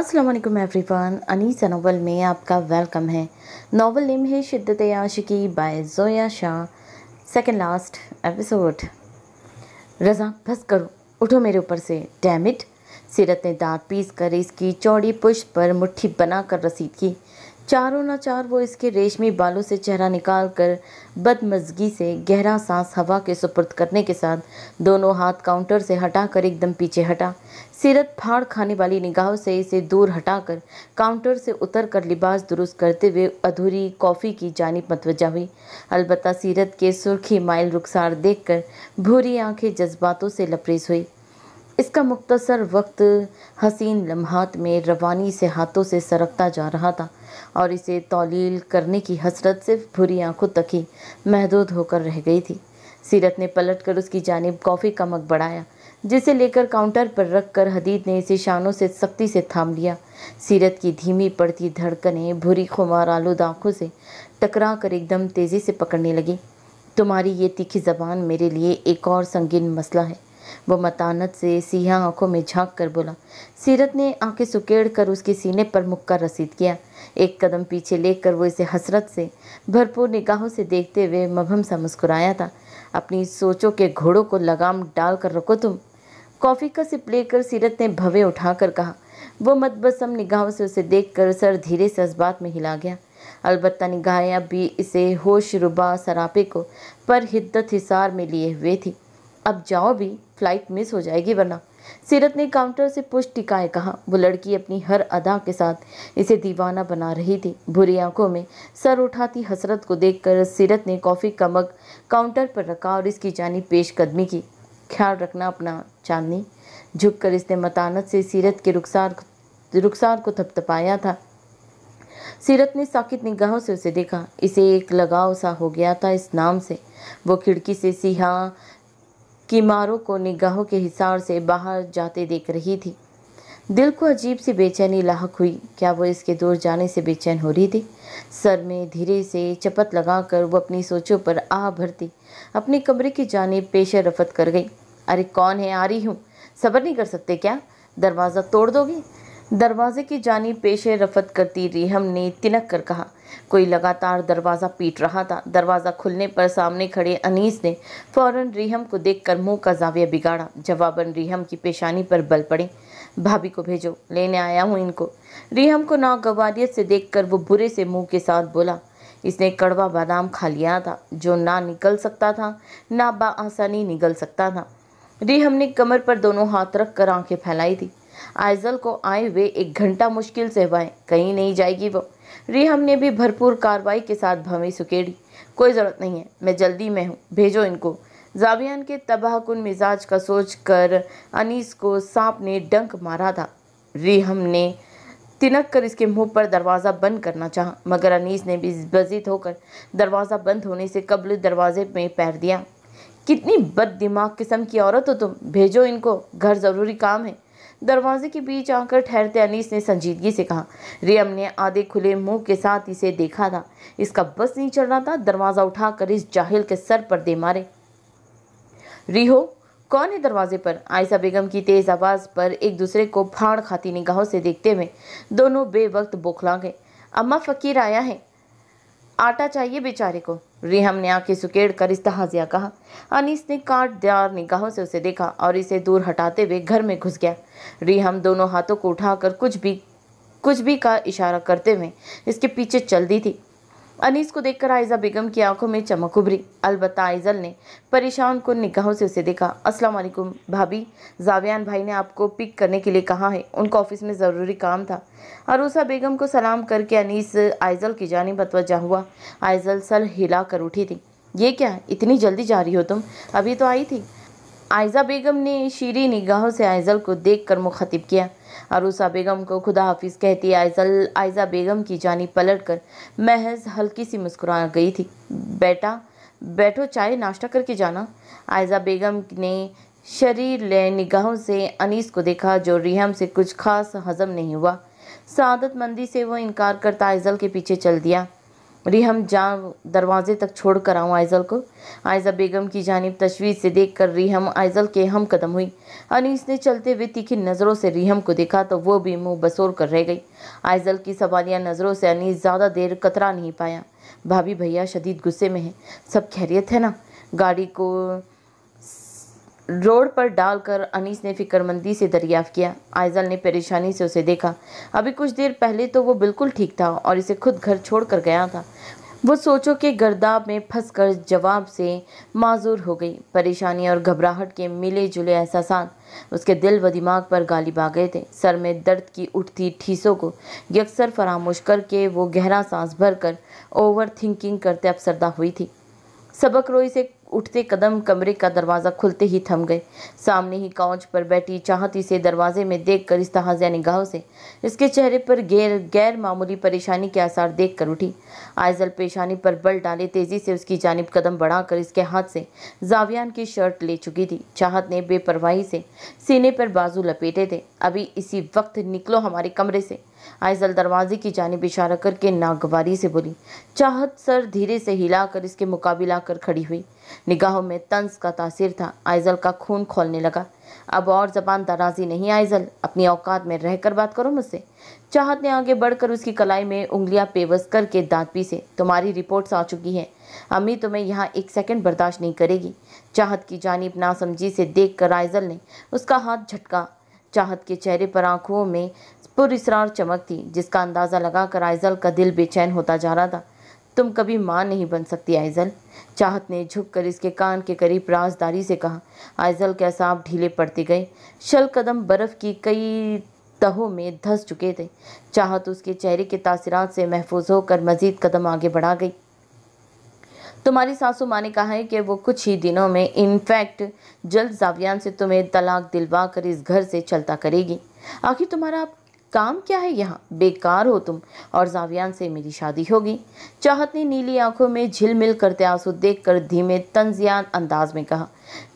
Aslam everyone Anees novel में आपका welcome है नावल नेम है Shiddat Aashiqui by Zoya Shah second last episode Raza बस करो उठो मेरे ऊपर से डैमिट सीरत ने दांत पीस कर इसकी चौड़ी पुष्प पर मुट्ठी बनाकर रसीद की चारों ना चार वो इसके रेशमी बालों से चेहरा निकाल कर बदमजगी से गहरा सांस हवा के सुपुर्द करने के साथ दोनों हाथ काउंटर से हटाकर एकदम पीछे हटा सीरत फाड़ खाने वाली निगाहों से इसे दूर हटाकर काउंटर से उतर कर लिबास दुरुस्त करते हुए अधूरी कॉफ़ी की जानी मतवजा हुई अलबत् सीरत के सुर्खी माइल रुखसार देख कर भूरी आँखें जज्बातों से लपरेज हुई इसका मुख्तसर वक्त हसीन लम्हात में रवानी से हाथों से सरकता जा रहा था और इसे तौलील करने की हसरत सिर्फ भुरी आंखों तक ही महदूद होकर रह गई थी सीरत ने पलट कर उसकी जानब कॉफ़ी का मग बढ़ाया जिसे लेकर काउंटर पर रख कर हदीद ने इसे शानों से सख्ती से थाम लिया सीरत की धीमी पड़ती धड़कनें भुरी खुमार आलूद आंखों से टकरा कर एकदम तेज़ी से पकड़ने लगी तुम्हारी ये तीखी ज़बान मेरे लिए एक और संगीन मसला है वो मतानत से सिया आंखों में झांक कर बोला सीरत ने आंखें सुकेड़ कर उसके सीने पर मुक्का रसीद किया एक कदम पीछे लेकर वो इसे हसरत से भरपूर निगाहों से देखते हुए मभम सा मुस्कुराया था अपनी सोचों के घोड़ों को लगाम डाल कर रखो तुम कॉफ़ी का सिप लेकर सीरत ने भवे उठाकर कहा वो मतबसम निगाहों से उसे देखकर सर धीरे से जज्बात में हिला गया अलबत् निगाहें अब भी इसे होश रुबा सरापे को पर हिद्दत हिसार में लिए हुए थी अब जाओ भी फ्लाइट मिस हो जाएगी वरना सीरत ने काउंटर से पुश टिकाए कहा वो लड़की अपनी हर अदा के साथ इसे दीवाना बना रही थी बुरी आंखों में सर उठाती हसरत को देखकर सीरत ने कॉफ़ी का मग काउंटर पर रखा और इसकी जानी पेश कदमी की ख्याल रखना अपना चांदनी झुककर इसने मतानत से सीरत के रुखसार रुखसार को थपथपाया था सीरत ने साकित निगाहों से उसे देखा इसे एक लगाव सा हो गया था इस नाम से वो खिड़की से सीहा की मारों को निगाहों के हिसार से बाहर जाते देख रही थी दिल को अजीब सी बेचैनी लाक हुई क्या वो इसके दूर जाने से बेचैन हो रही थी सर में धीरे से चपत लगाकर वो अपनी सोचों पर आह भरती अपने कमरे की जानी पेश रफत कर गई अरे कौन है आ रही हूँ सब्र नहीं कर सकते क्या दरवाज़ा तोड़ दोगे दरवाजे की जानी पेश रफत करती रिहम ने तिनक कर कहा कोई लगातार दरवाज़ा पीट रहा था दरवाज़ा खुलने पर सामने खड़े अनीस ने फौरन रिहम को देखकर मुंह का जाविया बिगाड़ा जवाबन रिहम की पेशानी पर बल पड़े भाभी को भेजो लेने आया हूँ इनको रिहम को नागवारियत से देखकर वो बुरे से मुंह के साथ बोला इसने कड़वा बादाम खा लिया था जो ना निकल सकता था ना बासानी निकल सकता था रीहम ने कमर पर दोनों हाथ रख कर आंखें फैलाई थी आइजल को आए हुए एक घंटा मुश्किल से हुआ कहीं नहीं जाएगी वो रेहम ने भी भरपूर कार्रवाई के साथ भमी सुकेड़ी कोई ज़रूरत नहीं है मैं जल्दी में हूँ भेजो इनको जावियान के तबाहकुन मिजाज का सोच कर अनीस को सांप ने डंक मारा था रेहम ने तिनक कर इसके मुंह पर दरवाज़ा बंद करना चाहा मगर अनीस ने भी बजित होकर दरवाज़ा बंद होने से कबल दरवाजे में पैर दिया कितनी बद दिमाग किस्म की औरत हो तुम भेजो इनको घर ज़रूरी काम है दरवाजे के बीच आकर ठहरते अनीस ने संजीदगी से कहा रियम ने आधे खुले मुंह के साथ इसे देखा था इसका बस नहीं चल रहा था दरवाज़ा उठाकर इस जाहिल के सर पर दे मारे रिहो कौन है दरवाजे पर आयसा बेगम की तेज आवाज़ पर एक दूसरे को फाड़ खाती निगाहों से देखते हुए दोनों बेवक्त बौखला गए अम्मा फ़कीर आया है आटा चाहिए बेचारे को रिहम ने आंखें सुकेड़ कर इस्तहाजिया कहा अनीस ने काट दार निगाहों से उसे देखा और इसे दूर हटाते हुए घर में घुस गया रिहम दोनों हाथों को उठाकर कुछ भी कुछ भी का इशारा करते हुए इसके पीछे चल दी थी अनीस को देखकर आयजा बेगम की आंखों में चमक उभरी अलबत् आयजल ने परेशान को निगाहों से उसे देखा अस्सलाम वालेकुम भाभी जावियान भाई ने आपको पिक करने के लिए कहा है उनको ऑफिस में ज़रूरी काम था अरूसा बेगम को सलाम करके अनीस आयजल की जानी बतवजा हुआ आयजल सर हिला कर उठी थी ये क्या इतनी जल्दी जा रही हो तुम अभी तो आई थी आयज़ा बेगम ने शीरी निगाहों से आयज़ल को देख कर मुखातिब किया अरूसा बेगम को खुदा हाफिज कहती आयज़ल आयज़ा बेगम की जानी पलट कर महज हल्की सी मुस्कुरा गई थी बेटा बैठो चाय नाश्ता करके जाना आयज़ा बेगम ने शरीर ले निगाहों से अनीस को देखा जो रिहम से कुछ खास हजम नहीं हुआ सादत मंदी से वो इनकार करता आयज़ल के पीछे चल दिया रिहम जहाँ दरवाजे तक छोड़ कर आऊँ आयजल को आयजा बेगम की जानब तशवीर से देख कर रिहम आयजल के हम कदम हुई अनीस ने चलते हुए तीखी नज़रों से रिहम को देखा तो वो भी मुंह बसोर कर रह गई आयजल की सवालिया नज़रों से अनीस ज़्यादा देर कतरा नहीं पाया भाभी भैया शदीद गुस्से में है सब खैरियत है ना गाड़ी को रोड पर डालकर अनीस ने फिक्रमंदी से दरियाफ़ किया आयजल ने परेशानी से उसे देखा अभी कुछ देर पहले तो वो बिल्कुल ठीक था और इसे खुद घर छोड़ कर गया था वो सोचों के गर्दाब में फंसकर जवाब से माजूर हो गई परेशानी और घबराहट के मिले जुले एहसास उसके दिल व दिमाग पर गालिब आ गए थे सर में दर्द की उठती ठीसों को यकसर फरामोश करके वो गहरा सांस भरकर ओवर थिंकिंग करते अपसरदा हुई थी सबक रोई से उठते कदम कमरे का दरवाज़ा खुलते ही थम गए सामने ही काउच पर बैठी चाहती से दरवाजे में देख कर इस तहाजिया निगाहों से इसके चेहरे पर गैर गैर मामूली परेशानी के आसार देख कर उठी आयजल पेशानी पर बल डाले तेज़ी से उसकी जानब कदम बढ़ाकर इसके हाथ से जावियान की शर्ट ले चुकी थी चाहत ने बेपरवाही से सीने पर बाजू लपेटे थे अभी इसी वक्त निकलो हमारे कमरे से आयजल दरवाजे की जानब इशारा करके नागवारी से बोली चाहत सर धीरे से हिलाकर इसके मुकाबला कर खड़ी हुई निगाहों में तंस का तासीर था आयजल का खून खोलने लगा अब और जबान दराजी नहीं आयजल अपनी औकात में रहकर बात करो मुझसे चाहत ने आगे बढ़कर उसकी कलाई में उंगलियां पेवस करके दांत पीसे तुम्हारी रिपोर्ट्स आ चुकी हैं अम्मी तुम्हें यहाँ एक सेकंड बर्दाश्त नहीं करेगी चाहत की जानब नासमझी से देख कर आयजल ने उसका हाथ झटका चाहत के चेहरे पर आंखों में पुरसरार चमक थी जिसका अंदाज़ा लगाकर आइजल का दिल बेचैन होता जा रहा था तुम कभी माँ नहीं बन सकती आइजल चाहत ने झुककर इसके कान के करीब राजदारी से कहा आइजल के असाब ढीले पड़ते गए शल कदम बर्फ़ की कई तहों में धस चुके थे चाहत उसके चेहरे के तासरात से महफूज होकर मजीद कदम आगे बढ़ा गई तुम्हारी सासू माँ ने कहा है कि वो कुछ ही दिनों में इनफैक्ट जल्द जावियान से तुम्हें तलाक दिलवा कर इस घर से चलता करेगी आखिर तुम्हारा अब काम क्या है यहाँ बेकार हो तुम और जावियान से मेरी शादी होगी चाहत ने नीली आंखों में झिलमिल करते आंसू देखकर धीमे तंजियान अंदाज में कहा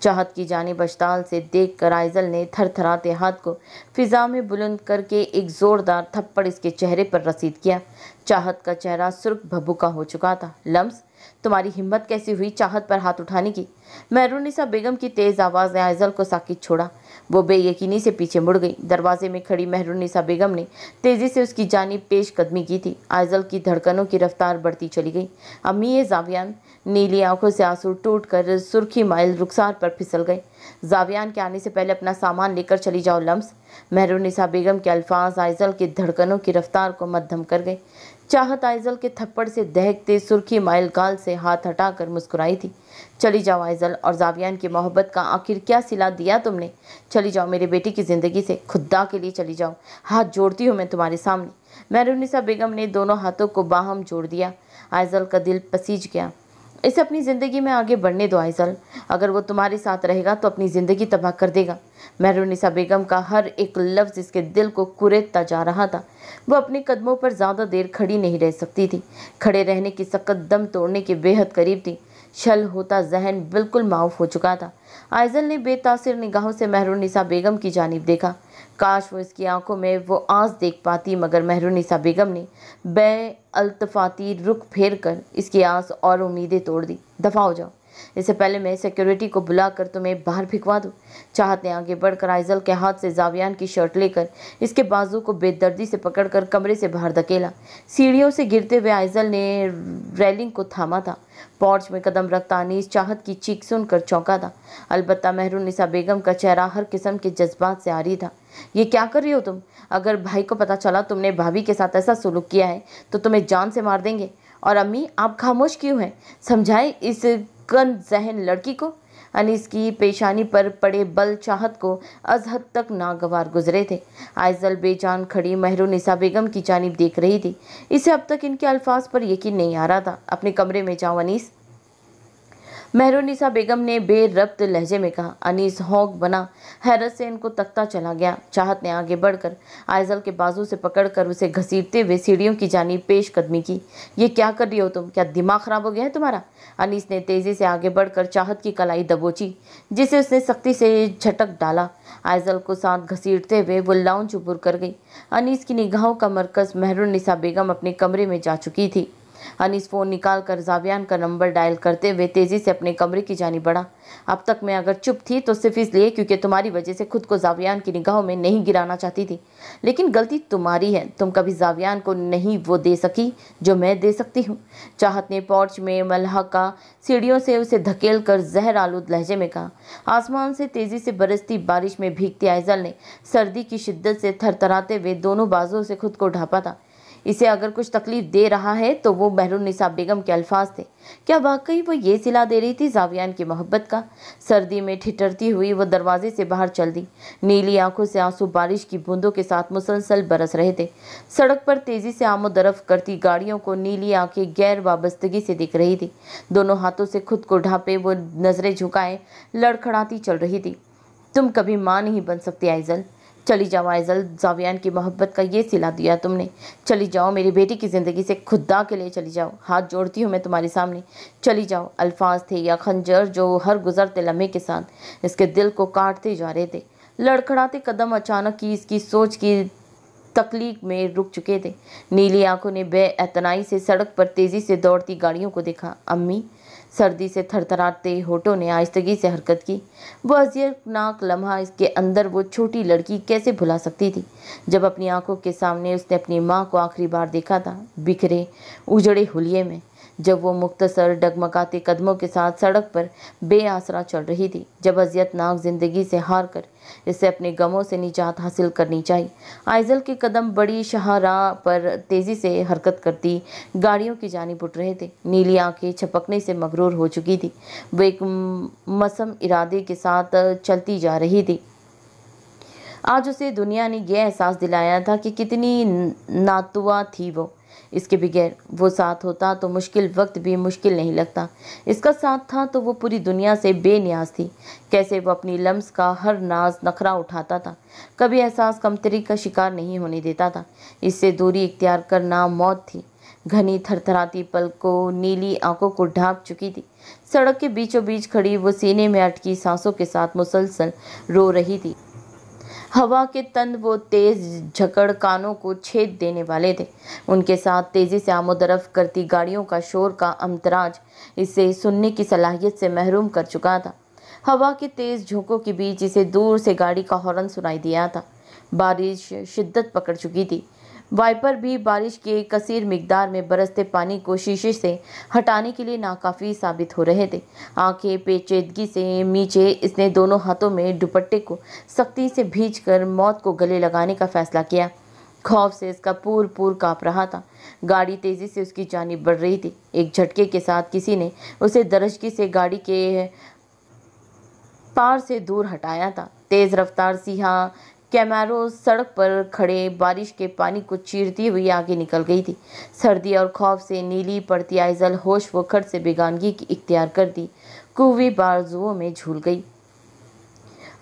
चाहत की जानी बश्ताल से देख कर आयजल ने थरथराते हाथ को फिजा में बुलंद करके एक ज़ोरदार थप्पड़ इसके चेहरे पर रसीद किया चाहत का चेहरा सुर्ख भभुका हो चुका था लम्स तुम्हारी हिम्मत कैसी हुई चाहत पर हाथ उठाने की महरुनिसा बेगम की तेज़ आवाज़ ने आयजल को साकित छोड़ा वो बेयकीनी से पीछे मुड़ गई दरवाजे में खड़ी महरुनिसा बेगम ने तेज़ी से उसकी जानी पेश कदमी की थी आयजल की धड़कनों की रफ्तार बढ़ती चली गई अम्मी ये जावियान नीली आंखों से आंसू टूट कर सुर्खी माइल रुखसार पर फिसल गए जावियान के आने से पहले अपना सामान लेकर चली जाओ लम्स महरुनिसा बेगम के अल्फाज आयजल की धड़कनों की रफ्तार को मध्यम कर गए चाहत आइजल के थप्पड़ से दहकते सुर्खी माइल गाल से हाथ हटाकर मुस्कुराई थी चली जाओ आइजल और जावियान की मोहब्बत का आखिर क्या सिला दिया तुमने चली जाओ मेरे बेटे की ज़िंदगी से खुदा के लिए चली जाओ हाथ जोड़ती हूँ मैं तुम्हारे सामने मैरूनिसा बेगम ने दोनों हाथों को बाहम जोड़ दिया आइजल का दिल पसीज गया इसे अपनी ज़िंदगी में आगे बढ़ने दो आइजल अगर वो तुम्हारे साथ रहेगा तो अपनी ज़िंदगी तबाह कर देगा महरूनिसा बेगम का हर एक लफ्ज़ इसके दिल को कुरेदता जा रहा था वह अपने कदमों पर ज़्यादा देर खड़ी नहीं रह सकती थी खड़े रहने की सख्त दम तोड़ने के बेहद करीब थी छल होता जहन बिल्कुल माफ हो चुका था आयजल ने बेतासर निगाहों से महरूनिसा बेगम की जानब देखा काश वो इसकी आंखों में वो आंस देख पाती मगर महरूनिसा बेगम ने बे अल्तफाती रुख फेर कर इसकी आंस और उम्मीदें तोड़ दी दफा हो जाओ इससे पहले मैं सिक्योरिटी को बुलाकर तुम्हें बाहर फिकवा दूँ चाहते आगे बढ़कर आइजल के हाथ से जावियान की शर्ट लेकर इसके बाजू को बेदर्दी से पकड़कर कमरे से बाहर धकेला सीढ़ियों से गिरते हुए आइजल ने रेलिंग को थामा था पॉर्च में कदम रखता अनिस चाहत की चीख सुनकर चौंका था अलबत्ता महरुनिसा बेगम का चेहरा हर किस्म के जज्बात से आ रही था ये क्या कर रही हो तुम अगर भाई को पता चला तुमने भाभी के साथ ऐसा सुलूक किया है तो तुम्हें जान से मार देंगे और अम्मी आप खामोश क्यों हैं समझाएं इस कन जहन लड़की को अनीस की पेशानी पर पड़े बल चाहत को अजहद तक नागवार गुजरे थे आयजल बेजान खड़ी महरू निसा बेगम की जानब देख रही थी इसे अब तक इनके अल्फाज पर यकीन नहीं आ रहा था अपने कमरे में जाओ अनीस मेहरुनिसा बेगम ने बेरब्त लहजे में कहा अनीस हॉक बना हैरत से इनको तख्ता चला गया चाहत ने आगे बढ़कर आयजल के बाजू से पकड़कर उसे घसीटते हुए सीढ़ियों की जानी पेश कदमी की ये क्या कर रही हो तुम क्या दिमाग खराब हो गया है तुम्हारा अनीस ने तेज़ी से आगे बढ़कर चाहत की कलाई दबोची जिसे उसने सख्ती से झटक डाला आयजल को साथ घसीटते हुए वो लाउन चुपुर कर गई अनीस की निगाहों का मरकज़ मेहरुनिसा बेगम अपने कमरे में जा चुकी थी अनीस फ़ोन निकाल कर जावियान का नंबर डायल करते हुए तेज़ी से अपने कमरे की जानी बढ़ा अब तक मैं अगर चुप थी तो सिर्फ इसलिए क्योंकि तुम्हारी वजह से खुद को जावियान की निगाहों में नहीं गिराना चाहती थी लेकिन गलती तुम्हारी है तुम कभी जावियान को नहीं वो दे सकी जो मैं दे सकती हूँ चाहत ने पॉर्च में मलहा का सीढ़ियों से उसे धकेल कर जहर आलूद लहजे में कहा आसमान से तेज़ी से बरसती बारिश में भीगती आयजल ने सर्दी की शिद्दत से थरथराते हुए दोनों बाजों से खुद को ढापा था इसे अगर कुछ तकलीफ दे रहा है तो वो बहरुनिसा बेगम के अल्फाज थे क्या वाकई वो ये सिला दे रही थी जावियान की मोहब्बत का सर्दी में ठिठरती हुई वो दरवाजे से बाहर चल दी नीली आंखों से आंसू बारिश की बूंदों के साथ मुसलसल बरस रहे थे सड़क पर तेजी से आमोदरफ करती गाड़ियों को नीली आंखें गैर वाबस्तगी से दिख रही थी दोनों हाथों से खुद को ढांपे वो नजरें झुकाए लड़खड़ाती चल रही थी तुम कभी माँ नहीं बन सकती आइजल चली जाओ आयज़ल जावियान की मोहब्बत का ये सिला दिया तुमने चली जाओ मेरी बेटी की ज़िंदगी से खुदा के लिए चली जाओ हाथ जोड़ती हूँ मैं तुम्हारे सामने चली जाओ अल्फाज थे या खंजर जो हर गुजरते लम्हे के साथ इसके दिल को काटते जा रहे थे लड़खड़ाते कदम अचानक की इसकी सोच की तकलीफ में रुक चुके थे नीली आंखों ने बेअतनाई से सड़क पर तेज़ी से दौड़ती गाड़ियों को देखा अम्मी सर्दी से थरथराते होठों ने आहिस्तगी से हरकत की वो अजियतनाक लम्हा इसके अंदर वो छोटी लड़की कैसे भुला सकती थी जब अपनी आंखों के सामने उसने अपनी माँ को आखिरी बार देखा था बिखरे उजड़े हुलिये में जब वो मुख्तसर डगमगाते कदमों के साथ सड़क पर बेआसरा चल रही थी जब अजियतनाक ज़िंदगी से हार कर इसे अपने गमों से निजात हासिल करनी चाहिए आइजल के कदम बड़ी शहरा पर तेज़ी से हरकत करती गाड़ियों की जानी उठ रहे थे नीली आंखें छपकने से मकरूर हो चुकी थी वो एक मसम इरादे के साथ चलती जा रही थी आज उसे दुनिया ने यह एहसास दिलाया था कि कितनी नातुआ थी वो इसके बगैर वो साथ होता तो मुश्किल वक्त भी मुश्किल नहीं लगता इसका साथ था तो वो पूरी दुनिया से बेनियाज थी कैसे वो अपनी लम्स का हर नाज नखरा उठाता था कभी एहसास कमतरी का शिकार नहीं होने देता था इससे दूरी इख्तियार करना मौत थी घनी थरथराती पलकों नीली आंखों को ढांप चुकी थी सड़क के बीचों बीच खड़ी वो सीने में अटकी सांसों के साथ मुसलसल रो रही थी हवा के तंद वो तेज़ झकड़ कानों को छेद देने वाले थे उनके साथ तेज़ी से आमोदरफ करती गाड़ियों का शोर का अमतराज इसे सुनने की सलाहियत से महरूम कर चुका था हवा के तेज़ झोंकों के बीच इसे दूर से गाड़ी का हॉर्न सुनाई दिया था बारिश शिद्दत पकड़ चुकी थी वाइपर भी बारिश के कसीर मकदार में बरसते पानी को शीशे से हटाने के लिए नाकाफ़ी साबित हो रहे थे आंखें पेचीदगी से नीचे इसने दोनों हाथों में दुपट्टे को सख्ती से भीज मौत को गले लगाने का फैसला किया खौफ से इसका पूर पूर काँप रहा था गाड़ी तेज़ी से उसकी जानी बढ़ रही थी एक झटके के साथ किसी ने उसे दरजगी से गाड़ी के पार से दूर हटाया था तेज़ रफ्तार सिहा कैमारो सड़क पर खड़े बारिश के पानी को चीरती हुई आगे निकल गई थी सर्दी और खौफ से नीली पड़ती आइजल होश व खड़ से बेगानगी की इख्तियार कर दी कुवी बारजुओं में झूल गई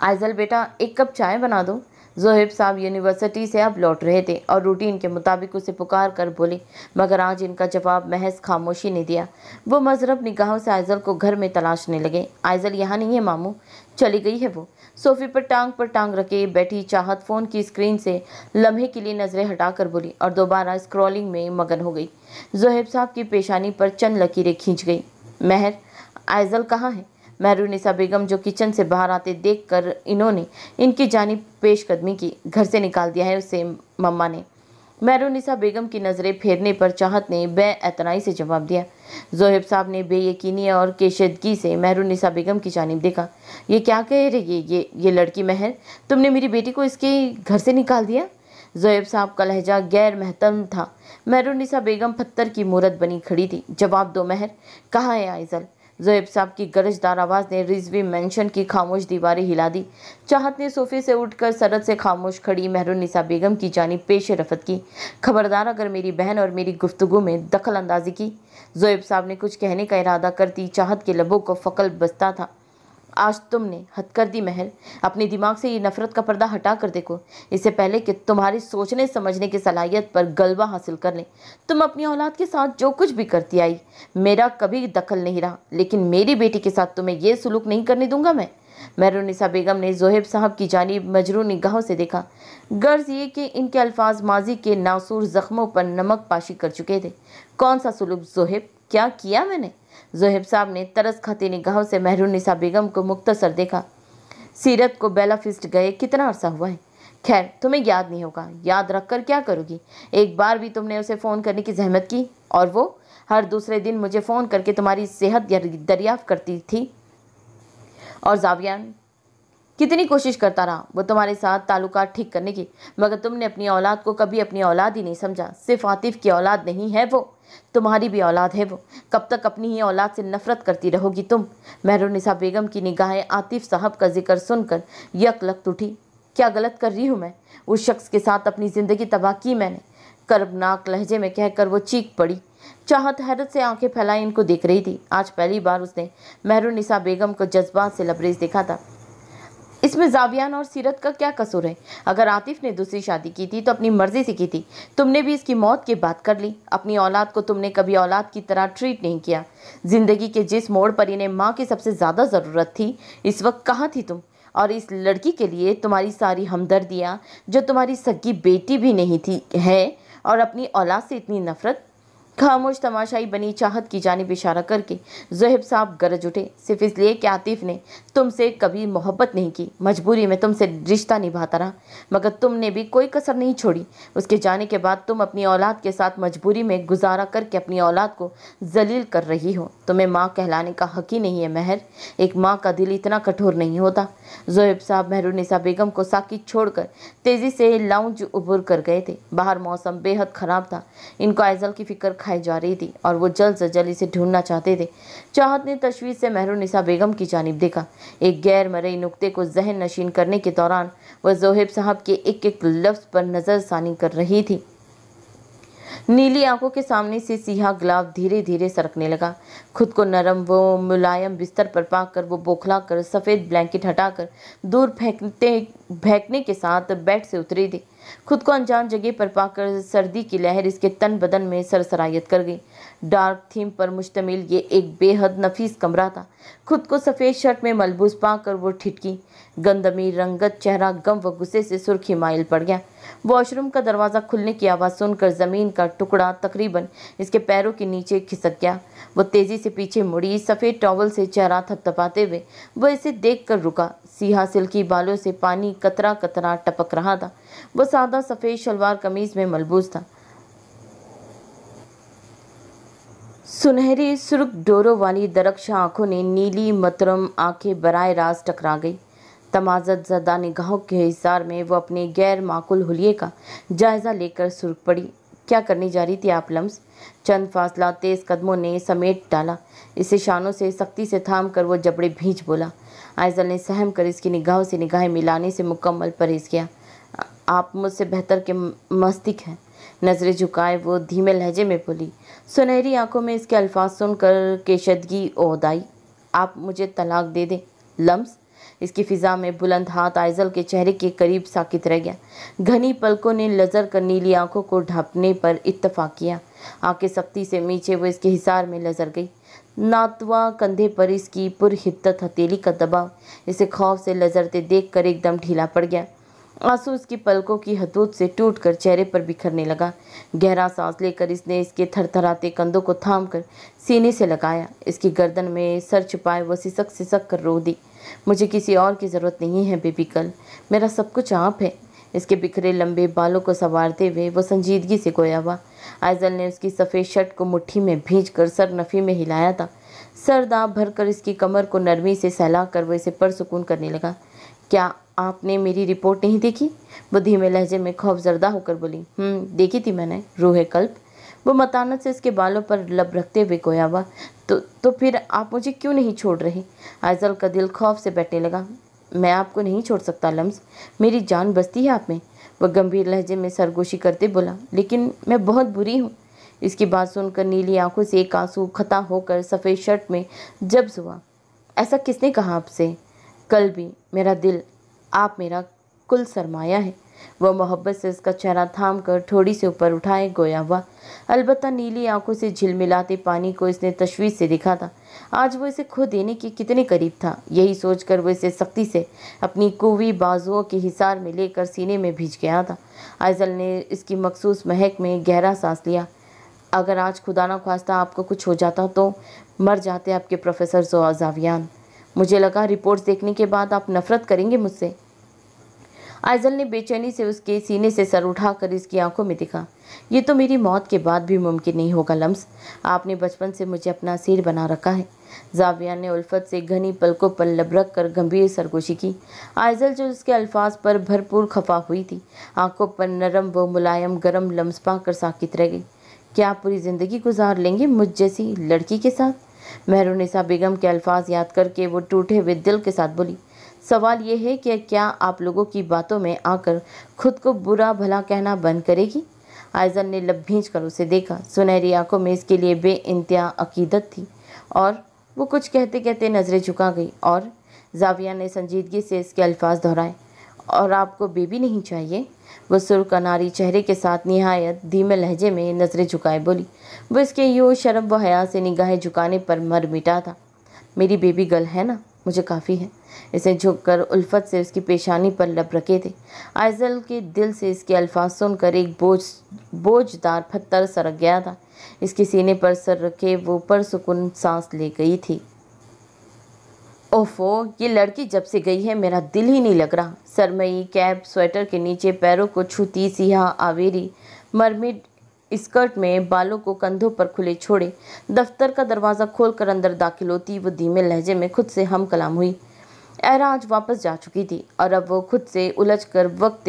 आइजल बेटा एक कप चाय बना दो जोहेब साहब यूनिवर्सिटी से अब लौट रहे थे और रूटीन के मुताबिक उसे पुकार कर बोले मगर आज इनका जवाब महज खामोशी ने दिया वो मजरब निगाहों से आइजल को घर में तलाशने लगे आइजल यहाँ नहीं है मामू चली गई है वो सोफ़ी पर टांग पर टांग रखे बैठी चाहत फ़ोन की स्क्रीन से लम्हे के लिए नज़रें हटाकर बोली और दोबारा स्क्रॉलिंग में मगन हो गई जोहेब साहब की पेशानी पर चंद लकीरें खींच गई महर आयजल कहाँ है महरुनिसा बेगम जो किचन से बाहर आते देख कर इन्होंने इनकी जानी पेशकदमी की घर से निकाल दिया है उसे मम्मा ने मैरूनिसा बेगम की नज़रें फेरने पर चाहत ने बेतनाई से जवाब दिया जोहेब साहब ने बेयकीनी और केशदगी से महरुनिसा बेगम की जानब देखा ये क्या कह रही है ये ये लड़की महर तुमने मेरी बेटी को इसके घर से निकाल दिया जोहेब साहब का लहजा गैर महतम था महरुनिसा बेगम पत्थर की मूरत बनी खड़ी थी जवाब दो महर कहाँ है आइजल जोएब साहब की गरजदार आवाज़ ने रिजवी मेंशन की खामोश दीवारें हिला दी चाहत ने सोफे से उठकर सरद से खामोश खड़ी निसा बेगम की जानी पेश रफत की खबरदार अगर मेरी बहन और मेरी गुफ्तगु में दखल अंदाजी की जोएब साहब ने कुछ कहने का इरादा करती चाहत के लबों को फकल बसता था आज तुमने हद कर दी महल अपने दिमाग से ये नफरत का पर्दा हटा कर देखो इससे पहले कि तुम्हारी सोचने समझने की सलाहियत पर गलबा हासिल कर लें तुम अपनी औलाद के साथ जो कुछ भी करती आई मेरा कभी दखल नहीं रहा लेकिन मेरी बेटी के साथ तुम्हें यह सुलूक नहीं करने दूंगा मैं महरुनिसा बेगम ने जोहेब साहब की जानब मजरू निगाहों से देखा गर्ज ये कि इनके अल्फाज माजी के नासूर ज़ख्मों पर नमक पाशी कर चुके थे कौन सा सुलूक जोहेब क्या किया मैंने जोहेब साहब ने तरस खाती निगाहों से महरूनिसा बेगम को मुख्तसर देखा सीरत को बेला फिस्ट गए कितना अरसा हुआ है खैर तुम्हें याद नहीं होगा याद रख कर क्या करोगी एक बार भी तुमने उसे फ़ोन करने की जहमत की और वो हर दूसरे दिन मुझे फ़ोन करके तुम्हारी सेहत दरियाफ़ करती थी और जावियान कितनी कोशिश करता रहा वो तुम्हारे साथ ताल्लुकात ठीक करने की मगर तुमने अपनी औलाद को कभी अपनी औलाद ही नहीं समझा सिर्फ आतिफ की औलाद नहीं है वो तुम्हारी भी औलाद है वो कब तक अपनी ही औलाद से नफरत करती रहोगी तुम महरुनिसा बेगम की निगाहें आतिफ साहब का जिक्र सुनकर यक लकत उठी क्या गलत कर रही हूँ मैं उस शख्स के साथ अपनी ज़िंदगी तबाह की मैंने कर्बनाक लहजे में कहकर वो चीख पड़ी चाहत हैरत से आंखें फैलाई इनको देख रही थी आज पहली बार उसने महरुनिसा बेगम को जज्बात से लबरेज देखा था इसमें जावियान और सीरत का क्या कसूर है अगर आतिफ ने दूसरी शादी की थी तो अपनी मर्जी से की थी तुमने भी इसकी मौत की बात कर ली अपनी औलाद को तुमने कभी औलाद की तरह ट्रीट नहीं किया जिंदगी के जिस मोड़ पर इन्हें माँ की सबसे ज़्यादा ज़रूरत थी इस वक्त कहाँ थी तुम और इस लड़की के लिए तुम्हारी सारी हमदर्दियाँ जो तुम्हारी सगी बेटी भी नहीं थी है और अपनी औलाद से इतनी नफरत खामोश तमाशाई बनी चाहत की जानब इशारा करके जहेब साहब गरज उठे सिर्फ इसलिए कि आतिफ ने तुमसे कभी मोहब्बत नहीं की मजबूरी में तुमसे रिश्ता निभाता रहा मगर तुमने भी कोई कसर नहीं छोड़ी उसके जाने के बाद तुम अपनी औलाद के साथ मजबूरी में गुजारा करके अपनी औलाद को जलील कर रही हो तुम्हें माँ कहलाने का हक ही नहीं है महर एक माँ का दिल इतना कठोर नहीं होता जोहेब साहब महरुनिसा बेगम को साकित छोड़कर तेज़ी से लाउंज उभर कर गए थे बाहर मौसम बेहद ख़राब था इनको आइजल की फ़िक्र खाई खाई जा रही थी और वो जल्द से जल्द इसे ढूंढना चाहते थे चाहत ने तशवीश से महरू निसा बेगम की जानब देखा एक गैर मरई नुकते को जहन नशीन करने के दौरान वह जोहेब साहब के एक एक लफ्ज़ पर नज़रसानी कर रही थी नीली आंखों के सामने से सीहा गुलाब धीरे धीरे सरकने लगा खुद को नरम व मुलायम बिस्तर पर पाकर वो बौखला कर सफ़ेद ब्लैंकेट हटाकर दूर फेंकते फेंकने के साथ बेड से उतरी थी खुद को अनजान जगह पर पाकर सर्दी की लहर इसके तन बदन में सरसरायत कर गई डार्क थीम पर मुश्तमिल ये एक बेहद नफीस कमरा था खुद को सफ़ेद शर्ट में मलबूस पाकर वो ठिटकी गंदमी रंगत चेहरा गम व गुस्से से सुर्खी माइल पड़ गया वॉशरूम का दरवाज़ा खुलने की आवाज़ सुनकर ज़मीन का टुकड़ा तकरीबन इसके पैरों के नीचे खिसक गया वो तेज़ी से पीछे मुड़ी सफ़ेद टॉवल से चेहरा थपथपाते हुए वह इसे देख कर रुका सीहा सिल्की बालों से पानी कतरा कतरा टपक रहा था वो सादा सफ़ेद शलवार कमीज़ में मलबूस था सुनहरे सुर्ख डोरों वाली दरक्ष आंखों ने नीली मतरम आंखें बरए रास टकरा गई तमाजत जदा निगाहों के हिसार में वो अपने गैर माकुल हुलिये का जायज़ा लेकर सुर्ख पड़ी क्या करने जा रही थी आप लम्स चंद फासला तेज़ कदमों ने समेट डाला इसे शानों से सख्ती से थाम कर वो जबड़े भींच बोला आयजल ने सहम कर इसकी निगाहों से निगाहें मिलाने से मुकम्मल परहेज किया आप मुझसे बेहतर के मस्तिक हैं नज़रें झुकाए वो धीमे लहजे में बोली सुनहरी आंखों में इसके अल्फाज सुनकर केशदगी ओहदाई आप मुझे तलाक दे दें लम्स इसकी फिजा में बुलंद हाथ आइजल के चेहरे के करीब साकित रह गया घनी पलकों ने लजर कर नीली आंखों को ढांपने पर इतफाक़ किया आंखें सख्ती से मीचे वो इसके हिसार में लजर गई नातवा कंधे पर इसकी पुरहिद्दत हथेली का दबाव इसे खौफ से लजरते देख कर एकदम ढीला पड़ गया आंसू उसकी पलकों की हतूत से टूटकर चेहरे पर बिखरने लगा गहरा सांस लेकर इसने इसके थरथराते कंधों को थाम कर सीने से लगाया इसकी गर्दन में सर छुपाए वह सिसक सिसक कर रो दी मुझे किसी और की ज़रूरत नहीं है बेबी कल मेरा सब कुछ आप है इसके बिखरे लंबे बालों को संवारते हुए वो संजीदगी से गोया हुआ आयजल ने उसकी सफ़ेद शर्ट को मुट्ठी में भींच कर सर नफ़ी में हिलाया था सर दाँप भरकर इसकी कमर को नरमी से सहला कर वह इसे पर सुकून करने लगा क्या आपने मेरी रिपोर्ट नहीं देखी वह धीमे लहजे में खौफजरदा होकर बोली हम्म, देखी थी मैंने रूह कल्प वो मतानत से इसके बालों पर लब रखते हुए गोया हुआ तो तो फिर आप मुझे क्यों नहीं छोड़ रहे आयजल का दिल खौफ से बैठने लगा मैं आपको नहीं छोड़ सकता लम्स मेरी जान बसती है आप में वह गंभीर लहजे में सरगोशी करते बोला लेकिन मैं बहुत बुरी हूँ इसकी बात सुनकर नीली आंखों से एक आंसू खता होकर सफ़ेद शर्ट में जब्ज हुआ ऐसा किसने कहा आपसे कल भी मेरा दिल आप मेरा कुल सरमाया है वह मोहब्बत से उसका चेहरा थाम कर थोड़ी से ऊपर उठाए गोया हुआ अलबत्त नीली आंखों से झिलमिलाते पानी को इसने तशवीश से देखा था आज वो इसे खो देने के कितने करीब था यही सोचकर वो इसे सख्ती से अपनी कुवी बाजुओं के हिसार में लेकर सीने में भीज गया था आयजल ने इसकी मखसूस महक में गहरा सांस लिया अगर आज खुदा ना खास्ता आपको कुछ हो जाता तो मर जाते आपके प्रोफेसर जो आजावियान मुझे लगा रिपोर्ट्स देखने के बाद आप नफरत करेंगे मुझसे आइजल ने बेचैनी से उसके सीने से सर उठाकर इसकी आंखों में दिखा ये तो मेरी मौत के बाद भी मुमकिन नहीं होगा लम्स आपने बचपन से मुझे अपना सिर बना रखा है जाविया ने उल्फत से घनी पलकों पर लबरक कर गंभीर सरगोशी की आइजल जो उसके अल्फाज पर भरपूर खफा हुई थी आंखों पर नरम व मुलायम गर्म लम्स पाकर साकित रह गई क्या पूरी ज़िंदगी गुजार लेंगे मुझ जैसी लड़की के साथ महरुनिसा बेगम के अल्फाज याद करके वो टूटे हुए दिल के साथ बोली सवाल ये है कि क्या आप लोगों की बातों में आकर खुद को बुरा भला कहना बंद करेगी आयजन ने लब भींच कर उसे देखा सुनहरी आंखों में इसके लिए बे इंतहा अकीदत थी और वो कुछ कहते कहते नज़रें झुका गई और जाविया ने संजीदगी से इसके अल्फाज दोहराए और आपको बेबी नहीं चाहिए वह सुर्ख अनारी चेहरे के साथ नहायत धीमे लहजे में नजरें झुकाए बोली वो इसके यूँ शर्म व हया से निगाहें झुकाने पर मर मिटा था मेरी बेबी गर्ल है ना मुझे काफ़ी है इसे झुककर उल्फत से उसकी पेशानी पर लब रखे थे आयजल के दिल से इसके अल्फाज सुनकर एक बोझ बोझदार पत्थर सरक गया था इसके सीने पर सर रखे वो पर सुकून सांस ले गई थी ओफो ये लड़की जब से गई है मेरा दिल ही नहीं लग रहा सरमई कैब स्वेटर के नीचे पैरों को छूती सिया आवेरी मरमिड स्कर्ट में बालों को कंधों पर खुले छोड़े दफ्तर का दरवाज़ा खोलकर अंदर दाखिल होती वो धीमे लहजे में खुद से हम कलाम हुई एराज वापस जा चुकी थी और अब वो खुद से उलझ कर वक्त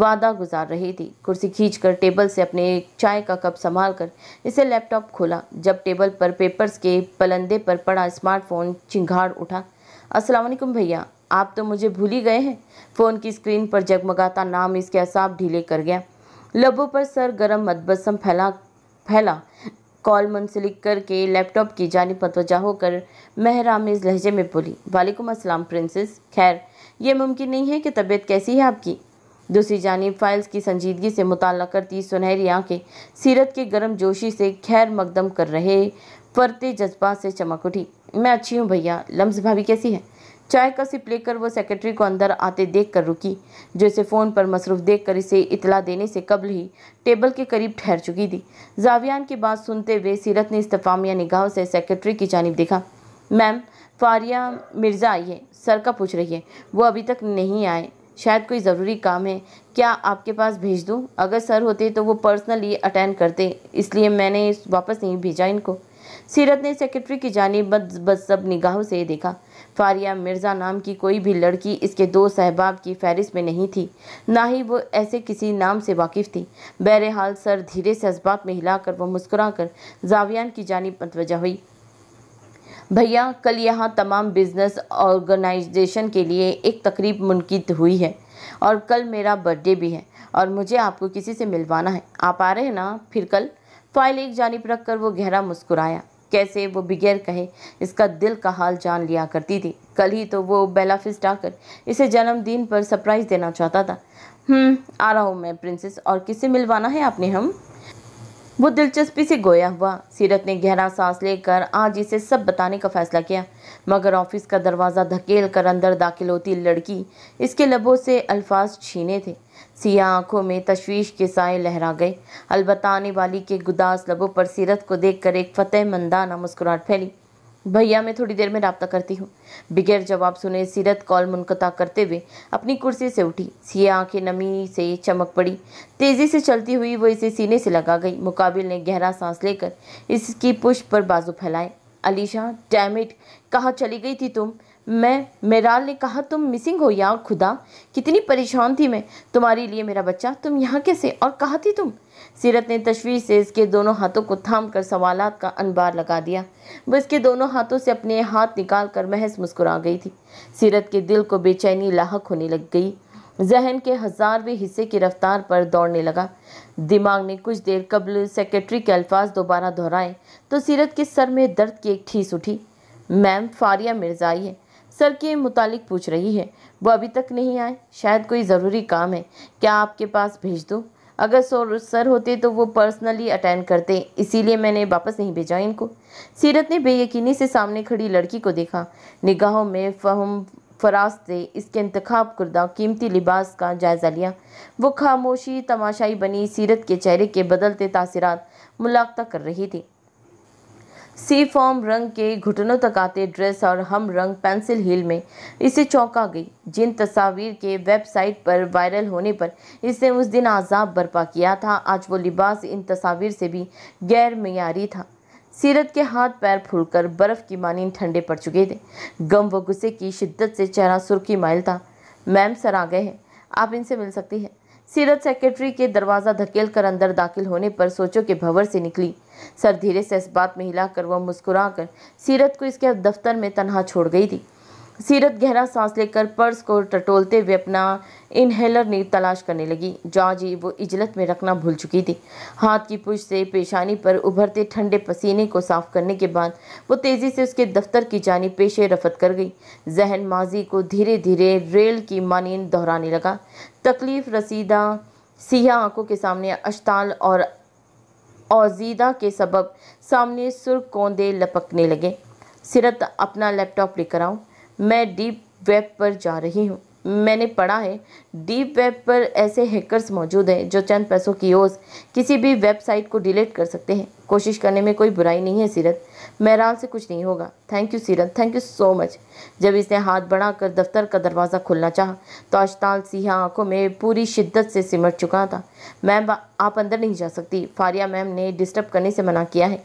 वादा गुजार रही थी कुर्सी खींचकर टेबल से अपने चाय का कप संभाल कर इसे लैपटॉप खोला जब टेबल पर पेपर्स के पलंदे पर पड़ा स्मार्टफोन चिंघाड़ उठा असलम भैया आप तो मुझे भूल ही गए हैं फ़ोन की स्क्रीन पर जगमगाता नाम इसके असाब ढीले कर गया लबों पर सर गर्म मदबसम फैला फैला कॉल मुंसलिक करके लैपटॉप की पर पतवजा होकर इस लहजे में बोली वालेकुम अस्सलाम प्रिंसेस खैर यह मुमकिन नहीं है कि तबीयत कैसी है आपकी दूसरी जानब फाइल्स की संजीदगी से मुताल करती सुनहरी आंखें सीरत के गर्म जोशी से खैर मकदम कर रहे फरते जज्बा से चमक उठी मैं अच्छी हूँ भैया लम्स भाभी कैसी है चाय का सिप लेकर वह सेक्रेटरी को अंदर आते देख कर रुकी जो इसे फ़ोन पर मसरूफ़ देख कर इसे इतला देने से कबल ही टेबल के करीब ठहर चुकी थी जावियान की बात सुनते हुए सीरत ने इस्तफामिया निगाहों से सेक्रेटरी की जानब देखा मैम फारिया मिर्ज़ा आई है सर का पूछ रही है वो अभी तक नहीं आए शायद कोई ज़रूरी काम है क्या आपके पास भेज दूँ अगर सर होते तो वो पर्सनली अटेंड करते इसलिए मैंने वापस नहीं भेजा इनको सीरत ने सेक्रेटरी की जानब बद सब निगाहों से देखा फारिया मिर्ज़ा नाम की कोई भी लड़की इसके दो सहबाब की फहरिस्त में नहीं थी ना ही वो ऐसे किसी नाम से वाकिफ़ थी बहरहाल सर धीरे से इसबात में हिलाकर वह मुस्कुरा कर जावियान की जानब मतवजह हुई भैया कल यहाँ तमाम बिजनेस ऑर्गेनाइजेशन के लिए एक तकरीब मुनद हुई है और कल मेरा बर्थडे भी है और मुझे आपको किसी से मिलवाना है आप आ रहे हैं ना फिर कल फाइल एक जानब रख कर वो गहरा मुस्कुराया कैसे वो बगैर कहे इसका दिल का हाल जान लिया करती थी कल ही तो वो बेलाफिस्ट आकर इसे जन्मदिन पर सरप्राइज़ देना चाहता था हम्म, आ रहा हूँ मैं प्रिंसेस और किससे मिलवाना है आपने हम वो दिलचस्पी से गोया हुआ सीरत ने गहरा सांस लेकर आज इसे सब बताने का फैसला किया मगर ऑफिस का दरवाज़ा धकेल कर अंदर दाखिल होती लड़की इसके लबों से अल्फाज छीने थे सियाह आंखों में तशवीश के साए लहरा गए अलबत् आने वाली के गुदास लबों पर सीरत को देख कर एक फतेह मंदाना मुस्कुराहट फैली भैया मैं थोड़ी देर में रबता करती हूँ बगैर जवाब सुने सीरत कॉल मुनकता करते हुए अपनी कुर्सी से उठी सिया आंखें नमी से चमक पड़ी तेज़ी से चलती हुई वो इसे सीने से लगा गई मुकाबिल ने गहरा सांस लेकर इसकी पुष्प पर बाजू फैलाए अलीशा डैमिट कहाँ चली गई थी तुम मैं मेराल ने कहा तुम मिसिंग हो या खुदा कितनी परेशान थी मैं तुम्हारे लिए मेरा बच्चा तुम यहाँ कैसे और कहा थी तुम सीरत ने तशवीर से इसके दोनों हाथों को थाम कर सवाल का अनबार लगा दिया वह इसके दोनों हाथों से अपने हाथ निकाल कर महज मुस्कुरा गई थी सीरत के दिल को बेचैनी लाक होने लग गई जहन के हजारवें हिस्से की रफ्तार पर दौड़ने लगा दिमाग ने कुछ देर कबल सेक्रेटरी के अल्फाज दोबारा दोहराए तो सीरत के सर में दर्द की एक ठीस उठी मैम फारिया मिर्जाई है सर के मुतालिक पूछ रही है वो अभी तक नहीं आए शायद कोई ज़रूरी काम है क्या आपके पास भेज दूँ अगर सर सर होते तो वो पर्सनली अटेंड करते इसीलिए मैंने वापस नहीं भेजा इनको सीरत ने बेयकीनी से सामने खड़ी लड़की को देखा निगाहों में फहम फराज से इसके इंतखब करदा कीमती लिबास का जायज़ा लिया वो खामोशी तमाशाई बनी सीरत के चेहरे के बदलते तासरात मुलाकता कर रही थी सी फॉर्म रंग के घुटनों तक आते ड्रेस और हम रंग पेंसिल हील में इसे चौंका गई जिन तस्वीर के वेबसाइट पर वायरल होने पर इसने उस दिन आज़ाब बर्पा किया था आज वो लिबास इन तस्वीर से भी गैर मीरी था सीरत के हाथ पैर फूलकर बर्फ़ की मानी ठंडे पड़ चुके थे गम व गुस्से की शिद्दत से चेहरा सुर्खी माइल था मैम सर आ गए हैं आप इनसे मिल सकती हैं सीरत सेक्रेटरी के दरवाज़ा धकेल कर अंदर दाखिल होने पर सोचो के भंवर से निकली सर धीरे से इस बात में हिलाकर वह मुस्कुराकर सीरत को इसके दफ्तर में तनहा छोड़ गई थी सीरत गहरा सांस लेकर पर्स को टटोलते हुए अपना इनहेलर नीर तलाश करने लगी जॉर्ज वो इजलत में रखना भूल चुकी थी हाथ की पुश से पेशानी पर उभरते ठंडे पसीने को साफ करने के बाद वो तेज़ी से उसके दफ्तर की जानी पेशे रफत कर गई जहन माजी को धीरे धीरे रेल की मानंद दोहराने लगा तकलीफ रसीदा सिया आंखों के सामने अश्ताल और औजीदा के सबब सामने सुर कोंदे लपकने लगे सिरत अपना लैपटॉप लेकर आऊँ मैं डीप वेब पर जा रही हूँ मैंने पढ़ा है डीप वेब पर ऐसे हैकर्स मौजूद हैं जो चंद पैसों की ओर किसी भी वेबसाइट को डिलीट कर सकते हैं कोशिश करने में कोई बुराई नहीं है सीरत महराल से कुछ नहीं होगा thank you Seerat thank you so much जब इसने हाथ बढ़ाकर दफ्तर का दरवाज़ा खोलना चाहा तो अशताल सिया आंखों में पूरी शिद्दत से सिमट चुका था मैम आप अंदर नहीं जा सकती फारिया मैम ने डिस्टर्ब करने से मना किया है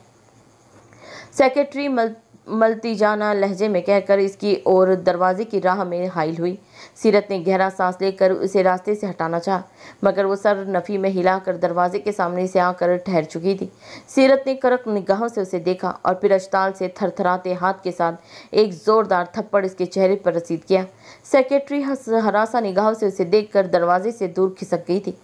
सेक्रेटरी मल मलतीजाना लहजे में कहकर इसकी ओर दरवाजे की राह में हाइल हुई सीरत ने गहरा सांस लेकर उसे रास्ते से हटाना चाहा मगर वो सर नफ़ी में हिलाकर दरवाजे के सामने से आकर ठहर चुकी थी सीरत ने करक निगाहों से उसे देखा और फिर अश्ताल से थरथराते हाथ के साथ एक ज़ोरदार थप्पड़ इसके चेहरे पर रसीद किया सेक्रेटरी हरासा निगाहों से उसे देख दरवाजे से दूर खिसक गई थी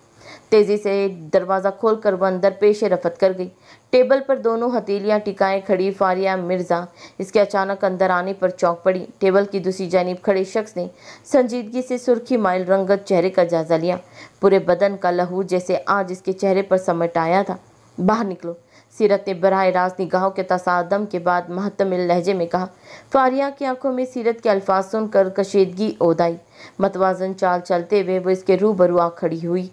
तेज़ी से दरवाज़ा खोलकर वह अंदर पेशे रफत कर गई टेबल पर दोनों हथेलियां टिकाए खड़ी फारिया मिर्ज़ा इसके अचानक अंदर आने पर चौंक पड़ी टेबल की दूसरी जानब खड़े शख्स ने संजीदगी से सुर्खी माइल रंगत चेहरे का जायजा लिया पूरे बदन का लहू जैसे आज इसके चेहरे पर समट आया था बाहर निकलो सीरत ने बरह रास्त निगाहों के तसादम के बाद महत्मिल लहजे में कहा फारिया की आंखों में सीरत के अल्फाज सुनकर कशीदगी ओदाई मतवाजन चाल चलते हुए वो इसके रूबरू आ खड़ी हुई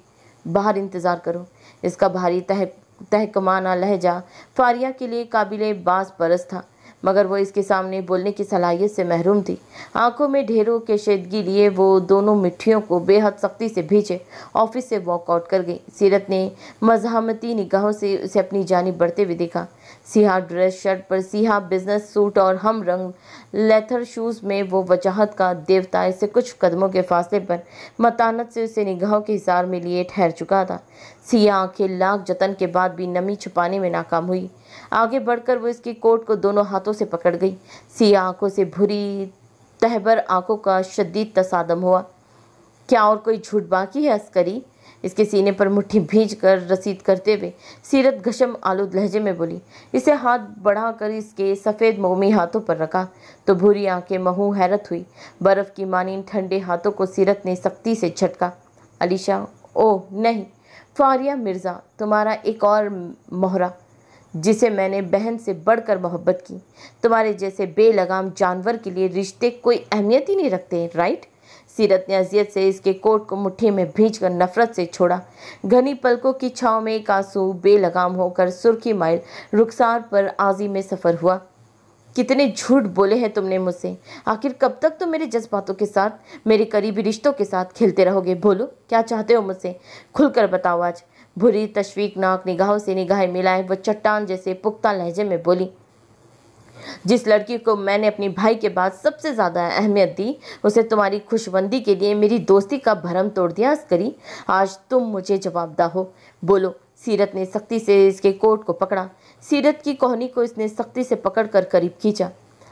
बाहर इंतज़ार करो इसका भारी तह तहकमाना लहजा फारिया के लिए काबिल बास बरस था मगर वो इसके सामने बोलने की सलाहियत से महरूम थी आंखों में ढेरों के शेदगी लिए वो दोनों मिठियों को बेहद सख्ती से भेजे ऑफिस से वॉकआउट कर गई सीरत ने मजामती निगाहों से उसे अपनी जानब बढ़ते हुए देखा सिया ड्रेस शर्ट पर सिया बिजनेस सूट और हम रंग लेथर शूज़ में वो वजाहत का देवता इसे कुछ कदमों के फासले पर मतानत से उसे निगाहों के हिसार में लिए ठहर चुका था सिया आंखें लाख जतन के बाद भी नमी छुपाने में नाकाम हुई आगे बढ़कर वो इसकी कोट को दोनों हाथों से पकड़ गई सिया आंखों से भुरी तहबर आंखों का शदीद तसादम हुआ क्या और कोई झूठ बाकी है अस्करी इसके सीने पर मुट्ठी भींच कर रसीद करते हुए सीरत घशम आलूद लहजे में बोली इसे हाथ बढ़ाकर इसके सफ़ेद मोमी हाथों पर रखा तो भूरी आंखें महू हैरत हुई बर्फ़ की मानी ठंडे हाथों को सीरत ने सख्ती से झटका अलीशा ओह नहीं फारिया मिर्ज़ा तुम्हारा एक और मोहरा जिसे मैंने बहन से बढ़कर मोहब्बत की तुम्हारे जैसे बेलगाम जानवर के लिए रिश्ते कोई अहमियत ही नहीं रखते राइट सीरत ने अजियत से इसके कोट को मुट्ठी में भींच कर नफरत से छोड़ा घनी पलकों की छाव में एक आंसू बेलगाम होकर सुर्खी माइल रुखसार पर आजी में सफ़र हुआ कितने झूठ बोले हैं तुमने मुझसे आखिर कब तक तुम मेरे जज्बातों के साथ मेरे करीबी रिश्तों के साथ खेलते रहोगे बोलो क्या चाहते हो मुझसे खुलकर बताओ आज भुरी नाक निगाहों से निगाहें मिलाए वह चट्टान जैसे पुख्ता लहजे में बोली जिस लड़की को मैंने अपने भाई के बाद सबसे ज़्यादा अहमियत दी उसे तुम्हारी खुशबंदी के लिए मेरी दोस्ती का भरम तोड़ दिया अस्करी आज तुम मुझे जवाबदा हो बोलो सीरत ने सख्ती से इसके कोट को पकड़ा सीरत की कोहनी को इसने सख्ती से पकड़ कर करीब खींचा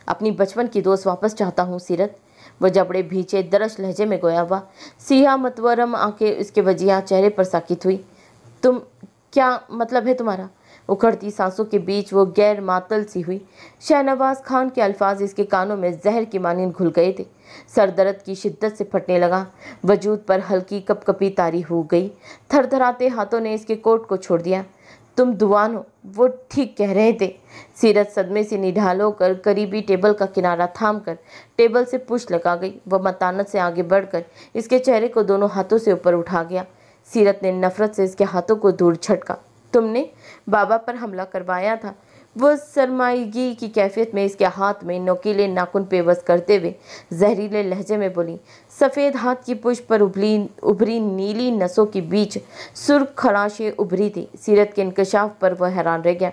अपनी बचपन की दोस्त वापस चाहता हूँ सीरत वह जबड़े भीचे दरश लहजे में गोया हुआ सिया मतवरम आके उसके वजिया चेहरे पर साकित हुई तुम क्या मतलब है तुम्हारा उखड़ती सांसों के बीच वो गैर मातल सी हुई शहनवाज़ खान के अल्फाज इसके कानों में जहर की मानिंद घुल गए थे सर दर्द की शिद्दत से फटने लगा वजूद पर हल्की कपकपी तारी हो गई थरथराते हाथों ने इसके कोट को छोड़ दिया तुम दुआन हो वो ठीक कह रहे थे सीरत सदमे से निढाल होकर करीबी टेबल का किनारा थाम कर टेबल से पुश लगा गई वह मतानत से आगे बढ़कर इसके चेहरे को दोनों हाथों से ऊपर उठा गया सीरत ने नफरत से इसके हाथों को दूर छटका तुमने बाबा पर हमला करवाया था वो सरमाइगी की कैफियत में इसके हाथ में नोकीले नाखून पेवस करते हुए जहरीले लहजे में बोली सफ़ेद हाथ की पुष्प पर उभरी उभरी नीली नसों के बीच सुर्ख खराशें उभरी थी सीरत के इनकशाफ पर वह हैरान रह गया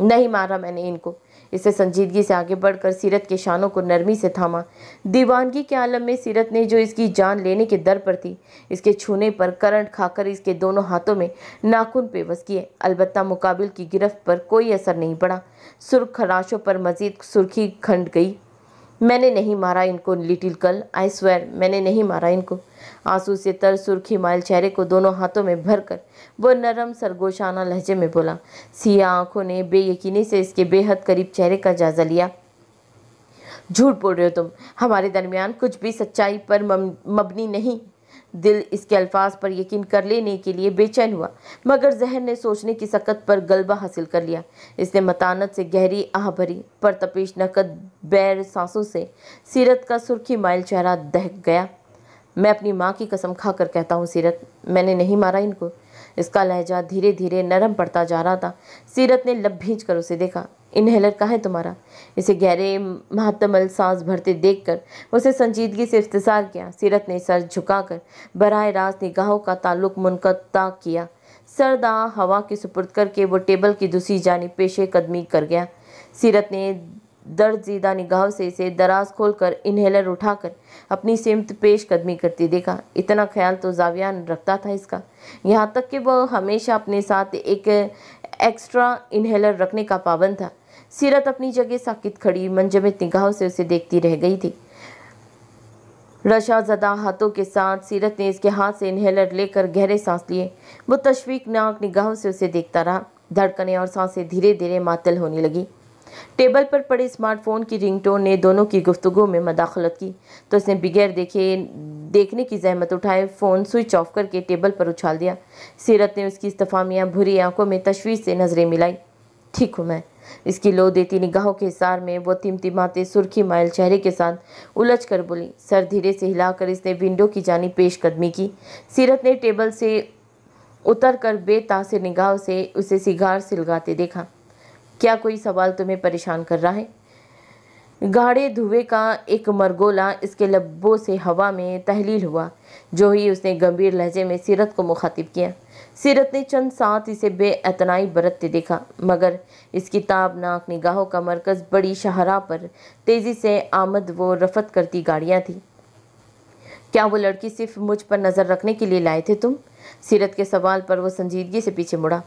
नहीं मारा मैंने इनको इससे संजीदगी से आगे बढ़कर सीरत के शानों को नरमी से थामा दीवानगी के आलम में सीरत ने जो इसकी जान लेने के दर पर थी इसके छूने पर करंट खाकर इसके दोनों हाथों में नाखून पेवस किए अलबत् मुकाबिल की गिरफ्त पर कोई असर नहीं पड़ा सुर्ख खराशों पर मजीद सुर्खी खंड गई मैंने नहीं मारा इनको लिटिल कल आई स्वेर मैंने नहीं मारा इनको आंसू से तर सुर्खी माइल चेहरे को दोनों हाथों में भरकर वो नरम सरगोशाना लहजे में बोला सिया आंखों ने बेयकीनी से इसके बेहद करीब चेहरे का जायजा लिया झूठ बोल रहे हो तुम हमारे दरमियान कुछ भी सच्चाई पर मबनी नहीं दिल इसके अल्फाज पर यकीन कर लेने के लिए बेचैन हुआ मगर जहन ने सोचने की सकत पर गलबा हासिल कर लिया इसने मतानत से गहरी आह भरी पर तपेश नकद बैर सांसों से सीरत का सुर्खी माइल चेहरा दहक गया मैं अपनी माँ की कसम खा कर कहता हूँ सीरत मैंने नहीं मारा इनको इसका लहजा धीरे धीरे नरम पड़ता जा रहा था सीरत ने लब भींच कर उसे देखा इनहेलर कहाँ है तुम्हारा इसे गहरे महत्मल सांस भरते देखकर उसे संजीदगी से इफ्तार किया सीरत ने सर झुकाकर बरह रास्त निगाहों का ताल्लुक मुनकता किया सरदा हवा की सुपुर्द करके वो टेबल की दूसरी जानी पेशे कदमी कर गया सीरत ने दर्दजीदा निगाह से इसे दराज खोलकर इन्हेलर उठाकर अपनी सिमत पेश कदमी करती देखा इतना ख्याल तो जाविया रखता था इसका यहाँ तक कि वह हमेशा अपने साथ एक एक्स्ट्रा इन्हेलर रखने का पाबंद था सीरत अपनी जगह साकित खड़ी मंजमित निगाह से उसे देखती रह गई थी रशाजदा हाथों के साथ सीरत ने इसके हाथ से इन्हेलर लेकर गहरे सांस लिए वो तशवीकनाक निगाहों से उसे देखता रहा धड़कने और सांसें धीरे धीरे मातल होने लगी टेबल पर पड़े स्मार्टफोन की रिंगटोन ने दोनों की गुफ्तु में मदाखलत की तो इसने बगैर देखे देखने की जहमत उठाए फ़ोन स्विच ऑफ करके टेबल पर उछाल दिया सीरत ने उसकी इस्तफामिया भुरी आंखों में तशवीश से नज़रें मिलाई ठीक हूँ मैं इसकी लो देती निगाहों के सार में वो तिमतिमाते सुर्खी मायल चेहरे के साथ उलझ कर बोली सर धीरे से हिलाकर इसने विंडो की जानी पेश कदमी की सीरत ने टेबल से उतर कर बेतासर निगाहों से उसे सिगार सिलगाते देखा क्या कोई सवाल तुम्हें परेशान कर रहा है गाढ़े धुएं का एक मरगोला इसके लब्बों से हवा में तहलील हुआ जो ही उसने गंभीर लहजे में सीरत को मुखातिब किया सीरत ने चंद साथ इसे बेअतनाई बरतते देखा मगर इसकी ताबनाक निगाहों का मरकज़ बड़ी शहरा पर तेज़ी से आमद व रफत करती गाड़ियाँ थी क्या वो लड़की सिर्फ मुझ पर नज़र रखने के लिए लाए थे तुम सीरत के सवाल पर वो संजीदगी से पीछे मुड़ा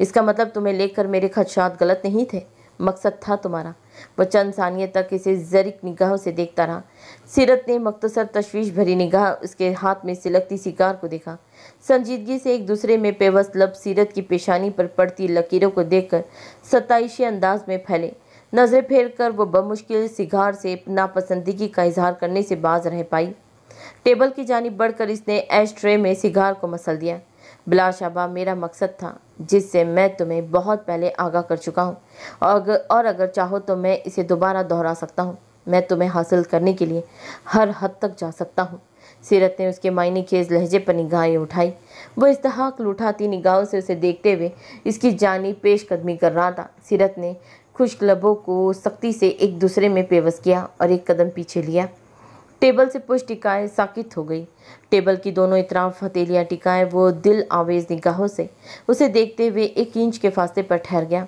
इसका मतलब तुम्हें लेकर मेरे खदशात गलत नहीं थे मकसद था तुम्हारा वह चंद सानिए तक इसे जरिक निगाहों से देखता रहा सीरत ने मख्तसर तशवीश भरी निगाह उसके हाथ में सिलकती सिगार को देखा संजीदगी से एक दूसरे में पेवस लब सीरत की पेशानी पर पड़ती लकीरों को देखकर सताइशी अंदाज में फैले नज़रें फेर कर वो बमुश्किल सिगार से नापसंदगी का इजहार करने से बाज रह पाई टेबल की जानब बढ़कर इसने एश ट्रे में सिगार को मसल दिया बिलाशबा मेरा मकसद था जिससे मैं तुम्हें बहुत पहले आगाह कर चुका हूँ और, अगर चाहो तो मैं इसे दोबारा दोहरा सकता हूँ मैं तुम्हें हासिल करने के लिए हर हद तक जा सकता हूँ सीरत ने उसके मायने खेज लहजे पर निगाहें उठाई वो इस्तहाक लुठाती निगाहों से उसे देखते हुए इसकी जानी पेश कदमी कर रहा था सीरत ने खुश लबों को सख्ती से एक दूसरे में पेवस किया और एक कदम पीछे लिया टेबल से पुष्ट टिकाएँ साकित हो गई टेबल की दोनों इतराफ हथेलियाँ टिकाएँ वो दिल आवेज निगाहों से उसे देखते हुए एक इंच के फासले पर ठहर गया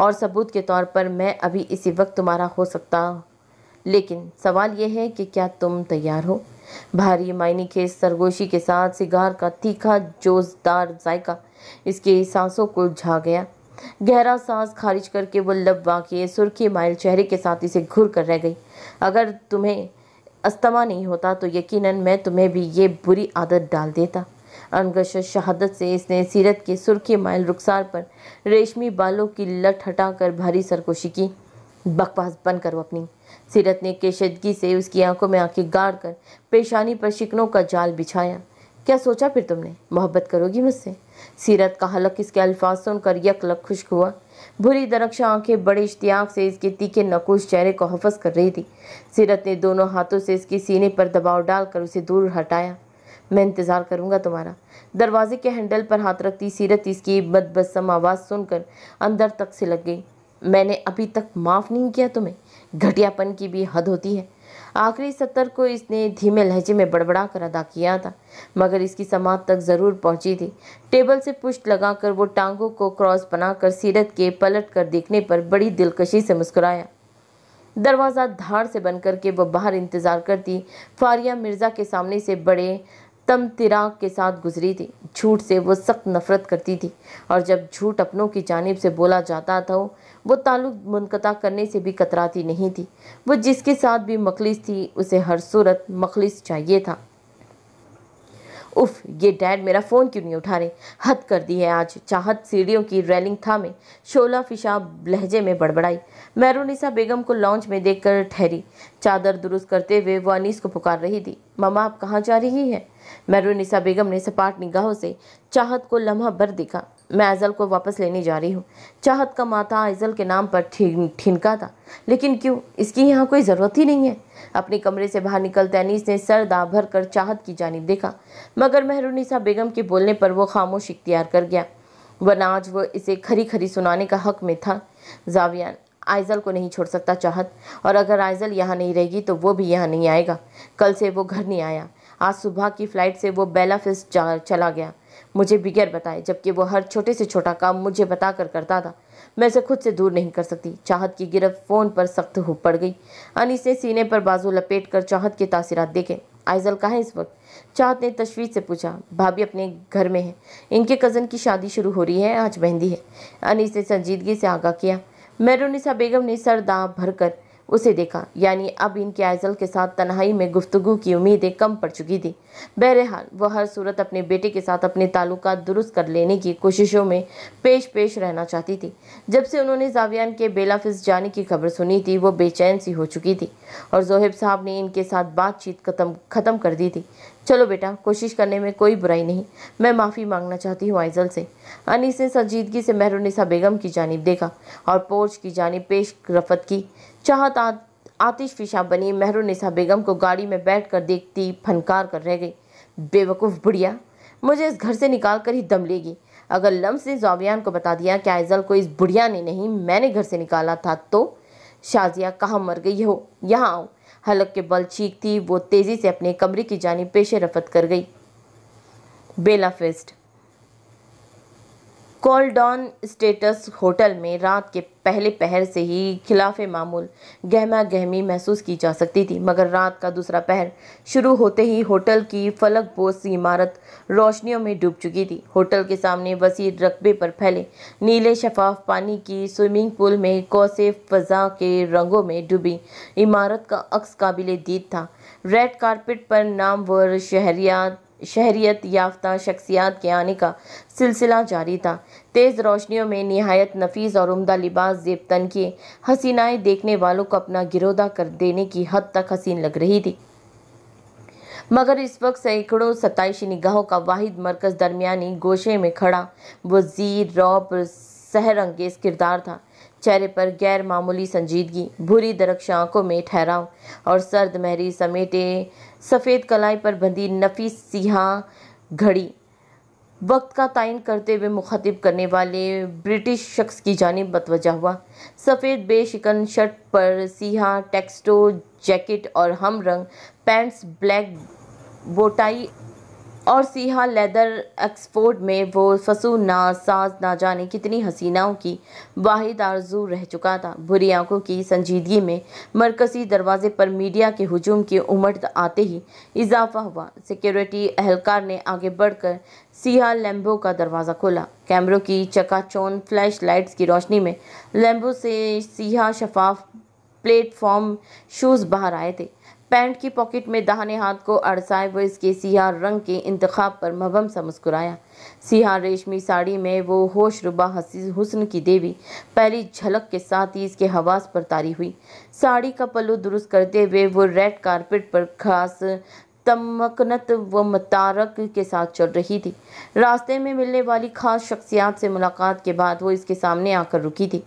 और सबूत के तौर पर मैं अभी इसी वक्त तुम्हारा हो सकता लेकिन सवाल यह है कि क्या तुम तैयार हो भारी मायने के सरगोशी के साथ सिगार का तीखा जोशदार जायका इसके सांसों को झा गया गहरा सांस खारिज करके वो लब वाकिए सुर्खी माइल चेहरे के साथ इसे घूर कर रह गई अगर तुम्हें अस्तमा नहीं होता तो यकीनन मैं तुम्हें भी ये बुरी आदत डाल देता अनगश शहादत से इसने सीरत के सुरखी माइल रुखसार पर रेशमी बालों की लट हटाकर भारी सरकोशी की बकवास बंद करो अपनी सीरत ने केशदगी से उसकी आंखों में आंखें गाड़ कर पेशानी पर शिकनों का जाल बिछाया क्या सोचा फिर तुमने मोहब्बत करोगी मुझसे सीरत का हलक इसके अल्फाज सुनकर यकलक खुश हुआ भूरी दरक्ष आंखें बड़े इश्तियाक से इसके तीखे नकोश चेहरे को हफस कर रही थी सीरत ने दोनों हाथों से इसके सीने पर दबाव डालकर उसे दूर हटाया मैं इंतज़ार करूंगा तुम्हारा दरवाजे के हैंडल पर हाथ रखती सीरत इसकी बदबसम आवाज़ सुनकर अंदर तक से लग गई मैंने अभी तक माफ़ नहीं किया तुम्हें घटियापन की भी हद होती है आखिरी सत्तर को इसने धीमे लहजे में बड़बड़ा कर अदा किया था मगर इसकी समाप्त तक ज़रूर पहुंची थी टेबल से पुष्ट लगाकर वो टांगों को क्रॉस बनाकर सीरत के पलट कर देखने पर बड़ी दिलकशी से मुस्कुराया दरवाज़ा धार से बंद करके वह बाहर इंतज़ार करती फारिया मिर्ज़ा के सामने से बड़े तम तिराग के साथ गुजरी थी झूठ से वो सख्त नफरत करती थी और जब झूठ अपनों की जानब से बोला जाता था वो ताल्लुक मुनकता करने से भी कतराती नहीं थी वो जिसके साथ भी मखलिस थी उसे हर सूरत मखलिस चाहिए था उफ ये डैड मेरा फ़ोन क्यों नहीं उठा रहे हद कर दी है आज चाहत सीढ़ियों की रेलिंग थामे शोला फिशाब लहजे में बड़बड़ाई मैरूनिसा बेगम को लॉन्च में देखकर ठहरी चादर दुरुस्त करते हुए वो अनीस को पुकार रही थी ममा आप कहाँ जा रही हैं महरूनिसा बेगम ने सपाट निगाहों से चाहत को लम्हा भर देखा मैं अजल को वापस लेने जा रही हूँ चाहत का माता अजल के नाम पर ठिनका था लेकिन क्यों इसकी यहाँ कोई ज़रूरत ही नहीं है अपने कमरे से बाहर निकल तैनीस ने सर दा भर कर चाहत की जानब देखा मगर महरूनिसा बेगम के बोलने पर वो खामोश इख्तियार कर गया वरना आज वो इसे खरी खरी सुनाने का हक में था जावियान आइजल को नहीं छोड़ सकता चाहत और अगर आइजल यहाँ नहीं रहेगी तो वो भी यहाँ नहीं आएगा कल से वो घर नहीं आया आज सुबह की फ़्लाइट से वो बेला फिस्ट चला गया मुझे बिगैर बताए जबकि वो हर छोटे से छोटा काम मुझे बता कर करता था मैं इसे खुद से दूर नहीं कर सकती चाहत की गिरफ्त फ़ोन पर सख्त हो पड़ गई अनिस ने सीने पर बाजू लपेट कर चाहत के तासीरात देखे आइजल कहाँ है इस वक्त चाहत ने तशवीश से पूछा भाभी अपने घर में है इनके कज़न की शादी शुरू हो रही है आज मेहंदी है अनिस ने संजीदगी से आगाह किया मैरूनिसा बेगम ने सर दाँ कर उसे देखा यानी अब इनके आयजल के साथ तनहाई में गुफ्तगु की उम्मीदें कम पड़ चुकी थी बहरहाल वह हर सूरत अपने बेटे के साथ अपने ताल्लुक दुरुस्त कर लेने की कोशिशों में पेश पेश रहना चाहती थी जब से उन्होंने जावियान के बेलाफिस जाने की खबर सुनी थी वो बेचैन सी हो चुकी थी और जोहेब साहब ने इनके साथ बातचीत खत्म खत्म कर दी थी चलो बेटा कोशिश करने में कोई बुराई नहीं मैं माफ़ी मांगना चाहती हूँ आयजल से अनिस ने संजीदगी से महरुनिसा बेगम की जानब देखा और पोर्च की जानब पेश रफत की चाहत आतिश फिशा बनी मेहरुनिसा बेगम को गाड़ी में बैठ कर देखती फनकार कर रह गई बेवकूफ़ बुढ़िया मुझे इस घर से निकाल कर ही दम लेगी अगर लम्स ने जावियान को बता दिया कि आयज़ल को इस बुढ़िया ने नहीं मैंने घर से निकाला था तो शाजिया कहाँ मर गई हो यहाँ आओ हलक के बल चीखती वो तेज़ी से अपने कमरे की जानी पेशे रफत कर गई बेला फेस्ट कॉलडॉन स्टेटस होटल में रात के पहले पहर से ही खिलाफ मामूल गहमा गहमी महसूस की जा सकती थी मगर रात का दूसरा पहर शुरू होते ही होटल की फलक बोस इमारत रोशनियों में डूब चुकी थी होटल के सामने वसी रकबे पर फैले नीले शफाफ पानी की स्विमिंग पूल में कौसे फजा के रंगों में डूबी इमारत का अक्स काबिल दीद था रेड कारपेट पर नामवर शहरियात शहरीत याफ्ता शख्सियात के आने का सिलसिला जारी था तेज़ रोशनियों में नहायत नफीस और उमदा लिबास जेब तन किए हसीनाएँ देखने वालों को अपना गिरोदा कर देने की हद तक हसीन लग रही थी मगर इस वक्त सैकड़ों सताइशी निगाहों का वाहिद मरकज़ दरमियानी गोशे में खड़ा वो रौब सहर अंगेज किरदार था चेहरे पर गैर मामूली संजीदगी भूरी दरख्श आंखों में ठहराव और सर्द महरी समेटे सफ़ेद कलाई पर बंधी नफीस सिहा घड़ी वक्त का तयन करते हुए मुखातिब करने वाले ब्रिटिश शख्स की जानब बतवजा हुआ सफ़ेद बेशिकन शर्ट पर सिया टेक्सटो जैकेट और हम रंग पैंट्स ब्लैक बोटाई और सीहा लेदर एक्सपोर्ट में वो फसू ना साज ना जाने कितनी हसीनाओं की वाहिद आरजू रह चुका था बुरी आंखों की संजीदगी में मरकजी दरवाजे पर मीडिया के हजूम की उमट आते ही इजाफा हुआ सिक्योरिटी एहलकार ने आगे बढ़कर सिया लैम्बो का दरवाज़ा खोला कैमरों की चकाचौन फ्लैश लाइट्स की रोशनी में लैम्बो से सिया शफाफ प्लेटफॉर्म शूज़ बाहर आए थे पैंट की पॉकेट में दाहने हाथ को अड़साए वो इसके सियाह रंग के इंतखाब पर मबम सा मुस्कुराया सिया रेशमी साड़ी में वो होश रुबा हुसन की देवी पहली झलक के साथ ही इसके हवास पर तारी हुई साड़ी का पल्लू दुरुस्त करते हुए वो रेड कारपेट पर खास तमकनत व मतारक के साथ चल रही थी रास्ते में मिलने वाली खास शख्सियात से मुलाकात के बाद वो इसके सामने आकर रुकी थी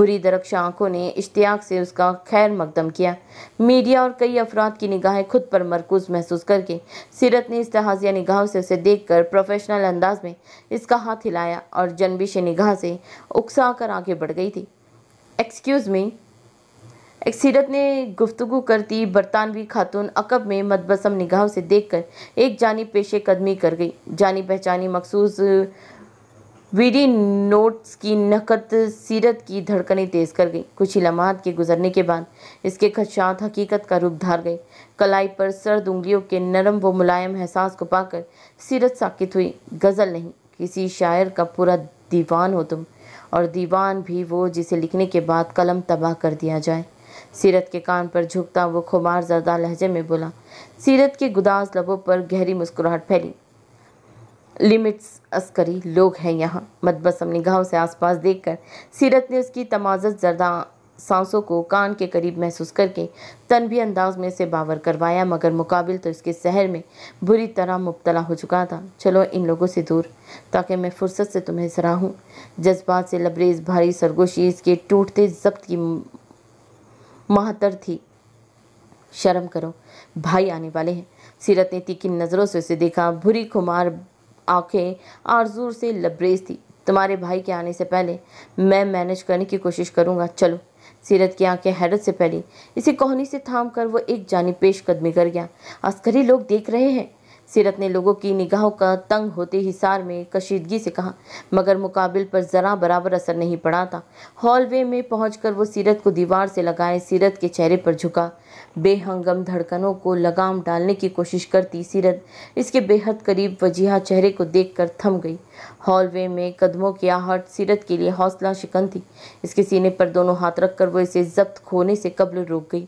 बुरी दरख्श आंखों ने इश्तियाक से उसका खैर मकदम किया मीडिया और कई अफराद की निगाहें खुद पर मरकूज महसूस करके सीरत ने इसतहाजिया निगाहों से उसे देख कर प्रोफेशनल अंदाज में इसका हाथ हिलाया और जनबिश निगाह से उकसा कर आगे बढ़ गई थी एक्सक्यूज़ मी एक ने गुफ्तु करती बरतानवी खातून अकब में मदबसम निगाहों से देखकर एक जानी पेशे कदमी कर गई जानी पहचानी मखसूस वीडी नोट्स की नकद सीरत की धड़कनें तेज कर गई कुछ ही लम्हात के गुजरने के बाद इसके खदशात हकीकत का रूप धार गए कलाई पर सर्द उंगलियों के नरम व मुलायम एहसास को पाकर सीरत साकित हुई गज़ल नहीं किसी शायर का पूरा दीवान हो तुम और दीवान भी वो जिसे लिखने के बाद कलम तबाह कर दिया जाए सीरत के कान पर झुकता वो खुमार ज़्यादा लहजे में बोला सीरत के गुदास लबों पर गहरी मुस्कुराहट फैली लिमिट्स अस्करी लोग हैं यहाँ मदबसम निगाहों से आसपास देखकर सीरत ने उसकी तमाजत जरदा सांसों को कान के करीब महसूस करके भी अंदाज में से बावर करवाया मगर मुकाबिल तो इसके शहर में बुरी तरह मुबतला हो चुका था चलो इन लोगों से दूर ताकि मैं फुर्सत से तुम्हें सराहूँ जज्बात से लबरेज भारी सरगोशी इसके टूटते जब्त की महातर थी शर्म करो भाई आने वाले हैं सीरत ने तीखी नज़रों से उसे देखा भूरी खुमार आंखें आरजूर से लबरेज थी तुम्हारे भाई के आने से पहले मैं मैनेज करने की कोशिश करूँगा चलो सीरत की आंखें हैरत से फैली इसे कोहनी से थाम कर वो एक जानी पेश कदमी कर गया अस्करी लोग देख रहे हैं सीरत ने लोगों की निगाहों का तंग होते हिसार में कशीदगी से कहा मगर मुकाबिल पर ज़रा बराबर असर नहीं पड़ा था हॉलवे में पहुंचकर वो सीरत को दीवार से लगाए सीरत के चेहरे पर झुका बेहंगम धड़कनों को लगाम डालने की कोशिश करती सीरत इसके बेहद करीब वजीहा चेहरे को कर थम गई हॉलवे में कदमों की आहट सीरत के लिए हौसला शिकन थी इसके सीने पर दोनों हाथ रखकर वो इसे जब्त खोने से कबल रोक गई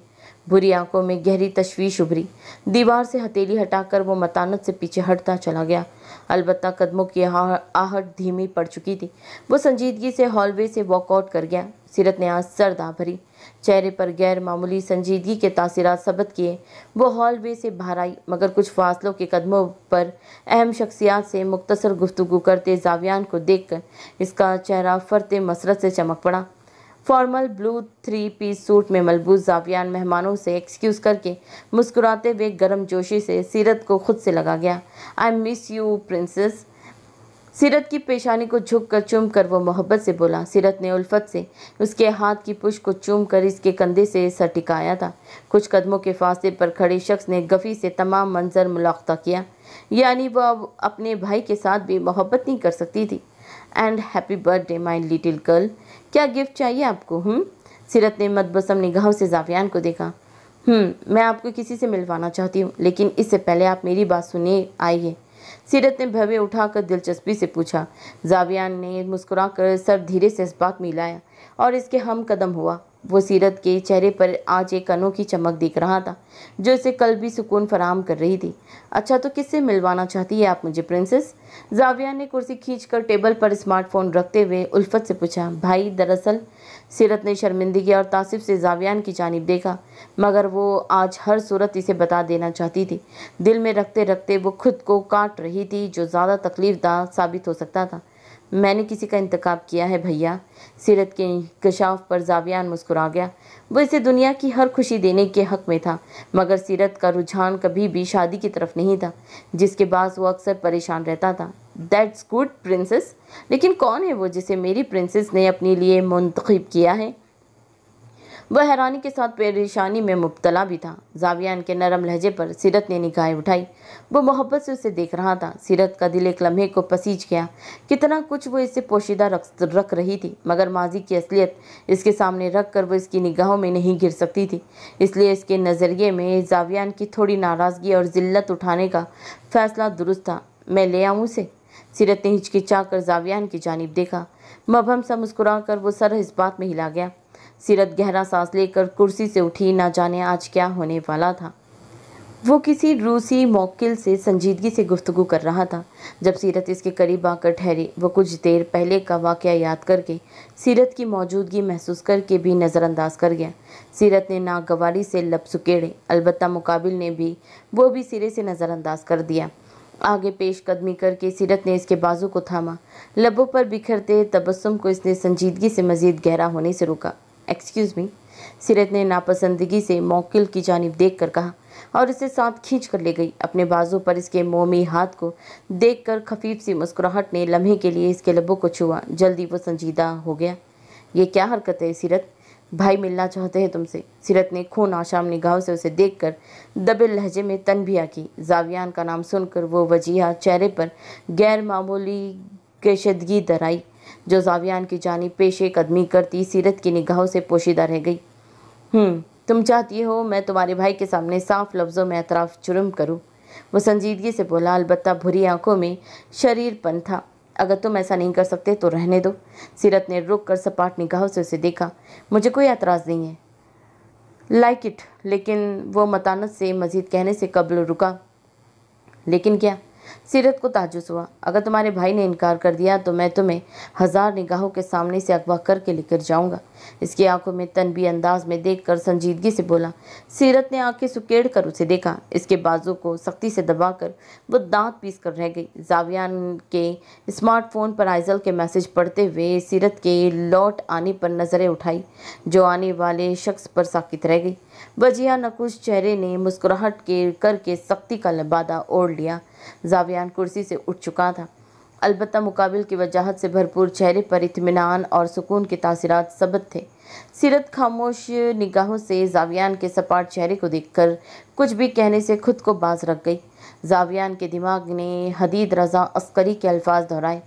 बुरी आंखों में गहरी तशवीश उभरी दीवार से हथेली हटाकर वो मतानत से पीछे हटता चला गया अलबत् कदमों की आहट धीमी पड़ चुकी थी वो संजीदगी से हॉलवे से वॉकआउट कर गया सिरत ने आज सर्द आ भरी चेहरे पर गैर मामूली संजीदगी के तासीरात सबत किए वो हॉलवे से बाहर आई मगर कुछ फासलों के कदमों पर अहम शख्सियात से मुख्तसर गुफ्तु करते जावियान को देखकर इसका चेहरा फरते मसरत से चमक पड़ा formal blue three piece suit में मलबूज जावियान मेहमानों से एक्सक्यूज़ करके मुस्कुराते हुए गर्म जोशी से सीरत को खुद से लगा गया आई मिस यू प्रिंसेस सीरत की पेशानी को झुक कर चूम कर वो मोहब्बत से बोला सीरत ने उल्फत से उसके हाथ की पुश को चूम कर इसके कंधे से सर टिकाया था कुछ कदमों के फासले पर खड़े शख्स ने गफ़ी से तमाम मंजर मुलाकता किया यानी वह अब अपने भाई के साथ भी मोहब्बत नहीं कर सकती थी and happy birthday my little girl क्या गिफ्ट चाहिए आपको हम हम्म? सीरत ने मदबसम निगाहों से ज़ाफियान को देखा हम्म, मैं आपको किसी से मिलवाना चाहती हूँ लेकिन इससे पहले आप मेरी बात सुनिए आइए सीरत ने भव्य उठाकर दिलचस्पी से पूछा जावियान ने मुस्कुरा कर सर धीरे से इस बात मिलाया और इसके हम कदम हुआ वो सीरत के चेहरे पर आज एक अनोखी चमक दिख रहा था जो इसे कल भी सुकून फराम कर रही थी अच्छा तो किससे मिलवाना चाहती है आप मुझे प्रिंसेस जाविया ने कुर्सी खींचकर टेबल पर स्मार्टफोन रखते हुए उल्फत से पूछा भाई दरअसल सीरत ने शर्मिंदगी और तासिफ से जावियान की जानब देखा मगर वो आज हर सूरत इसे बता देना चाहती थी दिल में रखते रखते वो खुद को काट रही थी जो ज़्यादा तकलीफदार साबित हो सकता था मैंने किसी का इंतकाब किया है भैया सीरत के कशाफ पर जावियान मुस्कुरा गया वो इसे दुनिया की हर खुशी देने के हक में था मगर सीरत का रुझान कभी भी शादी की तरफ नहीं था जिसके बाद वो अक्सर परेशान रहता था दैट्स गुड प्रिंसेस लेकिन कौन है वो जिसे मेरी प्रिंसेस ने अपने लिए मुंतखब किया है वह हैरानी के साथ परेशानी में मुबतला भी था जावियान के नरम लहजे पर सीरत ने निगाहें उठाई वो मोहब्बत से उसे देख रहा था सीरत का दिल एक लम्हे को पसीज गया कितना कुछ वो इससे पोशीदा रख रख रही थी मगर माजी की असलियत इसके सामने रख कर वो इसकी निगाहों में नहीं गिर सकती थी इसलिए इसके नज़रिए में जावियान की थोड़ी नाराज़गी और ज़िल्लत उठाने का फैसला दुरुस्त था मैं ले आऊँ उसे सीरत ने हिचकिचा कर जावियान की जानब देखा मबहम सा मुस्कुरा कर वो सर इस बात में हिला गया सीरत गहरा सांस लेकर कुर्सी से उठी ना जाने आज क्या होने वाला था वो किसी रूसी मौकिल से संजीदगी से गुफ्तु कर रहा था जब सीरत इसके करीब आकर ठहरी वो कुछ देर पहले का वाक़ याद करके सीरत की मौजूदगी महसूस करके भी नज़रअंदाज कर गया सीरत ने नागवारी से लब सुकेड़े अलबत् मुकाबिल ने भी वो भी सिरे से नज़रअंदाज कर दिया आगे पेश कदमी करके सीरत ने इसके बाजू को थामा लबों पर बिखरते तबसम को इसने संजीदगी से मज़ीद गहरा होने से रोका एक्सक्यूज़ मी सीरत ने नापसंदगी से मोकिल की जानब देख कर कहा और इसे साथ खींच कर ले गई अपने बाजू पर इसके मोमी हाथ को देखकर खफीफ सी मुस्कुराहट ने लम्हे के लिए इसके लबों को छुआ जल्दी वो संजीदा हो गया ये क्या हरकत है सीरत भाई मिलना चाहते हैं तुमसे सीरत ने खून आशाम निगाह से उसे देखकर दबे लहजे में तनभिया की जावियान का नाम सुनकर वो वजीहा चेहरे पर गैर मामूली कशदगी दराई जो जावियान की जानी पेशे कदमी करती सीरत की निगाहों से पोशीदा रह गई हम्म, तुम चाहती हो मैं तुम्हारे भाई के सामने साफ लफ्ज़ों में अतराफ़ जुर्म करूँ वो संजीदगी से बोला अलबत् भुरी आंखों में शरीरपन था अगर तुम ऐसा नहीं कर सकते तो रहने दो सीरत ने रुक कर सपाट निगाहों से उसे देखा मुझे कोई एतराज़ नहीं है लाइक like इट लेकिन वो मतानत से मज़ीद कहने से कबल रुका लेकिन क्या सीरत को ताजुस हुआ अगर तुम्हारे भाई ने इनकार कर दिया तो मैं तुम्हें हज़ार निगाहों के सामने से अगवा करके लेकर जाऊंगा इसकी आंखों में तनबी अंदाज में देखकर संजीदगी से बोला सीरत ने आंखें सुकेड़ कर उसे देखा इसके बाजू को सख्ती से दबाकर वो दांत पीस कर रह गई जावियान के स्मार्टफोन पर आइजल के मैसेज पढ़ते हुए सीरत के लौट आने पर नज़रें उठाई जो आने वाले शख्स पर साकित रह गई बजिया नकुश चेहरे ने मुस्कुराहट के करके सख्ती का लबादा ओढ़ लिया जावियान कुर्सी से उठ चुका था अलबत्त मुकाबिल की वजाहत से भरपूर चेहरे पर इतमान और सुकून के तासरात सबत थे सीरत खामोश निगाहों से जावियान के सपाट चेहरे को देखकर कुछ भी कहने से खुद को बाज रख गई जावियान के दिमाग ने हदीद रजा अस्करी के अल्फाज दोहराए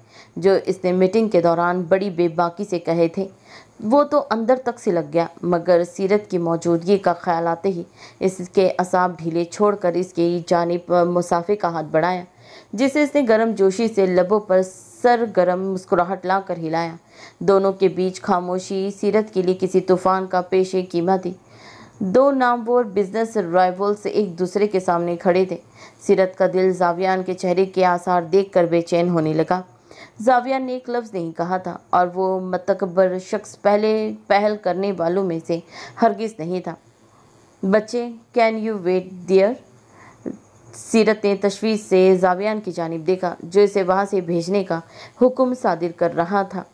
जो इसने मीटिंग के दौरान बड़ी बेबाकी से कहे थे वो तो अंदर तक सिलक गया मगर सीरत की मौजूदगी का ख्याल आते ही इसके असाब ढीले छोड़कर इसकी जानब मुसाफे का हाथ बढ़ाया जिसे इसने गर्म जोशी से लबों पर सर गर्म मुस्कुराहट ला कर हिलाया दोनों के बीच खामोशी सीरत के लिए किसी तूफ़ान का पेशे कीमा थी दो नामवर बिजनेस राइवल्स एक दूसरे के सामने खड़े थे सीरत का दिल जावियान के चेहरे के आसार देखकर बेचैन होने लगा जाविया ने एक लफ्ज़ नहीं कहा था और वो मतकबर शख्स पहले पहल करने वालों में से हरगिज़ नहीं था बच्चे कैन यू वेट दियर सीरत ने तशवीश से जावियान की जानब देखा जो इसे वहाँ से भेजने का हुक्म सादिर कर रहा था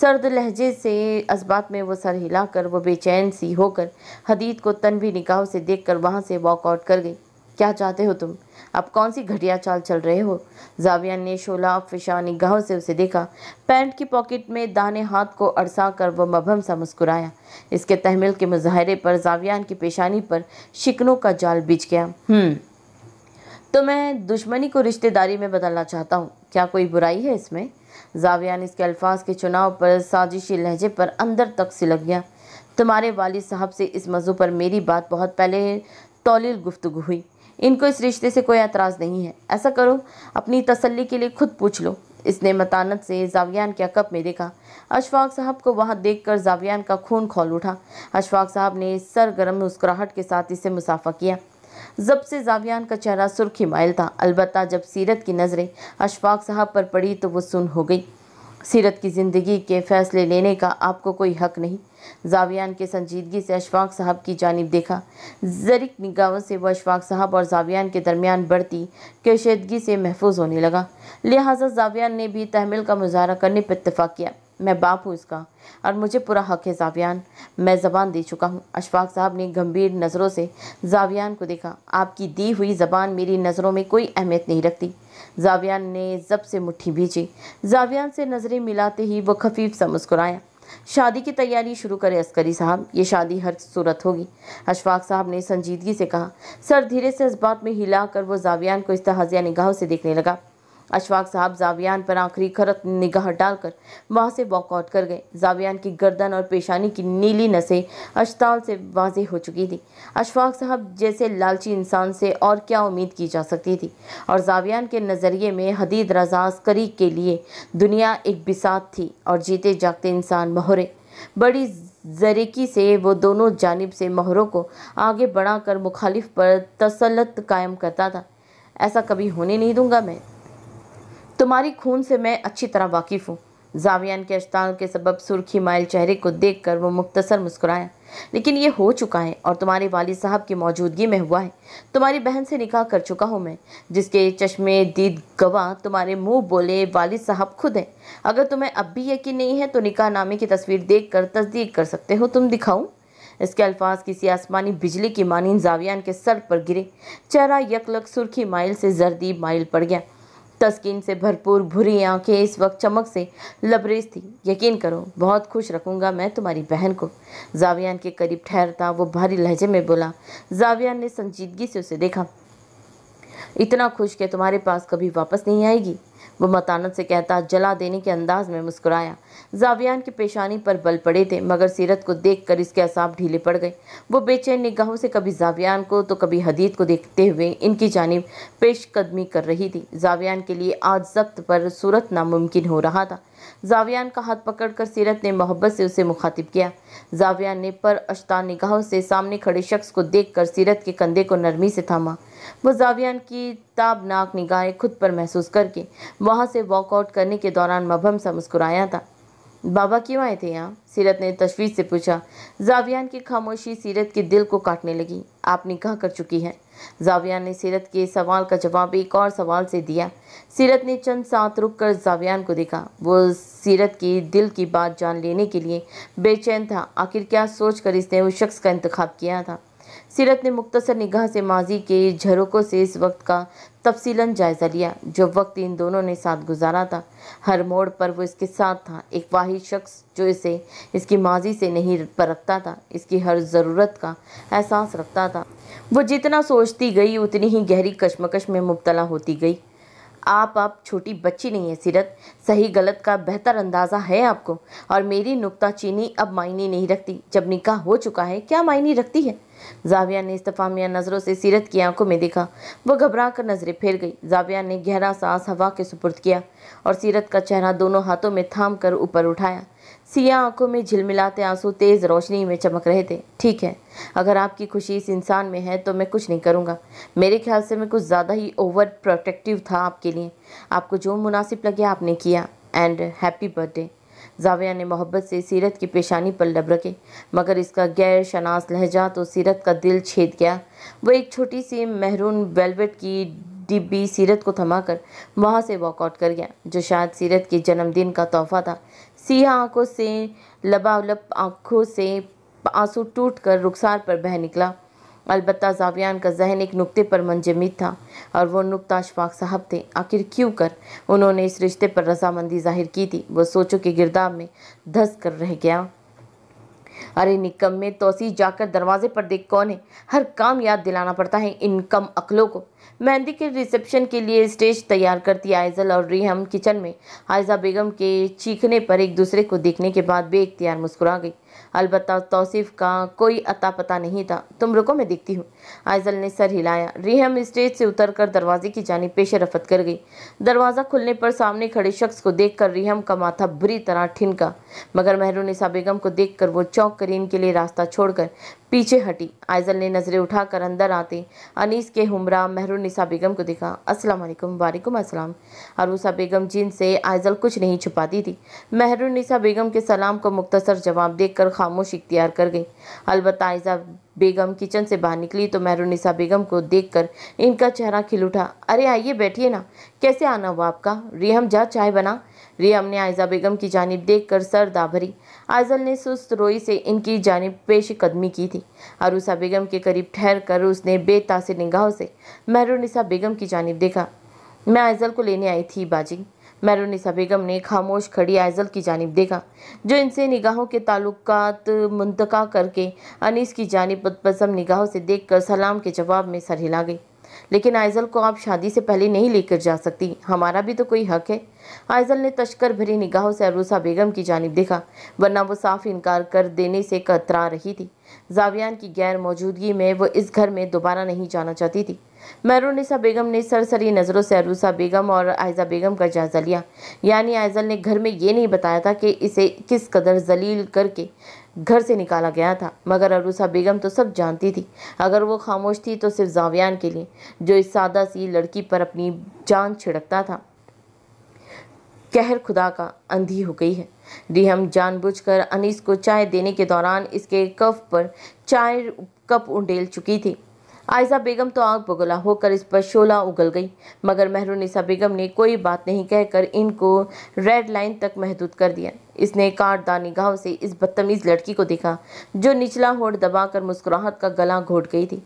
सर्द लहजे से असबात में वो सर हिलाकर वो बेचैन सी होकर हदीद को तनवी निकाह से देखकर वहाँ से वॉकआउट कर गई क्या चाहते हो तुम अब कौन सी घटिया चाल चल रहे हो जाविया ने शोला फिशा निगाहों से उसे देखा पैंट की पॉकेट में दाने हाथ को अड़सा कर वह मभम सा मुस्कुराया इसके तहमिल के मुजाहरे पर जावियान की पेशानी पर शिकनों का जाल बिछ गया हम्म, तो मैं दुश्मनी को रिश्तेदारी में बदलना चाहता हूँ क्या कोई बुराई है इसमें जावियान इसके अल्फाज के चुनाव पर साजिशी लहजे पर अंदर तक सिलक गया तुम्हारे वालिद साहब से इस मज़ू पर मेरी बात बहुत पहले तौलील गुफ्तु हुई इनको इस रिश्ते से कोई एतराज़ नहीं है ऐसा करो अपनी तसल्ली के लिए खुद पूछ लो इसने मतानत से जावियान के अकब में देखा अशफाक साहब को वहाँ देखकर जावियान का खून खोल उठा अशफाक साहब ने सरगर्म मुस्कुराहट के साथ इसे मुसाफा किया जब से जावियान का चेहरा सुर्खी मायल था अलबत्त जब सीरत की नज़रें अशफाक साहब पर पड़ी तो वह सुन हो गई सीरत की ज़िंदगी के फैसले लेने का आपको कोई हक नहीं जावियान के संजीदगी से अशफाक साहब की जानब देखा जरिक निगाहों से वह अशफाक साहब और जावियान के दरमियान बढ़ती कशदगी से महफूज होने लगा लिहाजा जावियान ने भी तहमिल का मुजाहरा करने पर इतफ़ा किया मैं बाप हूँ इसका और मुझे पूरा हक है जावियान मैं ज़बान दे चुका हूँ अशफाक साहब ने गंभीर नज़रों से जावियान को देखा आपकी दी हुई ज़बान मेरी नज़रों में कोई अहमियत नहीं रखती जावियान ने जब से मुट्ठी भीजी जावियान से नज़रें मिलाते ही वो खफीफ सा मुस्कुराया शादी की तैयारी शुरू करें अस्करी साहब ये शादी हर सूरत होगी अशफाक साहब ने संजीदगी से कहा सर धीरे से इस बात में हिला कर वो जावियान को इस तहजिया निगाहों से देखने लगा अशफाक साहब जावियान पर आखिरी खरत निगाह डालकर वहाँ से वॉकआउट कर गए जावियान की गर्दन और पेशानी की नीली नसें अशताल से वाजे हो चुकी थी अशफाक साहब जैसे लालची इंसान से और क्या उम्मीद की जा सकती थी और जावियान के नज़रिए में हदीद रजाज करी के लिए दुनिया एक बिसात थी और जीते जागते इंसान मोहरे बड़ी जरीकी से वो दोनों जानब से मोहरों को आगे बढ़ाकर मुखालिफ पर तसलत कायम करता था ऐसा कभी होने नहीं दूंगा मैं तुम्हारी खून से मैं अच्छी तरह वाकिफ़ हूँ जावियान के अश्ताल के सबब सुर्खी माइल चेहरे को देख कर वो मुख्तसर मुस्कुराया लेकिन ये हो चुका है और तुम्हारे वाली साहब की मौजूदगी में हुआ है तुम्हारी बहन से निकाह कर चुका हूँ मैं जिसके चश्मे दीद गवाह तुम्हारे मुंह बोले वालिद साहब खुद हैं अगर तुम्हें अब भी यकीन नहीं है तो निकाह नामे की तस्वीर देख कर तस्दीक कर सकते हो तुम दिखाऊँ इसके अल्फाज किसी आसमानी बिजली की मानी जावियान के सर पर गिरे चेहरा यकलक सुर्खी माइल से जर्दी माइल पड़ गया तस्किन से भरपूर भूरी आंखें इस वक्त चमक से लबरेज थी यकीन करो बहुत खुश रखूँगा मैं तुम्हारी बहन को जावियान के करीब ठहरता वो भारी लहजे में बोला जावियान ने संजीदगी से उसे देखा इतना खुश कि तुम्हारे पास कभी वापस नहीं आएगी वो मतानत से कहता जला देने के अंदाज में मुस्कुराया जावियान की पेशानी पर बल पड़े थे मगर सीरत को देखकर इसके असाब ढीले पड़ गए वो बेचैन निगाहों से कभी जावियान को तो कभी हदीत को देखते हुए इनकी जानब पेश कदमी कर रही थी जावियान के लिए आज जब्त पर सूरत नामुमकिन हो रहा था जावियान का हाथ पकड़कर सीरत ने मोहब्बत से उसे मुखातिब किया जावियान ने पर अश्ता निगाहों से सामने खड़े शख्स को देखकर सीरत के कंधे को नरमी से थामा वो जावियान की ताबनाक निगाहें खुद पर महसूस करके वहाँ से वॉकआउट करने के दौरान मबहम सा मुस्कुराया था बाबा क्यों आए थे यहाँ सीरत ने तशवीश से पूछा जावियान की खामोशी सीरत के दिल को काटने लगी आप निकाह कर चुकी है जावियान ने सीरत के सवाल का जवाब एक और सवाल से दिया सीरत ने चंद साथ रुक कर जावियान को देखा वो सीरत की दिल की बात जान लेने के लिए बेचैन था आखिर क्या सोच कर इसने उस शख्स का इंतखब किया था सीरत ने मुख्तर निगाह से माजी के झरोकों से इस वक्त का तफसीला जायज़ा लिया जो वक्त इन दोनों ने साथ गुजारा था हर मोड़ पर वो इसके साथ था एक वाहि शख्स जो इसे इसकी माजी से नहीं परखता था इसकी हर ज़रूरत का एहसास रखता था वो जितना सोचती गई उतनी ही गहरी कशमकश में मुबतला होती गई आप आप छोटी बच्ची नहीं है सीरत सही गलत का बेहतर अंदाज़ा है आपको और मेरी नुकताचीनी अब मायने नहीं रखती जब निकाह हो चुका है क्या मायने रखती है जाविया ने इस्तफामिया नज़रों से सीरत की आंखों में देखा वो घबरा कर नज़रें फेर गई जाविया ने गहरा सांस हवा के सुपुर्द किया और सीरत का चेहरा दोनों हाथों में थाम कर ऊपर उठाया सिया आंखों में झिलमिलाते आंसू तेज़ रोशनी में चमक रहे थे ठीक है अगर आपकी खुशी इस इंसान में है तो मैं कुछ नहीं करूँगा मेरे ख्याल से मैं कुछ ज़्यादा ही ओवर प्रोटेक्टिव था आपके लिए आपको जो मुनासिब लगे आपने किया एंड हैप्पी बर्थडे जाविया ने मोहब्बत से सीरत की पेशानी पर लब रखे मगर इसका गैर शनास लहजा तो सीरत का दिल छेद गया वह एक छोटी सी महरून वेलवेट की डिब्बी सीरत को थमाकर वहाँ से वॉकआउट कर गया जो शायद सीरत के जन्मदिन का तोहफा था सियाह आंखों से लबालब आंखों से आंसू टूट कर रुखसार पर बह निकला अलबत् जावियान का जहन एक नुक्ते पर मंजमित था और वो नुक्ता अशफाक साहब थे आखिर क्यों कर उन्होंने इस रिश्ते पर रजामंदी जाहिर की थी वो सोचों के गिरदाब में धस कर रह गया अरे निकम में तोसी जाकर दरवाजे पर देख कौन है हर काम याद दिलाना पड़ता है इन कम अकलों को मेहंदी के रिसेप्शन के लिए स्टेज तैयार करती आयजल और रिहम किचन में आयजा बेगम के चीखने पर एक दूसरे को देखने के बाद बेख्तियार मुस्कुरा गई अलबत्त तोसीफ़ का कोई अता पता नहीं था तुम रुको मैं देखती हूँ आयजल ने सर हिलाया रिहम स्टेज से उतरकर दरवाजे की जानी पेश रफत कर गई दरवाज़ा खुलने पर सामने खड़े शख्स को देखकर रिहम का माथा बुरी तरह ठिनका मगर महरूनिसा बेगम को देखकर वो चौक कर इनके लिए रास्ता छोड़कर पीछे हटी आयजल ने नज़रें उठाकर अंदर आते अनीस के हमरा महरूनिसा बेगम को देखा अस्सलाम वालेकुम वालेकुम अस्सलाम अरूसा बेगम जिन से आयजल कुछ नहीं छुपाती थी महरूनिसा बेगम के सलाम को मुख्तसर जवाब देकर खामोश इख्तियार कर गई अलबत्त आयजा बेगम किचन से बाहर निकली तो मैरूनिसा बेगम को देखकर इनका चेहरा खिल उठा अरे आइए बैठिए ना कैसे आना हुआ आपका रेहम जा चाय बना रियम ने आयजा बेगम की जानब देख कर सर दाभरी आयजल ने सुस्त रोई से इनकी जानब पेश कदमी की थी अरूसा बेगम के करीब ठहर कर उसने बेतासर निगाहों से मैरूनिसा बेगम की जानब देखा मैं आयजल को लेने आई थी बाजी मैरोनिसा बेगम ने खामोश खड़ी आइजल की जानब देखा जो इनसे निगाहों के ताल्लुक मुंतका करके अनीस की जानब बदपसम निगाहों से देख कर सलाम के जवाब में सर हिला गई लेकिन आइजल को आप शादी से पहले नहीं लेकर जा सकती हमारा भी तो कोई हक है आइजल ने तश्कर भरी निगाहों से अरूसा बेगम की जानब देखा वरना वो साफ इनकार कर देने से कतरा रही थी जावियान की गैर मौजूदगी में वो इस घर में दोबारा नहीं जाना चाहती थी मैरोसा बेगम ने सरसरी नज़रों से अरूसा बेगम और आयजा बेगम का जायजा लिया यानी आयजल ने घर में ये नहीं बताया था कि इसे किस कदर जलील करके घर से निकाला गया था मगर अरूसा बेगम तो सब जानती थी अगर वो खामोश थी तो सिर्फ जावियान के लिए जो इस सादा सी लड़की पर अपनी जान छिड़कता था कहर खुदा का अंधी हो गई है रिहम जानबूझकर अनीस को चाय देने के दौरान इसके कफ पर चाय कप उंडेल चुकी थी आयजा बेगम तो आग बगुला होकर इस पर शोला उगल गई मगर महरूनिसा बेगम ने कोई बात नहीं कहकर इनको रेड लाइन तक महदूद कर दिया इसने काटदार निगाहों से इस बदतमीज लड़की को देखा जो निचला होड़ दबाकर मुस्कुराहट का गला घोट गई थी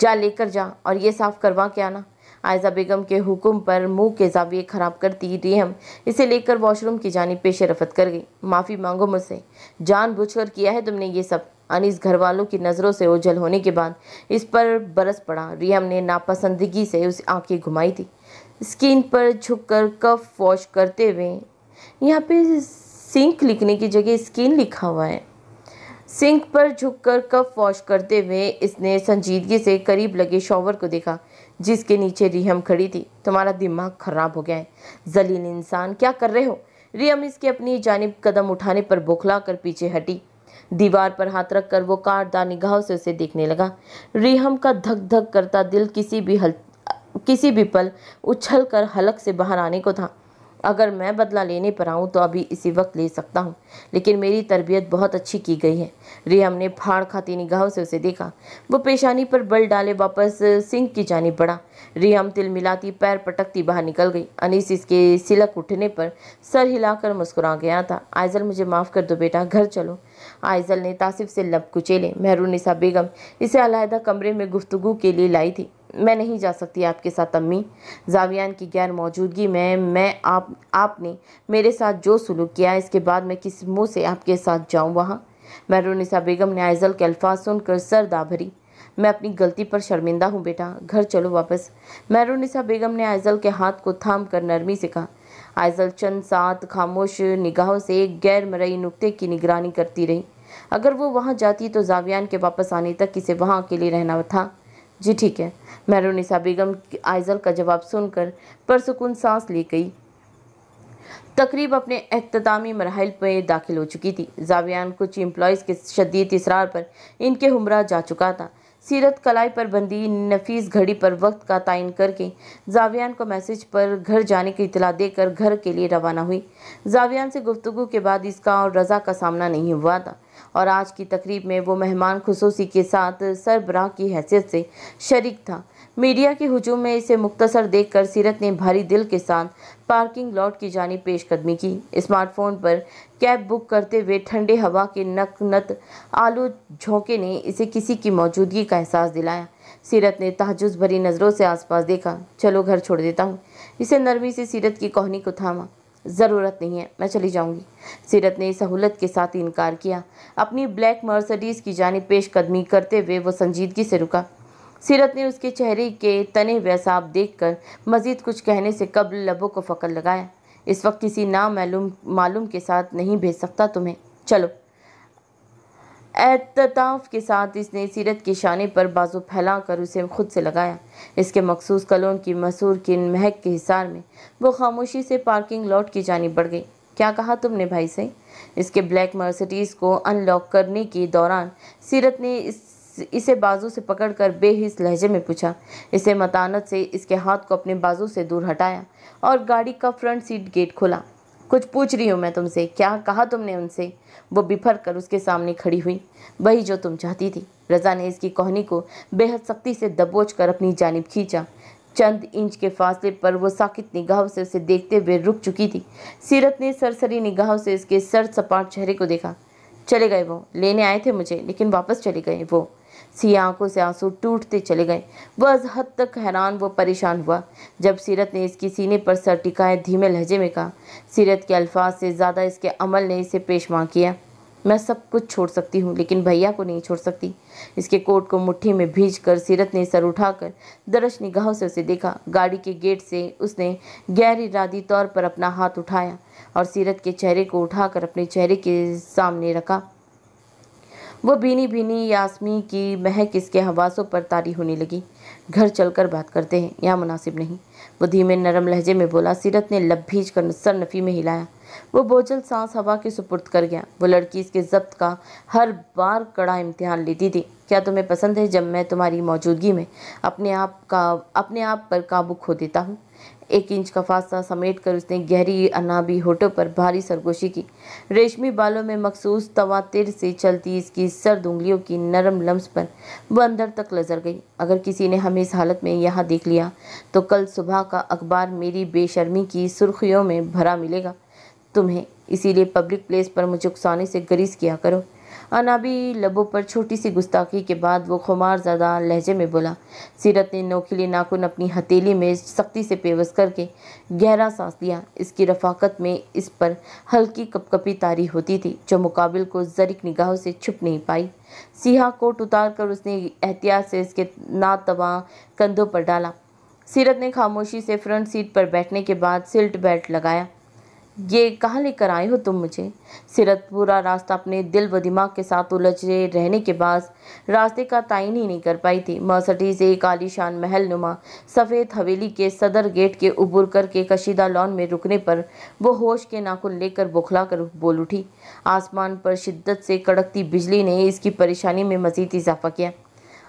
जा लेकर जा और ये साफ करवा के आना आयजा बेगम के हुक्म पर मुंह के जाविये खराब करती रियम इसे लेकर वॉशरूम की जानी पेश रफत कर गई माफ़ी मांगो मुझसे कर किया है तुमने ये सब अनिस घर वालों की नज़रों से ओझल होने के बाद इस पर बरस पड़ा रियम ने नापसंदगी से उस आंखें घुमाई थी स्किन पर झुक कर कफ वॉश करते हुए यहाँ पे सिंक लिखने की जगह स्किन लिखा हुआ है सिंक पर झुककर कफ वॉश करते हुए इसने संजीदगी से करीब लगे शॉवर को देखा जिसके नीचे रियम खड़ी थी तुम्हारा दिमाग खराब हो गया है जलील इंसान क्या कर रहे हो रियम इसके अपनी जानब कदम उठाने पर बौखला कर पीछे हटी दीवार पर हाथ रख कर वो कारदार निगाहों से उसे देखने लगा रिहम का धक धक करता दिल किसी भी हल किसी भी पल उछल कर हलक से बाहर आने को था अगर मैं बदला लेने पर आऊँ तो अभी इसी वक्त ले सकता हूँ लेकिन मेरी तरबियत बहुत अच्छी की गई है रेहम ने फाड़ खाती निगाह से उसे देखा वो पेशानी पर बल डाले वापस सिंह की जानी पड़ा रेहम तिल मिलाती पैर पटकती बाहर निकल गई अनीस इसके सिलक उठने पर सर हिलाकर मुस्कुरा गया था आयजल मुझे माफ़ कर दो बेटा घर चलो आयजल ने तासिफ से लब कुचेले महरूनिसा बेगम इसे अलायदा कमरे में गुफ्तगु के लिए लाई थी मैं नहीं जा सकती आपके साथ अम्मी जावियान की गैर मौजूदगी में मैं आप आपने मेरे साथ जो सलूक किया इसके बाद मैं किस मुँह से आपके साथ जाऊँ वहाँ महरूनिसा बेगम ने आइजल के अल्फाज सुनकर सर दा भरी मैं अपनी गलती पर शर्मिंदा हूँ बेटा घर चलो वापस महरूनिसा बेगम ने आइजल के हाथ को थाम कर नरमी से कहा आइजल चंद सात खामोश निगाहों से एक गैर मरई नुकते की निगरानी करती रही अगर वो वहाँ जाती तो जावियान के वापस आने तक इसे वहाँ अकेले रहना था जी ठीक है मैरोनिसा बेगम आइजल का जवाब सुनकर परसकून सांस ले गई तकरीब अपने अख्तामी मरहल में दाखिल हो चुकी थी जावियान कुछ एम्प्लॉज के शदीद इसरार पर इनके हमरा जा चुका था सीरत कलाई पर बंदी नफीस घड़ी पर वक्त का तयन करके जावियान को मैसेज पर घर जाने की इतला देकर घर के लिए रवाना हुई जावियान से गुफ्तु के बाद इसका और रज़ा का सामना नहीं हुआ था और आज की तकरीब में वो मेहमान खसूसी के साथ सरबराह की हैसियत से शरीक था मीडिया के हजूम में इसे मुख्तसर कर सीरत ने भारी दिल के साथ पार्किंग लॉट की जानी पेशकदमी की स्मार्टफोन पर कैब बुक करते हुए ठंडे हवा के नक नत आलू झोंके ने इसे किसी की मौजूदगी का एहसास दिलाया सीरत ने तहजुस भरी नज़रों से आसपास देखा चलो घर छोड़ देता हूँ इसे नरमी से सीरत की कोहनी को थामा ज़रूरत नहीं है मैं चली जाऊंगी सीरत ने सहूलत के साथ इनकार किया अपनी ब्लैक मर्सडीज़ की जानी पेश कदमी करते हुए वो संजीदगी से रुका सीरत ने उसके चेहरे के तने वैसाब देख कर मज़ीद कुछ कहने से कबल लबों को फकर लगाया इस वक्त किसी नामूम मालूम के साथ नहीं भेज सकता तुम्हें चलो एहतताफ के साथ इसने सीरत के शाने पर बाजू फैलाकर उसे खुद से लगाया इसके मखसूस कलोन की मसूर किन महक के हिसार में वो खामोशी से पार्किंग लॉट की जानी बढ़ गई क्या कहा तुमने भाई से इसके ब्लैक मर्सिडीज़ को अनलॉक करने के दौरान सीरत ने इस इसे बाजू से पकड़कर बेहिस लहजे में पूछा इसे मतानत से इसके हाथ को अपने बाजू से दूर हटाया और गाड़ी का फ्रंट सीट गेट खोला कुछ पूछ रही हूँ मैं तुमसे क्या कहा तुमने उनसे वो बिफर कर उसके सामने खड़ी हुई वही जो तुम चाहती थी रज़ा ने इसकी कोहनी को बेहद सख्ती से दबोच कर अपनी जानब खींचा चंद इंच के फासले पर वो साकित निगाह से उसे देखते हुए रुक चुकी थी सीरत ने सरसरी निगाह से इसके सर सपाट चेहरे को देखा चले गए वो लेने आए थे मुझे लेकिन वापस चले गए वो सी आंखों से आंसू टूटते चले गए वह अज़ हद तक हैरान व परेशान हुआ जब सीरत ने इसकी सीने पर सर टिकाए धीमे लहजे में कहा सीरत के अल्फाज से ज़्यादा इसके अमल ने इसे माँ किया मैं सब कुछ छोड़ सकती हूँ लेकिन भैया को नहीं छोड़ सकती इसके कोट को मुट्ठी में भीज कर सीरत ने सर उठाकर दरश निगाहों से उसे देखा गाड़ी के गेट से उसने गैर इरादी तौर पर अपना हाथ उठाया और सीरत के चेहरे को उठाकर अपने चेहरे के सामने रखा वो बीनी भीनी यासमी की महक इसके हवासों पर तारी होने लगी घर चलकर बात करते हैं यहाँ मुनासिब नहीं वो धीमे नरम लहजे में बोला सीरत ने लब भीज कर सर नफ़ी में हिलाया वो बोझल सांस हवा के सुपुर्द कर गया वो लड़की इसके जब्त का हर बार कड़ा इम्तिहान लेती थी क्या तुम्हें पसंद है जब मैं तुम्हारी मौजूदगी में अपने आप का अपने आप पर काबू खो देता हूँ एक इंच का फासला समेट कर उसने गहरी अनाबी होठों पर भारी सरगोशी की रेशमी बालों में मखसूस तवातिर से चलती इसकी सर्द उंगलियों की नरम लम्स पर वह अंदर तक लजर गई अगर किसी ने हमें इस हालत में यहाँ देख लिया तो कल सुबह का अखबार मेरी बेशर्मी की सुर्खियों में भरा मिलेगा तुम्हें इसीलिए पब्लिक प्लेस पर मुझे उकसाने से गरीज किया करो अनाबी लबों पर छोटी सी गुस्ताखी के बाद वो खुमार ज़्यादा लहजे में बोला सीरत ने नोखिली नाखुन अपनी हथेली में सख्ती से पेवस करके गहरा सांस लिया इसकी रफाकत में इस पर हल्की कपकपी तारी होती थी जो मुकाबिल को जरिक निगाहों से छुप नहीं पाई सिया कोट उतार कर उसने एहतियात से इसके नातवा कंधों पर डाला सीरत ने खामोशी से फ्रंट सीट पर बैठने के बाद सिल्ट बेल्ट लगाया ये कहाँ लेकर आए हो तुम मुझे सिरतपुरा रास्ता अपने दिल व दिमाग के साथ उलझे रहने के बाद रास्ते का तयन ही नहीं कर पाई थी मर्सडीज एक आलीशान महल नुमा सफ़ेद हवेली के सदर गेट के उबर कर के कशीदा लॉन में रुकने पर वो होश के नाखुन लेकर बुखला कर बोल उठी आसमान पर शिद्दत से कड़कती बिजली ने इसकी परेशानी में मज़ीद इजाफा किया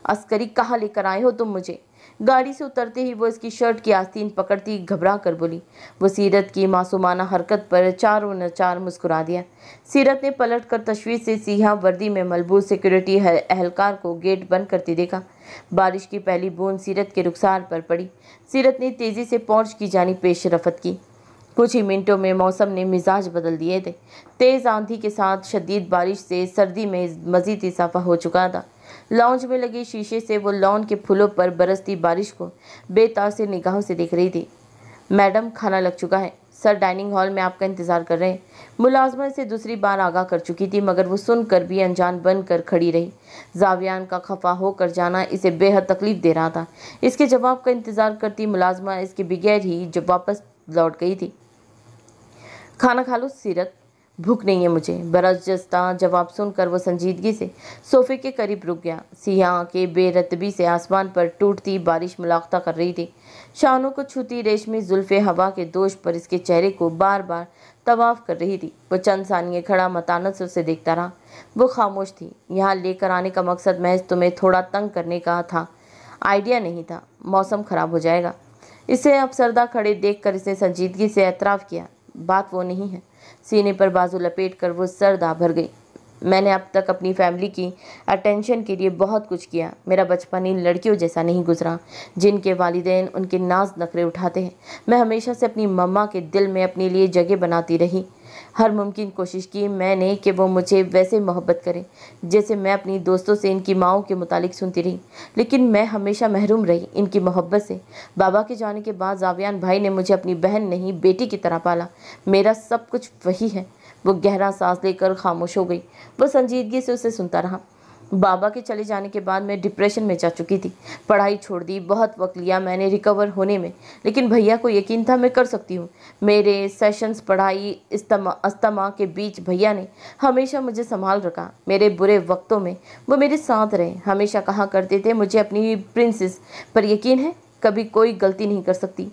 अस्करी कहाँ लेकर आए हो तुम मुझे गाड़ी से उतरते ही वो इसकी शर्ट की आस्तीन पकड़ती घबरा कर बोली वो सीरत की मासूमाना हरकत पर चारों नचार मुस्कुरा दिया सीरत ने पलट कर तशवीर से सीहा वर्दी में मलबूस सिक्योरिटी अहलकार को गेट बंद करते देखा बारिश की पहली बूंद सीरत के रुखसार पर पड़ी सीरत ने तेज़ी से पहुँच की जानी पेश रफत की कुछ ही मिनटों में मौसम ने मिजाज बदल दिए थे तेज़ आंधी के साथ शदीद बारिश से सर्दी में मज़ीद इजाफा हो चुका था लॉन्च में लगे शीशे से वो लॉन के फूलों पर बरसती बारिश को बेतासर निगाहों से देख रही थी मैडम खाना लग चुका है सर डाइनिंग हॉल में आपका इंतज़ार कर रहे हैं मुलाजमत से दूसरी बार आगाह कर चुकी थी मगर वो सुनकर भी अनजान बन कर खड़ी रही जावियान का खफा होकर जाना इसे बेहद तकलीफ दे रहा था इसके जवाब का इंतज़ार करती मुलाजमा इसके बगैर ही जब वापस लौट गई थी खाना खा लो सीरत भूख नहीं है मुझे जस्ता जवाब सुनकर वो संजीदगी से सोफे के करीब रुक गया सियाह के बेरतबी से आसमान पर टूटती बारिश मुलाकता कर रही थी शानों को छूती रेशमी जुल्फ़े हवा के दोष पर इसके चेहरे को बार बार तवाफ कर रही थी वो चंद सानिए खड़ा मतानत से उसे देखता रहा वो खामोश थी यहाँ लेकर आने का मकसद महज तुम्हें थोड़ा तंग करने का था आइडिया नहीं था मौसम ख़राब हो जाएगा इसे अब सरदा खड़े देखकर इसने संजीदगी से एतराफ़ किया बात वो नहीं है सीने पर बाजू लपेट कर वो दा भर गई मैंने अब तक अपनी फैमिली की अटेंशन के लिए बहुत कुछ किया मेरा बचपन इन लड़कियों जैसा नहीं गुजरा जिनके वालदेन उनके नाज नखरे उठाते हैं मैं हमेशा से अपनी मम्मा के दिल में अपने लिए जगह बनाती रही हर मुमकिन कोशिश की मैंने कि वो मुझे वैसे मोहब्बत करें जैसे मैं अपनी दोस्तों से इनकी माओ के मुतालिक सुनती रही लेकिन मैं हमेशा महरूम रही इनकी मोहब्बत से बाबा के जाने के बाद जावियान भाई ने मुझे अपनी बहन नहीं बेटी की तरह पाला मेरा सब कुछ वही है वो गहरा सांस लेकर खामोश हो गई वो संजीदगी से उसे सुनता रहा बाबा के चले जाने के बाद मैं डिप्रेशन में जा चुकी थी पढ़ाई छोड़ दी बहुत वक्त लिया मैंने रिकवर होने में लेकिन भैया को यकीन था मैं कर सकती हूँ मेरे सेशंस पढ़ाई इस्तमा अस्तमा के बीच भैया ने हमेशा मुझे संभाल रखा मेरे बुरे वक्तों में वो मेरे साथ रहे हमेशा कहा करते थे मुझे अपनी प्रिंसेस पर यकीन है कभी कोई गलती नहीं कर सकती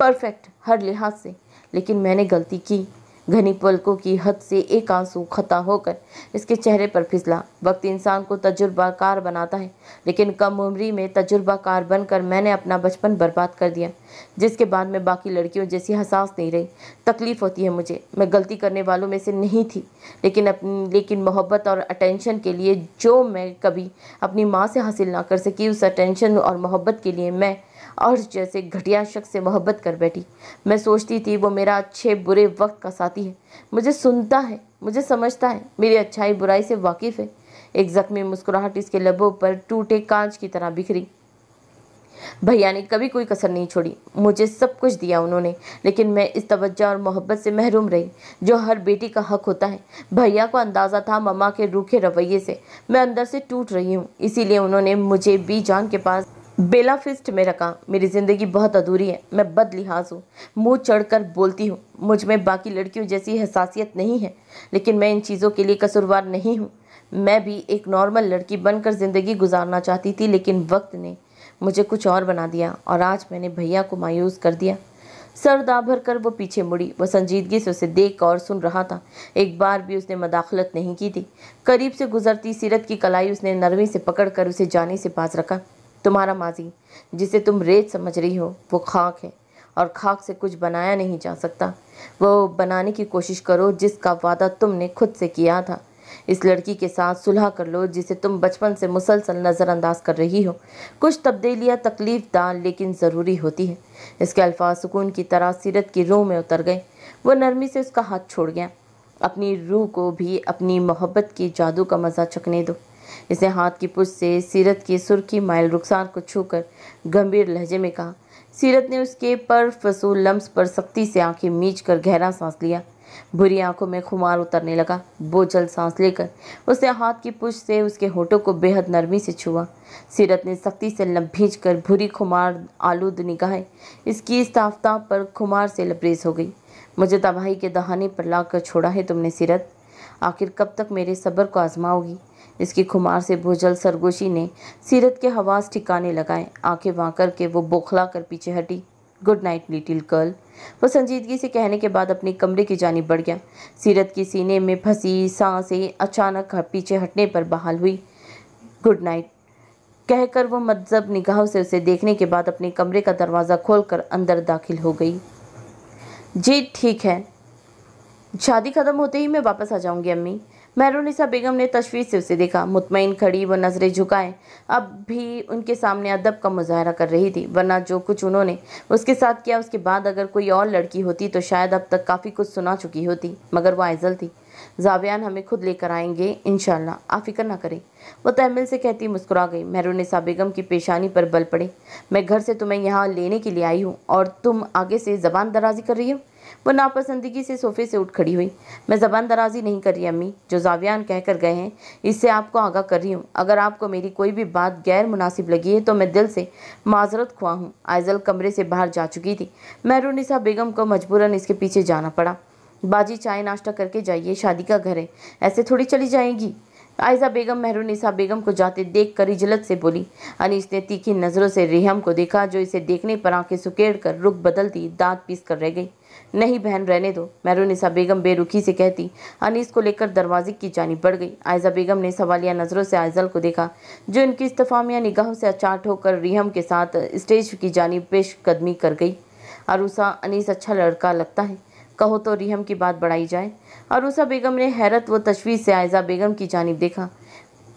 परफेक्ट हर लिहाज से लेकिन मैंने गलती की घनी पलकों की हद से एक आंसू खता होकर इसके चेहरे पर फिसला वक्त इंसान को तजुर्बाकार बनाता है लेकिन कम उम्री में तजुर्बाकार बनकर मैंने अपना बचपन बर्बाद कर दिया जिसके बाद मैं बाकी लड़कियों जैसी हसास नहीं रही तकलीफ़ होती है मुझे मैं गलती करने वालों में से नहीं थी लेकिन अपनी लेकिन मोहब्बत और अटेंशन के लिए जो मैं कभी अपनी माँ से हासिल ना कर सकी उस अटेंशन और मोहब्बत के लिए मैं और जैसे घटिया शख्स से मोहब्बत कर बैठी मैं सोचती थी वो मेरा अच्छे बुरे वक्त का साथी है मुझे सुनता है मुझे समझता है मेरी अच्छाई बुराई से वाकिफ़ है एक जख्मी मुस्कुराहट इसके लबों पर टूटे कांच की तरह बिखरी भैया ने कभी कोई कसर नहीं छोड़ी मुझे सब कुछ दिया उन्होंने लेकिन मैं इस तवज्जा और मोहब्बत से महरूम रही जो हर बेटी का हक होता है भैया को अंदाज़ा था ममा के रूखे रवैये से मैं अंदर से टूट रही हूँ इसीलिए उन्होंने मुझे भी जान के पास बेला फिस्ट में रखा मेरी ज़िंदगी बहुत अधूरी है मैं बद लिहाज हूँ चढ़ चढ़कर बोलती हूँ मुझ में बाकी लड़कियों जैसी हसासियत नहीं है लेकिन मैं इन चीज़ों के लिए कसूरवार नहीं हूँ मैं भी एक नॉर्मल लड़की बनकर ज़िंदगी गुजारना चाहती थी लेकिन वक्त ने मुझे कुछ और बना दिया और आज मैंने भैया को मायूस कर दिया सर दा भर कर वो पीछे मुड़ी वह संजीदगी से उसे देख और सुन रहा था एक बार भी उसने मदाखलत नहीं की थी करीब से गुजरती सीरत की कलाई उसने नरमी से पकड़कर उसे जाने से पास रखा तुम्हारा माजी जिसे तुम रेत समझ रही हो वो खाक है और खाक से कुछ बनाया नहीं जा सकता वो बनाने की कोशिश करो जिसका वादा तुमने खुद से किया था इस लड़की के साथ सुलह कर लो जिसे तुम बचपन से मुसलसल नज़रअंदाज कर रही हो कुछ तब्दीलियाँ तकलीफ दार लेकिन ज़रूरी होती है इसके अल्फाज सुकून की तरह सीरत की रूह में उतर गए वह नरमी से उसका हाथ छोड़ गया अपनी रूह को भी अपनी मोहब्बत की जादू का मज़ा चखने दो इसने हाथ की पुष्ट से सीरत की सुर्खी मायल रुखसार को छूकर गंभीर लहजे में कहा सीरत ने उसके पर फसूल लम्स पर सख्ती से आंखें मीच कर गहरा सांस लिया बुरी आंखों में खुमार उतरने लगा बोझल सांस लेकर उसने हाथ की पुष्ट से उसके होठों को बेहद नरमी से छुआ सीरत ने सख्ती से लम भींच कर भूरी खुमार आलूद निगाहें इसकी इस ताफ्ता पर खुमार से लबरेज हो गई मुझे तबाही के दहाने पर ला कर छोड़ा है तुमने सीरत आखिर कब तक मेरे सब्र को आजमाओगी इसकी खुमार से भूजल सरगोशी ने सीरत के हवास ठिकाने लगाए आंखें वहाँ करके वो बौखला कर पीछे हटी गुड नाइट लिटिल गर्ल वो संजीदगी से कहने के बाद अपने कमरे की जानी बढ़ गया सीरत की सीने में फंसी सांसें अचानक पीछे हटने पर बहाल हुई गुड नाइट कहकर वो मजहब निगाह से उसे देखने के बाद अपने कमरे का दरवाज़ा खोलकर अंदर दाखिल हो गई जी ठीक है शादी ख़त्म होते ही मैं वापस आ जाऊंगी अम्मी मेहरूनिसा बेगम ने तशवीश से उसे देखा मुतमिन खड़ी व नज़रें झुकाए अब भी उनके सामने अदब का मुजाहरा कर रही थी वरना जो कुछ उन्होंने उसके साथ किया उसके बाद अगर कोई और लड़की होती तो शायद अब तक काफ़ी कुछ सुना चुकी होती मगर वह आइजल थी जावियान हमें खुद लेकर आएंगे इन आप फिक्र ना करें वह तहमिल से कहती मुस्कुरा गई मेहरूनिसा बेगम की पेशानी पर बल पड़े मैं घर से तुम्हें यहाँ लेने के लिए आई हूँ और तुम आगे से ज़बान दराजी कर रही हो वो नापसंदगी से सोफे से उठ खड़ी हुई मैं जबान दराजी नहीं कर रही अम्मी जो जावियान कह कर गए हैं इससे आपको आगाह कर रही हूँ अगर आपको मेरी कोई भी बात गैर मुनासिब लगी है तो मैं दिल से माजरत खुआ हूँ आयजल कमरे से बाहर जा चुकी थी मैरूनिसा बेगम को मजबूरन इसके पीछे जाना पड़ा बाजी चाय नाश्ता करके जाइए शादी का घर है ऐसे थोड़ी चली जाएगी आयजा बेगम मेहरूनिसा बेगम को जाते देख कर इजलत से बोली अनिश ने तीखी नज़रों से रेहम को देखा जो इसे देखने पर आंखें सुकेड़ कर रुख बदलती दांत पीस कर रह गई नहीं बहन रहने दो मैरूनिसा बेगम बेरुखी से कहती अनीस को लेकर दरवाजे की जानी बढ़ गई आयजा बेगम ने सवालिया नज़रों से आयजल को देखा जो इनकी इस्तफामिया निगाहों से अचाट होकर रिहम के साथ स्टेज की जानी पेश कदमी कर गई अरूसा अनीस अच्छा लड़का लगता है कहो तो रिहम की बात बढ़ाई जाए अरूसा बेगम ने हैरत व तशवीश से आयजा बेगम की जानब देखा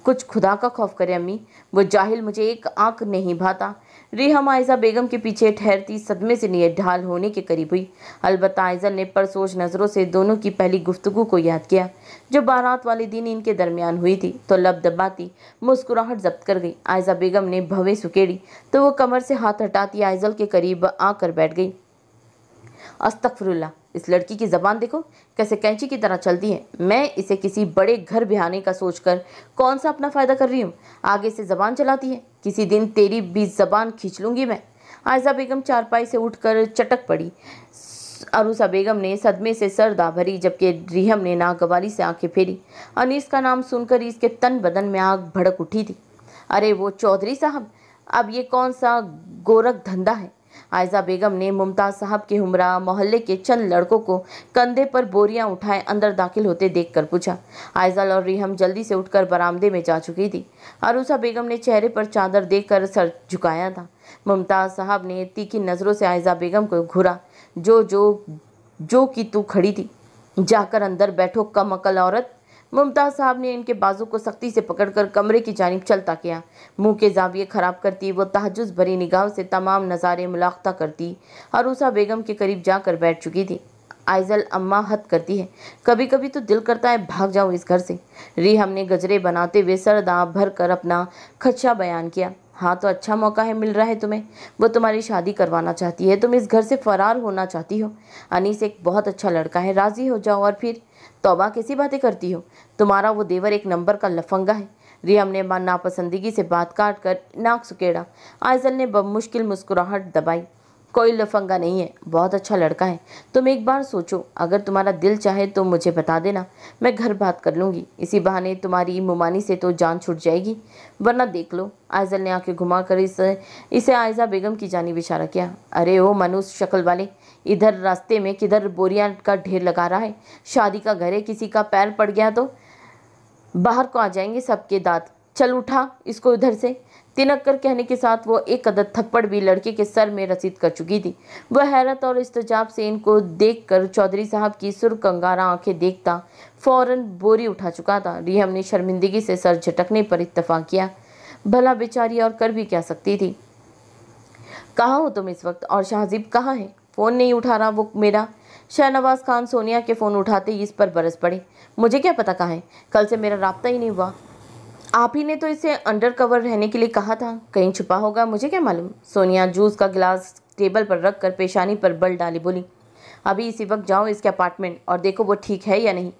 कुछ खुदा का खौफ करे अम्मी वो जाहिल मुझे एक आंख नहीं भाता रेहम आयजा बेगम के पीछे ठहरती सदमे से नियत ढाल होने के करीब हुई अलबत् आयजा ने परसोच नज़रों से दोनों की पहली गुफ्तगु को याद किया जो बारात वाले दिन इनके दरमियान हुई थी तो लब दबाती मुस्कुराहट जब्त कर गई आयजा बेगम ने भवे सुकेड़ी तो वो कमर से हाथ हटाती आयजल के करीब आकर बैठ गई अस्तफरुल्ला इस लड़की की ज़बान देखो कैसे कैंची की तरह चलती है मैं इसे किसी बड़े घर बिहाने का सोचकर कौन सा अपना फ़ायदा कर रही हूँ आगे से ज़बान चलाती है किसी दिन तेरी भी ज़बान खींच लूँगी मैं आयजा बेगम चारपाई से उठकर चटक पड़ी अरूसा बेगम ने सदमे से सर दा भरी जबकि रिहम ने नागवारी से आंखें फेरी अनीस का नाम सुनकर इसके तन बदन में आग भड़क उठी थी अरे वो चौधरी साहब अब ये कौन सा गोरख धंधा है आयजा बेगम ने मुमताज़ साहब के हमरा मोहल्ले के चंद लड़कों को कंधे पर बोरियां उठाए अंदर दाखिल होते देख कर पूछा आयजा और रीहम जल्दी से उठकर बरामदे में जा चुकी थी अरूसा बेगम ने चेहरे पर चादर कर सर झुकाया था मुमताज़ साहब ने तीखी नज़रों से आयजा बेगम को घुरा जो जो जो कि तू खड़ी थी जाकर अंदर बैठो कम अकल औरत मुमताज़ साहब ने इनके बाजू को सख्ती से पकड़कर कमरे की जानब चलता किया मुंह के जाविये खराब करती वो तहजस भरी निगाहों से तमाम नज़ारे मुलाखता करती हरूसा बेगम के करीब जाकर बैठ चुकी थी आइजल अम्मा हद करती है कभी कभी तो दिल करता है भाग जाऊँ इस घर से री हमने गजरे बनाते हुए सर दाँव भर कर अपना खदशा बयान किया हाँ तो अच्छा मौका है मिल रहा है तुम्हें वो तुम्हारी शादी करवाना चाहती है तुम इस घर से फरार होना चाहती हो अनीस एक बहुत अच्छा लड़का है राज़ी हो जाओ और फिर तोबा कैसी बातें करती हो तुम्हारा वो देवर एक नंबर का लफंगा है रियम ने नापसंदगी से बात काट कर नाक सुकेड़ा आयजल ने बमुश्किल मुस्कुराहट दबाई कोई लफंगा नहीं है बहुत अच्छा लड़का है तुम एक बार सोचो अगर तुम्हारा दिल चाहे तो मुझे बता देना मैं घर बात कर लूँगी इसी बहाने तुम्हारी मुमानी से तो जान छूट जाएगी वरना देख लो आयजल ने आके घुमा कर इसे आयजा बेगम की जानी इशारा किया अरे ओ मनुष्य शक्ल वाले इधर रास्ते में किधर बोरिया का ढेर लगा रहा है शादी का घर है किसी का पैर पड़ गया तो बाहर को आ जाएंगे सबके दाँत चल उठा इसको इधर से तिनक्कर कहने के साथ वो एक अदद थप्पड़ भी लड़के के सर में रसीद कर चुकी थी वह हैरत और इस्तजाब से इनको देखकर चौधरी साहब की सुर कंगारा आंखें देखता फौरन बोरी उठा चुका था रिहम ने शर्मिंदगी से सर झटकने पर इतफा किया भला बेचारी और कर भी क्या सकती थी कहाँ हो तुम इस वक्त और शाहजीब कहाँ है फ़ोन नहीं उठा रहा वो मेरा शाहनवाज खान सोनिया के फ़ोन उठाते ही इस पर बरस पड़े मुझे क्या पता कहाँ है कल से मेरा रबता ही नहीं हुआ आप ही ने तो इसे अंडर कवर रहने के लिए कहा था कहीं छुपा होगा मुझे क्या मालूम सोनिया जूस का गिलास टेबल पर रख कर पेशानी पर बल डाली बोली अभी इसी वक्त जाओ इसके अपार्टमेंट और देखो वो ठीक है या नहीं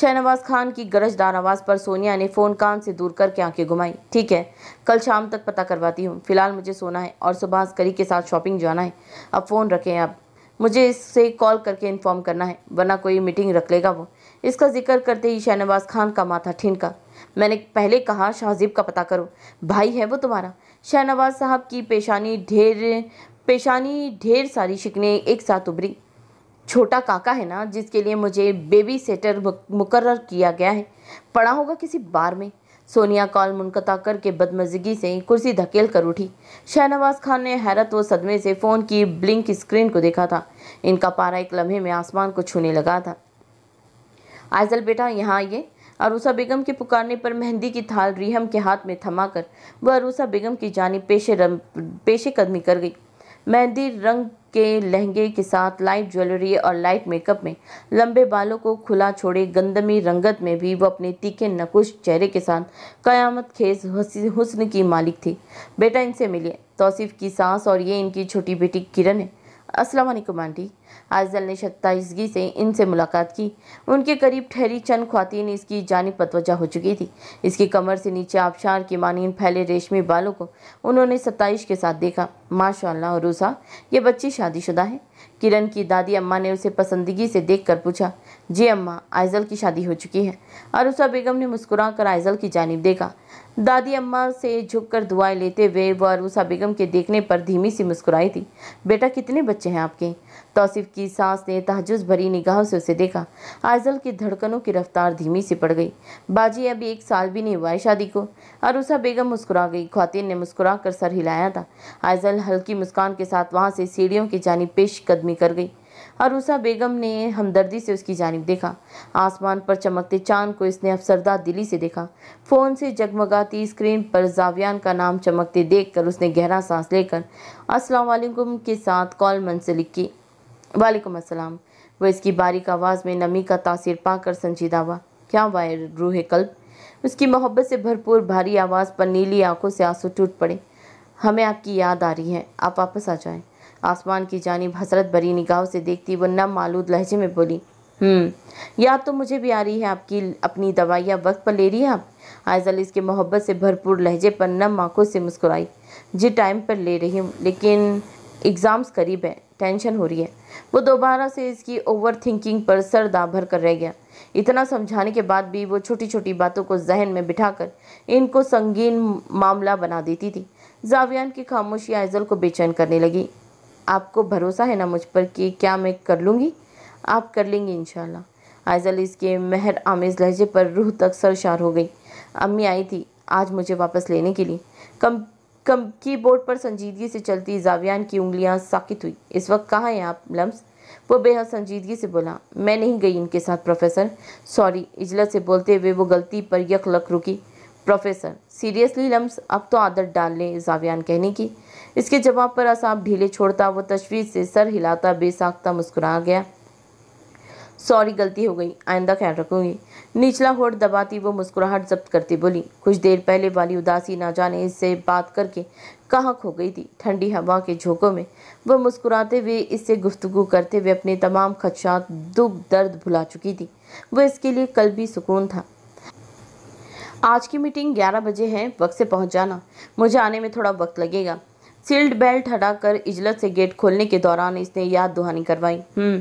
शहनवाज खान की गरजदार आवाज़ पर सोनिया ने फ़ोन कान से दूर करके आंखें घुमाई ठीक है कल शाम तक पता करवाती हूँ फिलहाल मुझे सोना है और सुबह करी के साथ शॉपिंग जाना है अब फ़ोन रखें आप मुझे इससे कॉल करके इन्फॉर्म करना है वरना कोई मीटिंग रख लेगा वो इसका जिक्र करते ही शहनवाज खान का माथा ठिनका मैंने पहले कहा शाहजीब का पता करो भाई है वो तुम्हारा शाहनवाज साहब की पेशानी ढेर पेशानी ढेर सारी शिकने एक साथ उभरी छोटा काका है ना जिसके लिए मुझे बेबी सेटर मुकर्र किया गया है पड़ा होगा किसी बार में सोनिया कॉल मुनकता करके बदमजगी से कुर्सी धकेल कर उठी शहनवाज खान ने हैरत व सदमे से फ़ोन की ब्लिंक स्क्रीन को देखा था इनका पारा एक लम्हे में आसमान को छूने लगा था आइजल बेटा यहाँ आइए अरूसा बेगम के पुकारने पर मेहंदी की थाल रीहम के हाथ में थमाकर वह अरूसा बेगम की जानी पेशे रम, पेशे कदमी कर गई मेहंदी रंग के लहंगे के साथ लाइट ज्वेलरी और लाइट मेकअप में लंबे बालों को खुला छोड़े गंदमी रंगत में भी वो अपने तीखे नकुश चेहरे के साथ कयामत खेज हुस्न की मालिक थी बेटा इनसे मिलिए तोसीफ़ की सांस और ये इनकी छोटी बेटी किरण है असलम आंटी आजल ने शत्ताइजगी से इनसे मुलाकात की उनके करीब ठहरी चंद खातन इसकी जानब पतवजह हो चुकी थी इसकी कमर से नीचे आबशार के मानी फैले रेशमी बालों को उन्होंने सत्ताइश के साथ देखा माशा रूसा ये बच्ची शादीशुदा है किरण की दादी अम्मा ने उसे पसंदगी से कर पूछा जी अम्मा आयजल की शादी हो चुकी है और बेगम ने मुस्कुरा कर की जानब देखा दादी अम्मा से झुककर दुआएं लेते हुए वह अरूसा बेगम के देखने पर धीमी सी मुस्कुराई थी बेटा कितने बच्चे हैं आपके तौसीफ की सांस ने तहजुस भरी निगाहों से उसे देखा आयजल की धड़कनों की रफ्तार धीमी सी पड़ गई बाजी अभी एक साल भी नहीं हुआ है शादी को अरूसा बेगम मुस्कुरा गई खातिन ने मुस्कुरा कर सर हिलाया था आयजल हल्की मुस्कान के साथ वहाँ से सीढ़ियों की जानी पेश कदमी कर गई अरूसा बेगम ने हमदर्दी से उसकी जानब देखा आसमान पर चमकते चांद को इसने अफसरदा दिली से देखा फ़ोन से जगमगाती स्क्रीन पर जावियान का नाम चमकते देखकर उसने गहरा सांस लेकर अस्सलाम वालेकुम के साथ कॉल मनसलिक की वालेकुम अस्सलाम वह इसकी बारीक आवाज़ में नमी का तासीर पाकर संजीदा हुआ क्या वायर रूह कल्ब उसकी मोहब्बत से भरपूर भारी आवाज़ पर नीली आंखों से आंसू टूट पड़े हमें आपकी याद आ रही है आप वापस आ जाएं आसमान की जानब हसरत भरी निगाहों से देखती वो नम आलूद लहजे में बोली हम्म, याद तो मुझे भी आ रही है आपकी अपनी दवाइयाँ वक्त पर ले रही हैं आप आयजल इसके मोहब्बत से भरपूर लहजे पर नम आँखों से मुस्कुराई जी टाइम पर ले रही हूँ लेकिन एग्ज़ाम्स करीब है टेंशन हो रही है वो दोबारा से इसकी ओवर थिंकिंग पर सर दाभर कर रह गया इतना समझाने के बाद भी वो छोटी छोटी बातों को जहन में बिठाकर इनको संगीन मामला बना देती थी जावियान की खामोशी आयजल को बेचैन करने लगी आपको भरोसा है ना मुझ पर कि क्या मैं कर लूँगी आप कर लेंगी इन आइजल इसके मेहर आमेज़ लहजे पर रूह तक सरशार हो गई अम्मी आई थी आज मुझे वापस लेने के लिए कम कम की बोर्ड पर संजीदगी से चलती जावियान की उंगलियां साकित हुई इस वक्त कहाँ हैं आप लम्स वो बेहद संजीदगी से बोला मैं नहीं गई इनके साथ प्रोफेसर सॉरी इजलत से बोलते हुए वो गलती पर यक लक रुकी प्रोफेसर सीरियसली लम्स अब तो आदत डाल लें जावियान कहने की इसके जवाब पर असाब ढीले छोड़ता वो तशवीश से सर हिलाता बेसाख्ता मुस्कुरा गया सॉरी गलती हो गई आइंदा ख्याल रखूंगी निचला होठ दबाती वो मुस्कुराहट जब्त करती बोली कुछ देर पहले वाली उदासी ना जाने इससे बात करके कहाँ खो गई थी ठंडी हवा के झोंकों में वो मुस्कुराते हुए इससे गुफ्तगु करते हुए अपने तमाम खदशात दुख दर्द भुला चुकी थी वो इसके लिए कल भी सुकून था आज की मीटिंग 11 बजे है वक्त से पहुंच जाना मुझे आने में थोड़ा वक्त लगेगा सील्ड बेल्ट हटाकर इजलत से गेट खोलने के दौरान इसने याद दुहानी करवाई हम्म,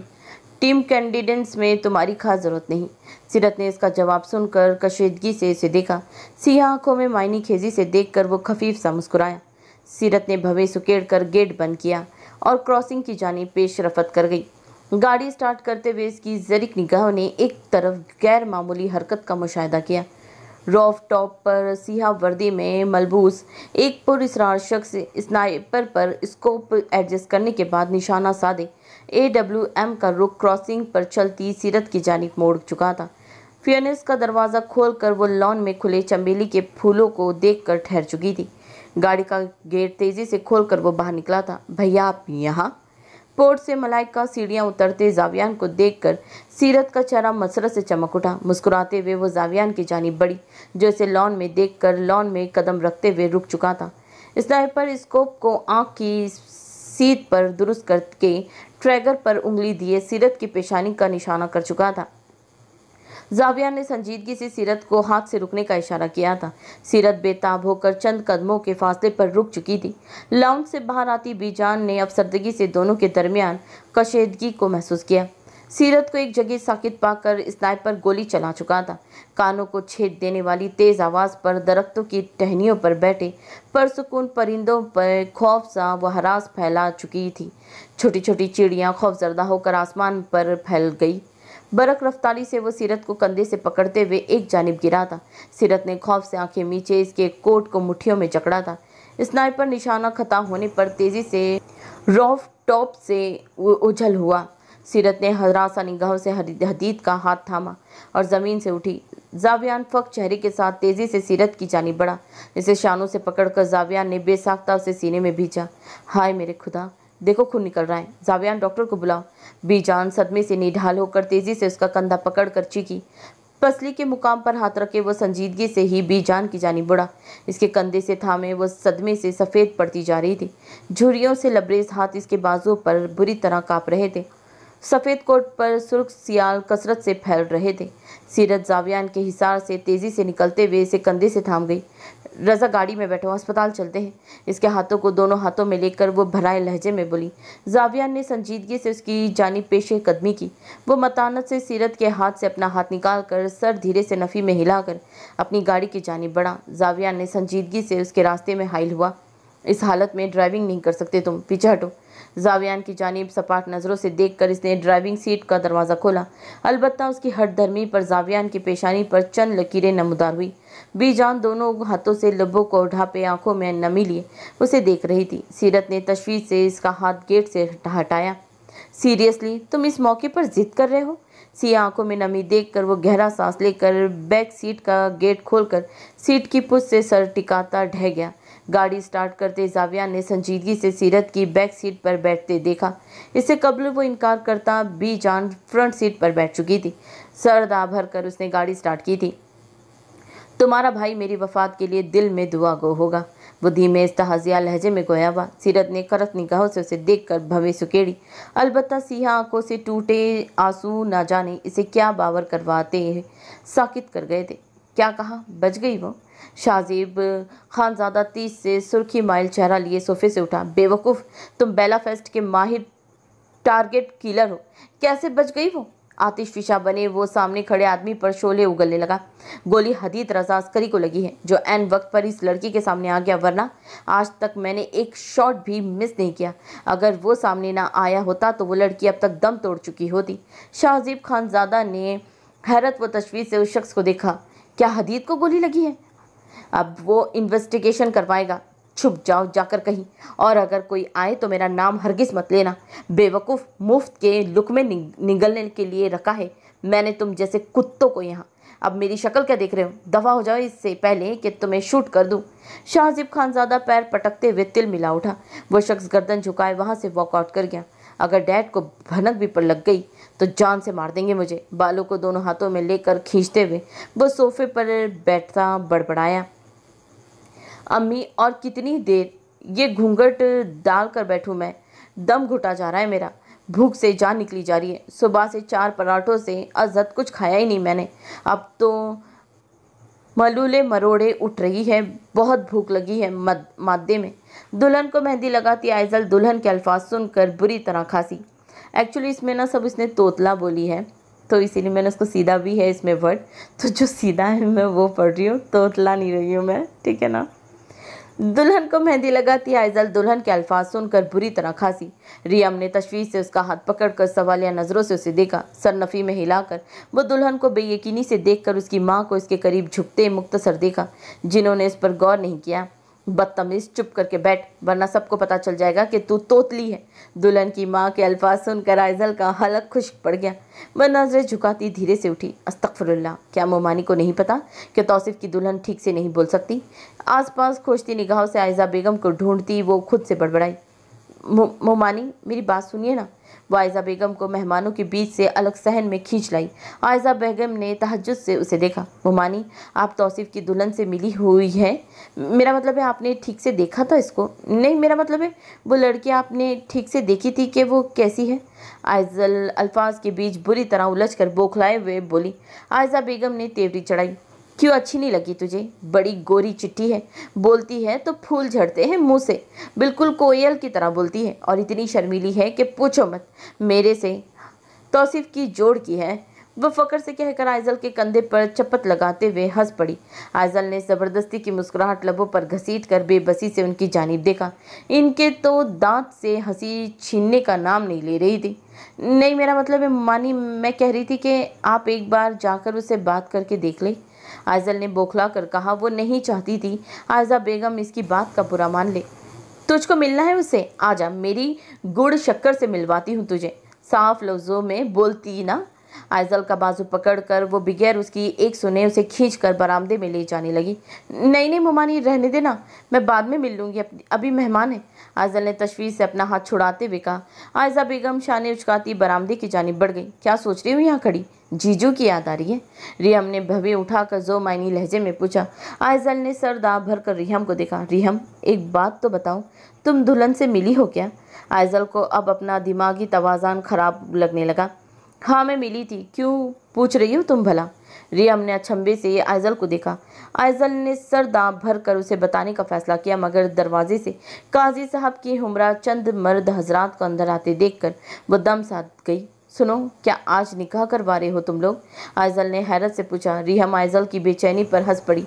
टीम कैंडिडेट्स में तुम्हारी खास ज़रूरत नहीं सीरत ने इसका जवाब सुनकर कशीदगी से इसे देखा सिया आंखों में मायनी खेजी से देखकर वो खफीफ सा मुस्कुराया सीरत ने भवे सुकेड़ कर गेट बंद किया और क्रॉसिंग की जानी पेश रफत कर गई गाड़ी स्टार्ट करते हुए इसकी जरिक निगाहों ने एक तरफ गैर मामूली हरकत का मुशाह किया रॉफ टॉप पर सिया वर्दी में मलबूस एक पुरसरार शख्स स्नाइपर पर स्कोप एडजस्ट करने के बाद निशाना साधे ए डब्ल्यू एम का रुख क्रॉसिंग पर चलती सीरत की जानब मोड़ चुका था फियनेस का दरवाज़ा खोलकर वो लॉन में खुले चमेली के फूलों को देखकर ठहर चुकी थी गाड़ी का गेट तेज़ी से खोलकर वो बाहर निकला था भैया आप यहाँ पोर्ट से मलाइका सीढ़ियां उतरते जावियान को देखकर सीरत का चेहरा मसरत से चमक उठा मुस्कुराते हुए वो जावियान की जानी बढ़ी जो इसे लॉन में देखकर लॉन में कदम रखते हुए रुक चुका था स्नाइपर स्कोप को आँख की सीट पर दुरुस्त करके ट्रैगर पर उंगली दिए सीरत की पेशानी का निशाना कर चुका था जाविया ने संजीदगी से सीरत को हाथ से रुकने का इशारा किया था सीरत बेताब होकर चंद कदमों के फासले पर रुक चुकी थी लाउंज से बाहर आती बीजान ने अफसरदगी से दोनों के दरमियान कशेदगी को महसूस किया सीरत को एक जगह साकित पाकर स्नाइपर गोली चला चुका था कानों को छेद देने वाली तेज़ आवाज़ पर दरख्तों की टहनियों पर बैठे परसुकून परिंदों पर खौफ सा व हरास फैला चुकी थी छोटी छोटी खौफ खौफजरदा होकर आसमान पर फैल गई बरक रफ्तारी से वो सीरत को कंधे से पकड़ते हुए एक जानब गिरा था सीरत ने खौफ से आंखें मीचे इसके कोट को मुठियों में जकड़ा था स्नाइपर निशाना खता होने पर तेज़ी से रॉफ टॉप से उछल हुआ सीरत ने हरासा निगाहों से हदीद का हाथ थामा और ज़मीन से उठी जावियान फक चेहरे के साथ तेज़ी से सीरत की जानी बढ़ा जिसे शानों से पकड़कर जावियान ने बेसाख्ता उसे सीने में भीचा हाय मेरे खुदा देखो खून निकल रहा है जावियान डॉक्टर को बुलाओ बीजान सदमे से निढाल होकर तेजी से उसका कंधा पकड़कर चीखी पसली के मुकाम पर हाथ रखे वह संजीदगी से ही बीजान की जानी बुढ़ा इसके कंधे से थामे वह सदमे से सफ़ेद पड़ती जा रही थी झुरियों से लबरेज हाथ इसके बाजुओं पर बुरी तरह काँप रहे थे सफ़ेद कोट पर सुर्ख सियाल कसरत से फैल रहे थे सीरत जावियान के हिसार से तेज़ी से निकलते हुए इसे कंधे से थाम गई रज़ा गाड़ी में बैठो अस्पताल चलते हैं इसके हाथों को दोनों हाथों में लेकर वो भराए लहजे में बोली जाविया ने संजीदगी से उसकी जानी पेश कदमी की वो मतानत से सीरत के हाथ से अपना हाथ निकाल कर सर धीरे से नफ़ी में हिलाकर अपनी गाड़ी की जानी बढ़ा जाविया ने संजीदगी से उसके रास्ते में हाइल हुआ इस हालत में ड्राइविंग नहीं कर सकते तुम पीछे हटो जावियान की जानब सपाट नज़रों से देखकर इसने ड्राइविंग सीट का दरवाज़ा खोला अलबत् उसकी हट धर्मी पर जावियान की पेशानी पर चंद लकीरें नमदार हुई बीजान दोनों हाथों से लब्बों को ढापे आंखों में नमी लिए उसे देख रही थी सीरत ने तशवीर से इसका हाथ गेट से हटाया सीरियसली तुम इस मौके पर जिद कर रहे हो सी आंखों में नमी देखकर वो गहरा सांस लेकर बैक सीट का गेट खोलकर सीट की पुश से सर टिकाता ढह गया गाड़ी स्टार्ट करते जाविया ने संजीदगी से सीरत की बैक सीट पर बैठते देखा इससे कबल वो इनकार करता बी जान फ्रंट सीट पर बैठ चुकी थी सरदा भर कर उसने गाड़ी स्टार्ट की थी तुम्हारा भाई मेरी वफात के लिए दिल में दुआ गो होगा वो धीमे इस्तहाजिया लहजे में गोया हुआ सीरत ने करत निगाहों से उसे देख कर भवे सुकेड़ी अलबत् सिया आंखों से टूटे आंसू ना जाने इसे क्या बावर करवाते साकित कर गए थे क्या कहा बच गई वो शाहजीब खानजादा तीस से सुर्खी माइल चेहरा लिए सोफे से उठा बेवकूफ़ तुम बेला फेस्ट के माहिर टारगेट किलर हो कैसे बच गई वो आतिश फिशा बने वो सामने खड़े आदमी पर शोले उगलने लगा गोली हदीत रजा अस्करी को लगी है जो एन वक्त पर इस लड़की के सामने आ गया वरना आज तक मैंने एक शॉट भी मिस नहीं किया अगर वो सामने ना आया होता तो वो लड़की अब तक दम तोड़ चुकी होती शाहजीब खानजादा ने हैरत व तशवीर से उस शख्स को देखा क्या हदीत को गोली लगी है अब वो इन्वेस्टिगेशन करवाएगा छुप जाओ जाकर कहीं और अगर कोई आए तो मेरा नाम हरगिज मत लेना बेवकूफ़ मुफ्त के लुक में निगलने के लिए रखा है मैंने तुम जैसे कुत्तों को यहाँ अब मेरी शक्ल क्या देख रहे हो दफा हो जाओ इससे पहले कि तुम्हें शूट कर दूँ शाहजिब खान ज़्यादा पैर पटकते हुए तिल मिला उठा वह शख्स गर्दन झुकाए वहाँ से वॉकआउट कर गया अगर डैड को भनक भी पर लग गई तो जान से मार देंगे मुझे बालों को दोनों हाथों में लेकर खींचते हुए वो सोफे पर बैठता बड़बड़ाया अम्मी और कितनी देर ये घूंघट डाल कर बैठूँ मैं दम घुटा जा रहा है मेरा भूख से जान निकली जा रही है सुबह से चार पराठों से अजद कुछ खाया ही नहीं मैंने अब तो मलूले मरोड़े उठ रही है बहुत भूख लगी है मद मादे में दुल्हन को मेहंदी लगाती आयजल दुल्हन के अल्फाज सुनकर बुरी तरह खासी एक्चुअली इसमें ना सब इसने तोतला बोली है तो इसीलिए मैंने उसको सीधा भी है इसमें वर्ड तो जो सीधा है मैं वो पढ़ रही हूँ तोतला नहीं रही हूँ मैं ठीक है ना दुल्हन को मेहंदी लगाती आयजल दुल्हन के अल्फाज सुनकर बुरी तरह खांसी रियम ने तशवीश से उसका हाथ पकड़कर सवालिया नज़रों से उसे देखा सरनफी में हिलाकर वो दुल्हन को बेयकीनी से देखकर उसकी माँ को इसके करीब झुकते मुख्तसर देखा जिन्होंने इस पर गौर नहीं किया बदतमीज चुप करके बैठ वरना सबको पता चल जाएगा कि तू तोतली है दुल्हन की माँ के अल्फाज सुनकर आयजल का हलक खुश पड़ गया वह नजरें झुकाती धीरे से उठी अस्तफरल्ला क्या मोमानी को नहीं पता कि तौसीफ की दुल्हन ठीक से नहीं बोल सकती आसपास खोजती निगाहों से आयजा बेगम को ढूंढती वो खुद से बड़बड़ाई मोमानी मेरी बात सुनिए ना वायजा बेगम को मेहमानों के बीच से अलग सहन में खींच लाई आयजा बेगम ने तहजद से उसे देखा मुमानी आप तोसीफ़ की दुल्हन से मिली हुई है मेरा मतलब है आपने ठीक से देखा था इसको नहीं मेरा मतलब है वो लड़की आपने ठीक से देखी थी कि वो कैसी है आयजल अल्फाज के बीच बुरी तरह उलझ कर बौखलाए हुए बोली आयजा बेगम ने तेवरी चढ़ाई क्यों अच्छी नहीं लगी तुझे बड़ी गोरी चिट्ठी है बोलती है तो फूल झड़ते हैं मुंह से बिल्कुल कोयल की तरह बोलती है और इतनी शर्मीली है कि पूछो मत मेरे से तोसीफ़ की जोड़ की है वह फ़कर से कहकर आइजल के कंधे पर चपत लगाते हुए हंस पड़ी आयजल ने ज़बरदस्ती की मुस्कुराहट लबों पर घसीट कर बेबसी से उनकी जानब देखा इनके तो दांत से हंसी छीनने का नाम नहीं ले रही थी नहीं मेरा मतलब है मानी मैं कह रही थी कि आप एक बार जाकर उससे बात करके देख लें आयजल ने बौखला कर कहा वो नहीं चाहती थी आयजा बेगम इसकी बात का बुरा मान ले तुझको मिलना है उसे आजा मेरी गुड़ शक्कर से मिलवाती हूँ तुझे साफ लफ्ज़ों में बोलती ना आयजल का बाजू पकड़कर वो बगैर उसकी एक सुने उसे खींच कर बरामदे में ले जाने लगी नहीं नहीं मुमानी रहने देना मैं बाद में मिल लूँगी अभी मेहमान है आयजल ने तशवीर से अपना हाथ छुड़ाते हुए कहा आयजा बेगम शानी उचकाती बरामदे की जानी बढ़ गई क्या सोच रही हूँ यहाँ खड़ी जीजू की याद आ रही है रियम ने भवे उठाकर जो मायनी लहजे में पूछा आयजल ने सर दाब भर कर रिहम को देखा रिहम एक बात तो बताओ तुम दुल्हन से मिली हो क्या आयजल को अब अपना दिमागी तोज़ान खराब लगने लगा हाँ मैं मिली थी क्यों पूछ रही हो तुम भला रियम ने अचंबे से आयजल को देखा आयजल ने सर दाँप भर कर उसे बताने का फैसला किया मगर दरवाजे से काजी साहब की हमरा चंद मर्द हजरात को अंदर आते देखकर वो दम साध गई सुनो क्या आज निकाह करवा रहे हो तुम लोग आयजल ने हैरत से पूछा रीहम आयजल की बेचैनी पर हंस पड़ी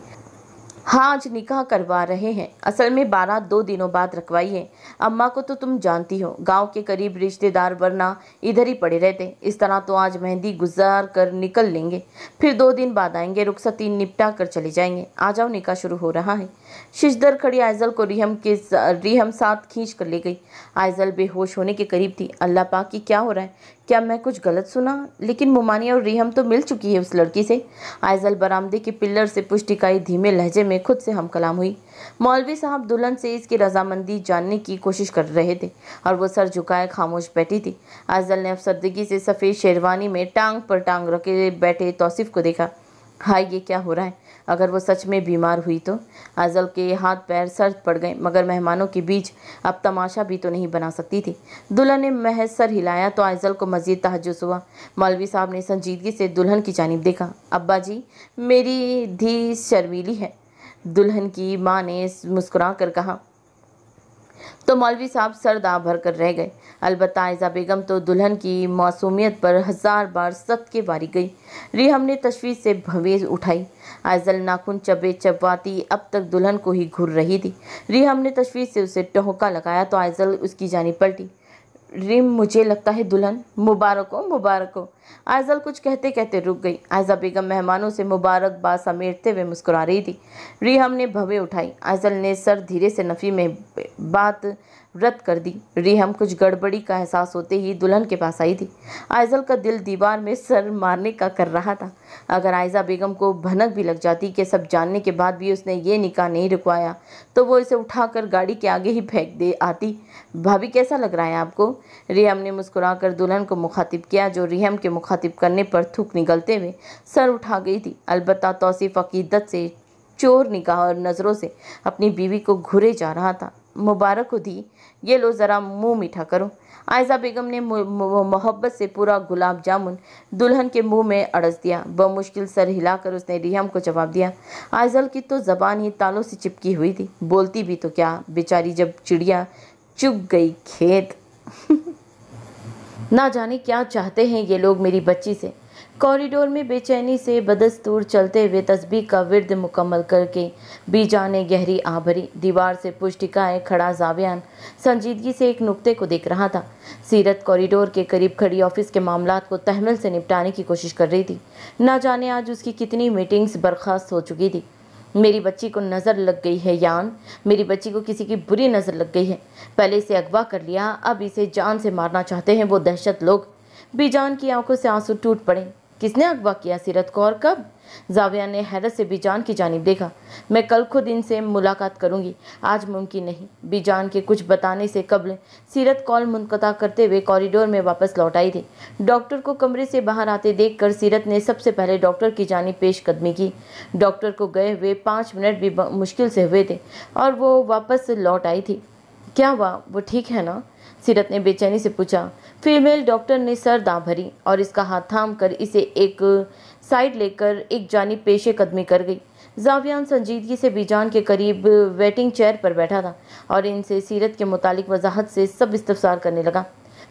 हाँ आज निकाह करवा रहे हैं असल में बारात दो दिनों बाद रखवाई है अम्मा को तो तुम जानती हो गांव के करीब रिश्तेदार वरना इधर ही पड़े रहते इस तरह तो आज मेहंदी गुजार कर निकल लेंगे फिर दो दिन बाद आएंगे रुखसती निपटा कर चले जाएंगे आ जाओ निकाह शुरू हो रहा है शीशदर खड़ी आयजल को रिहम के रिहम साथ खींच कर ले गई आयजल बेहोश होने के करीब थी अल्लाह पाक की क्या हो रहा है क्या मैं कुछ गलत सुना लेकिन मुमानिया और रिहम तो मिल चुकी है उस लड़की से आयजल बरामदे के पिल्लर से पुष्टिकाई धीमे लहजे में खुद से हम कलाम हुई मौलवी साहब दुल्हन से इसकी रजामंदी जानने की कोशिश कर रहे थे और वो सर झुकाए खामोश बैठी थी आयजल ने अफसरदगी से सफ़ेद शेरवानी में टांग पर टांग रखे बैठे तोसीफ़ को देखा हाय ये क्या हो रहा है अगर वो सच में बीमार हुई तो अज़ल के हाथ पैर सर्द पड़ गए मगर मेहमानों के बीच अब तमाशा भी तो नहीं बना सकती थी दुल्हन ने महज सर हिलाया तो अज़ल को मजीद तहजस हुआ मौलवी साहब ने संजीदगी से दुल्हन की जानब देखा अब्बा जी मेरी धी शर्मीली है दुल्हन की माँ ने मुस्कुरा कर कहा तो मौलवी साहब सरदा भर कर रह गए अलबत् आयजा बेगम तो दुल्हन की मासूमियत पर हज़ार बार सत के बारी गई रिहम ने तशवीश से भवेज उठाई आयजल नाखून चबे चबवाती अब तक दुल्हन को ही घुर रही थी रिहम ने तशवीश से उसे टहका लगाया तो आयजल उसकी जानी पलटी रिम मुझे लगता है दुल्हन मुबारक हो मुबारक हो आयजल कुछ कहते कहते रुक गई आयजा बेगम मेहमानों से मुबारकबाद समेटते हुए मुस्कुरा रही थी रिहम ने भवे उठाई आयजल ने सर धीरे से नफ़ी में बात रद्द कर दी रिहम कुछ गड़बड़ी का एहसास होते ही दुल्हन के पास आई थी आयजल का दिल दीवार में सर मारने का कर रहा था अगर आयजा बेगम को भनक भी लग जाती कि सब जानने के बाद भी उसने ये निकाह नहीं रुकवाया तो वो इसे उठाकर गाड़ी के आगे ही फेंक दे आती भाभी कैसा लग रहा है आपको रेहम ने मुस्कुरा दुल्हन को मुखातिब किया जो रेहम के मुखातिब करने पर थूक निकलते हुए सर उठा गई थी अलबत् तोसीफ़ अकीदत से चोर निकाह और नज़रों से अपनी बीवी को घुरे जा रहा था मुबारक को दी ये लो ज़रा मुंह मीठा करो आयजा बेगम ने मोहब्बत से पूरा गुलाब जामुन दुल्हन के मुंह में अड़स दिया बमुश्किल सर हिलाकर उसने रिहम को जवाब दिया आयजल की तो ज़बान ही तालों से चिपकी हुई थी बोलती भी तो क्या बेचारी जब चिड़िया चुप गई खेत ना जाने क्या चाहते हैं ये लोग मेरी बच्ची से कॉरिडोर में बेचैनी से बदस्तूर चलते हुए तस्बी का विरद मुकम्मल करके बीजा ने गहरी आभरी भरी दीवार से पुष्टिकाएँ खड़ा जावयान संजीदगी से एक नुक्ते को देख रहा था सीरत कॉरिडोर के करीब खड़ी ऑफिस के मामला को तहमल से निपटाने की कोशिश कर रही थी ना जाने आज उसकी कितनी मीटिंग्स बर्खास्त हो चुकी थी मेरी बच्ची को नज़र लग गई है यान मेरी बच्ची को किसी की बुरी नज़र लग गई है पहले इसे अगवा कर लिया अब इसे जान से मारना चाहते हैं वो दहशत लोग बीजान की आंखों से आंसू टूट पड़े किसने अगवा किया सीरत को और कब जाविया ने हैरत से बीजान की जानब देखा मैं कल खुद इनसे मुलाकात करूंगी आज मुमकिन नहीं बीजान के कुछ बताने से कबल सीरत कॉल मुनकता करते हुए कॉरिडोर में वापस लौट आई थी डॉक्टर को कमरे से बाहर आते देखकर सीरत ने सबसे पहले डॉक्टर की जानब पेश कदमी की डॉक्टर को गए हुए पाँच मिनट भी मुश्किल से हुए थे और वो वापस लौट आई थी क्या हुआ वो ठीक है ना सीरत ने बेचैनी से पूछा फीमेल डॉक्टर ने सर दाँ भरी और इसका हाथ थाम कर इसे एक साइड लेकर एक जानी पेशे कदमी कर गई जावियान संजीदगी से बीजान के करीब वेटिंग चेयर पर बैठा था और इनसे सीरत के मुतालिक वजाहत से सब इस्तफसार करने लगा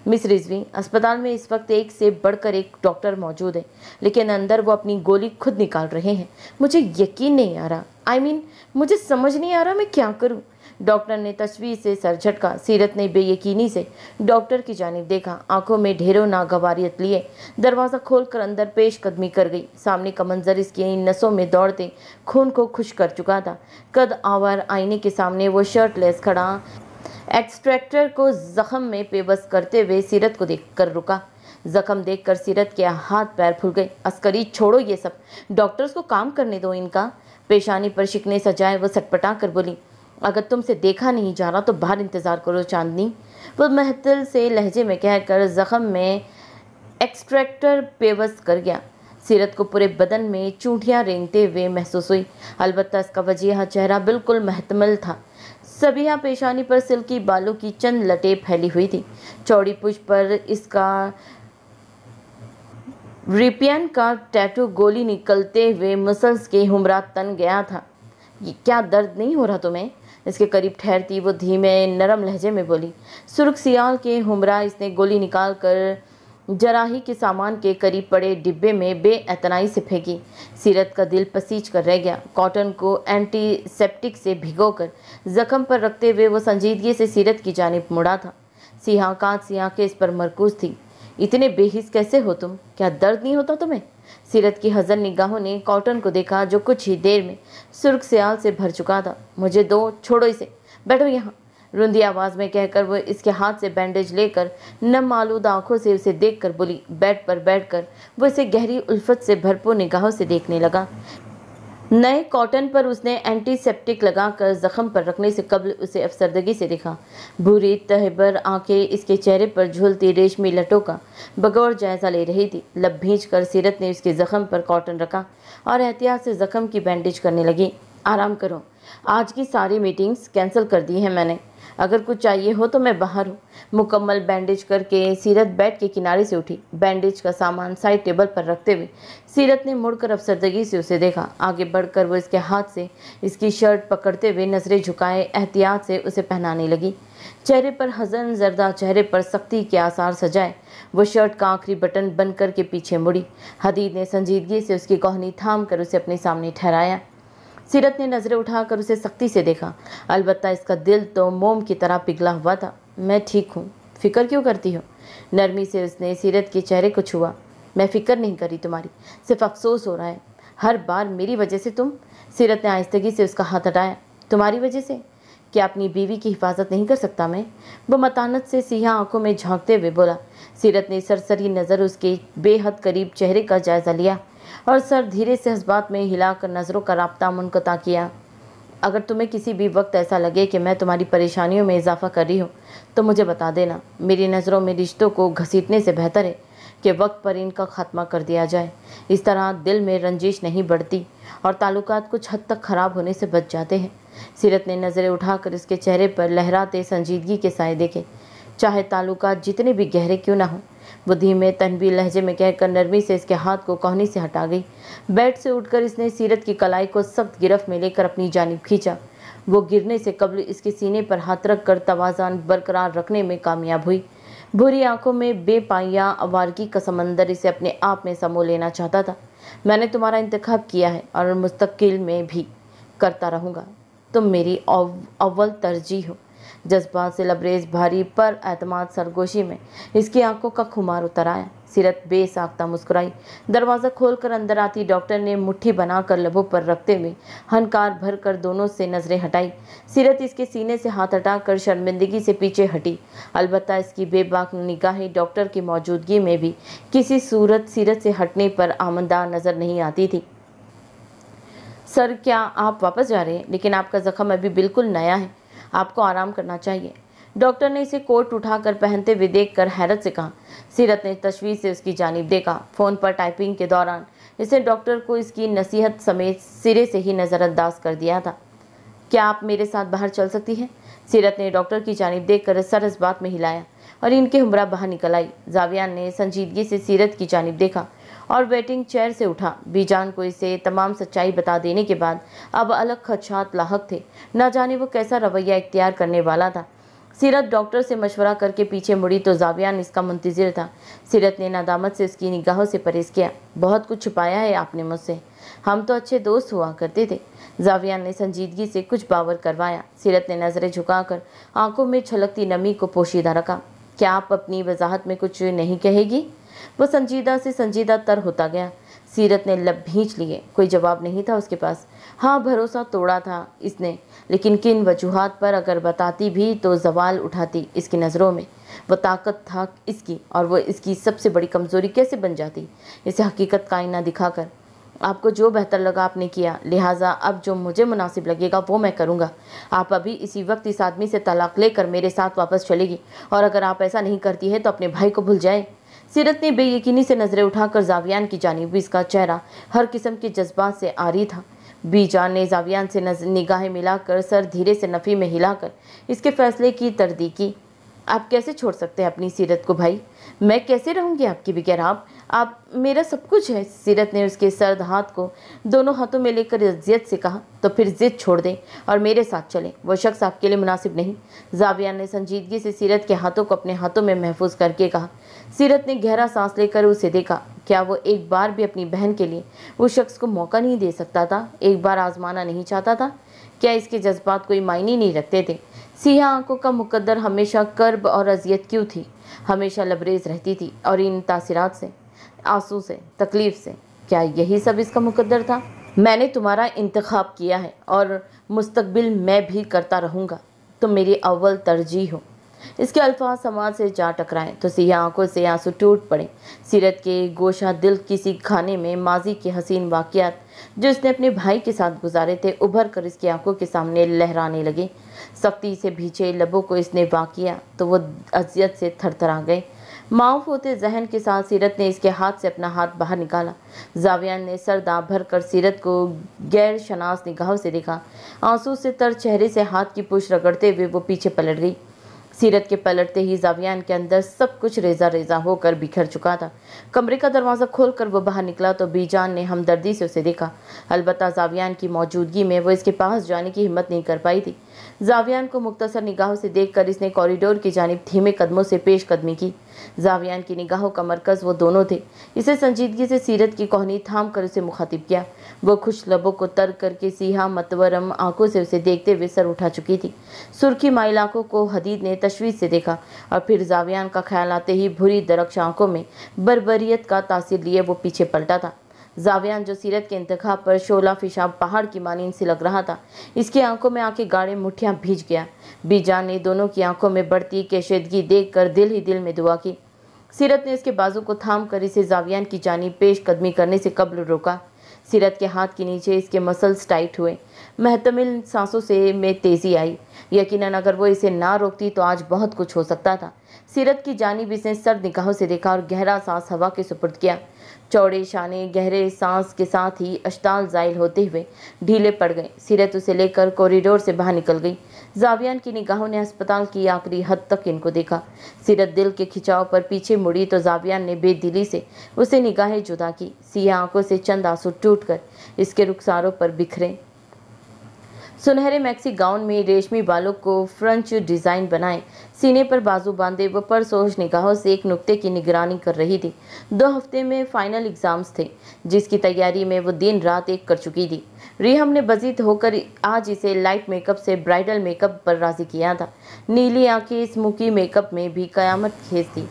मिस रिजवी अस्पताल में इस वक्त एक से बढ़कर एक डॉक्टर मौजूद है लेकिन अंदर वो अपनी गोली खुद निकाल रहे हैं मुझे यकीन नहीं आ रहा आई I मीन mean, मुझे समझ नहीं आ रहा मैं क्या करूँ डॉक्टर ने तस्वीर से सर झटका सीरत ने बेयकीनी से डॉक्टर की जानब देखा आंखों में ढेरों नागवारियत लिए दरवाज़ा खोलकर अंदर पेश कदमी कर गई सामने का मंजर इसकी नसों में दौड़ते खून को खुश कर चुका था कद आवार आईने के सामने वो शर्ट लेस खड़ा एक्सट्रैक्टर को जख्म में पेबस करते हुए सीरत को कर रुका जख्म देखकर सीरत के हाथ पैर फूल गए अस्करी छोड़ो ये सब डॉक्टर्स को काम करने दो इनका पेशानी पर शिकने सजाए वह सटपटा कर बोली अगर तुमसे देखा नहीं जा रहा तो बाहर इंतज़ार करो चांदनी वो महतल से लहजे में कहकर ज़ख़म में एक्सट्रैक्टर पेवस कर गया सीरत को पूरे बदन में चूंटियाँ रेंगते हुए महसूस हुई अलबत् इसका वजह चेहरा बिल्कुल महतमल था सभी पेशानी पर सिल्की बालों की चंद लटे फैली हुई थी चौड़ी पुष पर इसका रिपियन का टैटू गोली निकलते हुए मसल्स के हमरा तन गया था ये क्या दर्द नहीं हो रहा तुम्हें इसके करीब ठहरती वो धीमे नरम लहजे में बोली सुर्ख सियाल के हमरा इसने गोली निकाल कर जराही के सामान के करीब पड़े डिब्बे में बेअतनाई से फेंकी सीरत का दिल पसीज कर रह गया कॉटन को एंटीसेप्टिक से भिगोकर जख्म पर रखते हुए वो संजीदगी से सीरत की जानब मुड़ा था सियाह कांत सियाह के इस पर मरकूज थी इतने बेहिस कैसे हो तुम क्या दर्द नहीं होता तुम्हें सीरत की हजर निगाहों ने कॉटन को देखा जो कुछ ही देर में सुर्ख सियाल से भर चुका था मुझे दो छोड़ो इसे बैठो यहाँ रुंदी आवाज़ में कहकर वह इसके हाथ से बैंडेज लेकर नम आलूद आंखों से उसे देखकर बोली बेड पर बैठकर वो इसे गहरी उल्फत से भरपूर निगाहों से देखने लगा नए कॉटन पर उसने एंटीसेप्टिक लगाकर जख्म पर रखने से कबल उसे अफसरदगी से दिखा भूरी तहबर आंखें इसके चेहरे पर झूलती रेशमी लटों का बगौर जायजा ले रही थी लब भींच कर सीरत ने उसके जख्म पर कॉटन रखा और एहतियात से जख्म की बैंडेज करने लगी आराम करो आज की सारी मीटिंग्स कैंसिल कर दी है मैंने अगर कुछ चाहिए हो तो मैं बाहर हूँ मुकम्मल बैंडेज करके सीरत बेड के किनारे से उठी बैंडेज का सामान साइड टेबल पर रखते हुए सीरत ने मुड़कर अफसरदगी से उसे देखा आगे बढ़कर वो इसके हाथ से इसकी शर्ट पकड़ते हुए नजरें झुकाए एहतियात से उसे पहनाने लगी चेहरे पर हजन जरदा चेहरे पर सख्ती के आसार सजाए वो शर्ट का आखिरी बटन बनकर के पीछे मुड़ी हदीद ने संजीदगी से उसकी कोहनी थाम कर उसे अपने सामने ठहराया सीरत ने नज़रें उठाकर उसे सख्ती से देखा अलबत् इसका दिल तो मोम की तरह पिघला हुआ था मैं ठीक हूँ फ़िक्र क्यों करती हो नरमी से उसने सीरत के चेहरे को छुआ मैं फ़िक्र नहीं करी तुम्हारी सिर्फ अफसोस हो रहा है हर बार मेरी वजह से तुम सीरत ने आहिस्तगी से उसका हाथ हटाया तुम्हारी वजह से क्या अपनी बीवी की हिफाजत नहीं कर सकता मैं वो मतानत से सीहा आंखों में झांकते हुए बोला सीरत ने सरसरी नज़र उसके बेहद करीब चेहरे का जायज़ा लिया और सर धीरे से जज्बात में हिलाकर नज़रों का रबता मुनकता किया अगर तुम्हें किसी भी वक्त ऐसा लगे कि मैं तुम्हारी परेशानियों में इजाफा कर रही हूँ तो मुझे बता देना मेरी नज़रों में रिश्तों को घसीटने से बेहतर है कि वक्त पर इनका ख़त्मा कर दिया जाए इस तरह दिल में रंजिश नहीं बढ़ती और ताल्लुक कुछ हद तक ख़राब होने से बच जाते हैं सीरत ने नज़रें उठाकर इसके चेहरे पर लहराते संजीदगी के साए देखे चाहे ताल्लुक जितने भी गहरे क्यों ना हों वो धीमे तनबी लहजे में कहकर नरमी से इसके हाथ को कोहनी से हटा गई बेड से उठकर इसने सीरत की कलाई को सख्त गिरफ्त में लेकर अपनी जानब खींचा वो गिरने से कबल इसके सीने पर हाथ रख कर तोज़ान बरकरार रखने में कामयाब हुई बुरी आंखों में बेपाइया अवारगी का समंदर इसे अपने आप में समो लेना चाहता था मैंने तुम्हारा इंतखब किया है और मुस्तकिल में भी करता रहूँगा तुम मेरी अव्वल तरजीह हो जज्बात से लबरेज भारी पर अहतमाद सरगोशी में इसकी आंखों का खुमार उतर आया सिरत बेसाख्ता मुस्कुराई दरवाज़ा खोलकर अंदर आती डॉक्टर ने मुट्ठी बनाकर लबों पर रखते हुए हनकार भर कर दोनों से नज़रें हटाई सीरत इसके सीने से हाथ हटाकर शर्मिंदगी से पीछे हटी अलबत्त इसकी बेबाक निगाहें डॉक्टर की मौजूदगी में भी किसी सूरत सीरत से हटने पर आमदार नज़र नहीं आती थी सर क्या आप वापस जा रहे हैं लेकिन आपका जख्म अभी बिल्कुल नया है आपको आराम करना चाहिए डॉक्टर ने इसे कोट उठाकर पहनते हुए देख कर हैरत से कहा सीरत ने तशवीर से उसकी जानब देखा फ़ोन पर टाइपिंग के दौरान इसे डॉक्टर को इसकी नसीहत समेत सिरे से ही नज़रअंदाज कर दिया था क्या आप मेरे साथ बाहर चल सकती हैं सीरत ने डॉक्टर की जानब देख कर सरस बात में हिलाया और इनके हमरा बाहर निकल आई जावियान ने संजीदगी से सीरत की जानब देखा और वेटिंग चेयर से उठा बीजान को इसे तमाम सच्चाई बता देने के बाद अब अलग खदशात लाक थे न जाने वो कैसा रवैया इख्तियार करने वाला था सीरत डॉक्टर से मशवरा करके पीछे मुड़ी तो जावियान इसका मुंतजर था सीरत ने नदामत से उसकी निगाहों से परहेज किया बहुत कुछ छुपाया है आपने मुझसे हम तो अच्छे दोस्त हुआ करते थे जावियान ने संजीदगी से कुछ बावर करवाया सीरत ने नज़रें झुकाकर आंखों में छलकती नमी को पोशीदा रखा क्या आप अपनी वजाहत में कुछ नहीं कहेगी वो संजीदा से संजीदा तर होता गया सीरत ने लब भींच लिए कोई जवाब नहीं था उसके पास हाँ भरोसा तोड़ा था इसने लेकिन किन वजूहत पर अगर बताती भी तो जवाल उठाती इसकी नज़रों में वो ताकत था इसकी और वो इसकी सबसे बड़ी कमज़ोरी कैसे बन जाती इसे हकीकत आईना दिखाकर आपको जो बेहतर लगा आपने किया लिहाजा अब जो मुझे मुनासिब लगेगा वो मैं करूँगा आप अभी इसी वक्त इस आदमी से तलाक लेकर मेरे साथ वापस चलेगी और अगर आप ऐसा नहीं करती है तो अपने भाई को भूल जाए सीरत ने बेयकीनी से नज़रें उठाकर जावियान की जानी भी इसका चेहरा हर किस्म के जज्बात से आरी था बीजान ने जावियान से नज निगाहें मिलाकर सर धीरे से नफ़ी में हिलाकर इसके फैसले की तरदी की आप कैसे छोड़ सकते हैं अपनी सीरत को भाई मैं कैसे रहूँगी आपके बगैर आप आप मेरा सब कुछ है सीरत ने उसके सर्द हाथ को दोनों हाथों में लेकर जिद से कहा तो फिर जिद छोड़ दें और मेरे साथ चलें वो शख्स आपके लिए मुनासिब नहीं जाविया ने संजीदगी से सीरत के हाथों को अपने हाथों में महफूज करके कहा सीरत ने गहरा सांस लेकर उसे देखा क्या वो एक बार भी अपनी बहन के लिए उस शख्स को मौका नहीं दे सकता था एक बार आजमाना नहीं चाहता था क्या इसके जज्बात कोई मायने नहीं रखते थे सिया आंखों का मुकद्दर हमेशा कर्ब और अजियत क्यों थी हमेशा लबरेज रहती थी और इन तासीरात से आंसू से तकलीफ़ से क्या यही सब इसका मुकद्दर था मैंने तुम्हारा इंतखब किया है और मुस्तबिल मैं भी करता रहूँगा तुम मेरी अव्वल तरजीह हो इसके अल्फाज समाज से जा टकराएं तो सिया आंखों से आंसू टूट पड़े सीरत के गोशा दिल किसी खाने में माजी के हसीन वाक़ात जो इसने अपने भाई के साथ गुजारे थे उभर कर इसकी आंखों के सामने लहराने लगे सख्ती से भीचे लबों को इसने वाकिया तो वो अजियत से थरथरा गए होते जहन के साथ सीरत ने इसके हाथ से अपना हाथ बाहर निकाला जावियान ने सर दाँ भर कर सीरत को गैर शनास निगाहों से देखा आंसू से तर चेहरे से हाथ की पुश रगड़ते हुए वो पीछे पलट गई सीरत के पलटते ही जावियान के अंदर सब कुछ रेजा रेजा होकर बिखर चुका था कमरे का दरवाज़ा खोलकर वह बाहर निकला तो बीजान ने हमदर्दी से उसे देखा अलबत् जावियान की मौजूदगी में वो इसके पास जाने की हिम्मत नहीं कर पाई थी जावियान को मुख्तसर निगाहों से देखकर इसने कॉरिडोर की जानब धीमे कदमों से पेश कदमी की जावियान की निगाहों का मरकज वो दोनों थे इसे संजीदगी से सीरत की कोहनी थाम कर उसे मुखातिब किया वो खुश लबों को तर करके सीहा मतवरम आंखों से उसे देखते हुए सर उठा चुकी थी सुर्खी माइल आंखों को हदीद ने तशवीश से देखा और फिर जावियान का ख्याल आते ही भुरी दरक्ष आंखों में बरबरीत का तासीर लिए वो पीछे पलटा था जावियान जो सीरत के इंतखा पर शोला फिशाब पहाड़ की मानी से लग रहा था इसकी आंखों में आके गाड़े मुठियाँ भीज गया बीजान ने दोनों की आंखों में बढ़ती कैशेदगी देखकर दिल ही दिल में दुआ की सीरत ने इसके बाजू को थाम कर इसे जावियान की जानी पेश कदमी करने से कब्ल रोका सीरत के हाथ के नीचे इसके मसल्स टाइट हुए महतमिल सांसों से में तेज़ी आई यकीनन अगर वो इसे ना रोकती तो आज बहुत कुछ हो सकता था सीरत की जानी भी इसने सर निगाहों से देखा और गहरा सांस हवा के सुपुर्द किया चौड़े शाने गहरे सांस के साथ ही अश्ताल जाइल होते हुए ढीले पड़ गए सीरत उसे लेकर कॉरिडोर से बाहर निकल गई जावियान की निगाहों ने अस्पताल की आखिरी हद तक इनको देखा सीरत दिल के खिंचाव पर पीछे मुड़ी तो जावियान ने बेदिली से उसे निगाहें जुदा की सिया आंखों से चंद आंसू टूट कर इसके रुखसारों पर बिखरे सुनहरे मैक्सी गाउन में रेशमी बालों को फ्रंच डिज़ाइन बनाए सीने पर बाजू बांधे व परसोश निगाहों से एक नुक्ते की निगरानी कर रही थी दो हफ्ते में फाइनल एग्ज़ाम्स थे जिसकी तैयारी में वो दिन रात एक कर चुकी थी रिहम ने बजित होकर आज इसे लाइट मेकअप से ब्राइडल मेकअप पर राज़ी किया था नीली आंखें मुखी मेकअप में भी कयामत खेस थी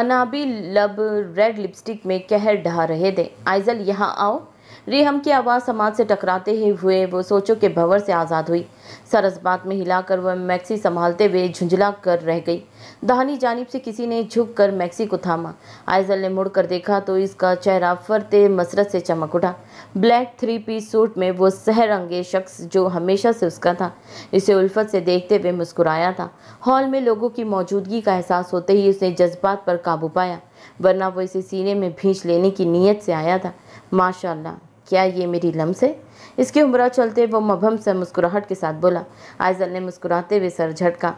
अनाबी लब रेड लिपस्टिक में कहर ढहा रहे थे आइजल यहाँ आओ रेहम की आवाज़ समाज से टकराते ही हुए वो सोचों के भंवर से आज़ाद हुई सरस बात में हिलाकर वह मैक्सी संभालते हुए झुंझला कर रह गई दाहनी जानब से किसी ने झुक कर मैक्सी को थामा आयजल ने मुड़कर देखा तो इसका चेहरा फरते मसरत से चमक उठा ब्लैक थ्री पीस सूट में वो सहरंगे शख्स जो हमेशा से उसका था इसे उल्फत से देखते हुए मुस्कुराया था हॉल में लोगों की मौजूदगी का एहसास होते ही उसने जज्बात पर काबू पाया वरना वो इसे सीने में भींच लेने की नीयत से आया था माशाल्लाह क्या ये मेरी लम्स है इसकी उम्र चलते वो मभम से मुस्कुराहट के साथ बोला आयजल ने मुस्कुराते हुए सर झटका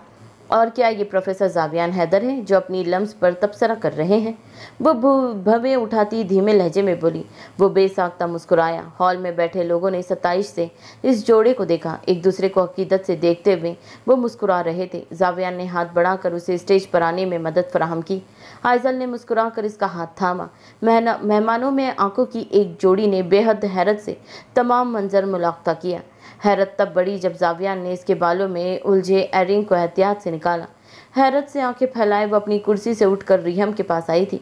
और क्या ये प्रोफेसर जावियान हैदर हैं जो अपनी लम्स पर तबसरा कर रहे हैं वो भवे उठाती धीमे लहजे में बोली वो बेसाख्ता मुस्कुराया हॉल में बैठे लोगों ने सताइश से इस जोड़े को देखा एक दूसरे को अकीदत से देखते हुए वो मुस्कुरा रहे थे जावियान ने हाथ बढ़ाकर उसे स्टेज पर आने में मदद फराहम की आयजल ने मुस्कुरा कर इसका हाथ थामा मेहमानों में आंखों की एक जोड़ी ने बेहद हैरत से तमाम मंजर मुलाखता किया हैरत तब बड़ी जब जावियान ने इसके बालों में उलझे एरिंग को एहतियात से निकाला हैरत से आंखें फैलाए वह अपनी कुर्सी से उठकर रिहम के पास आई थी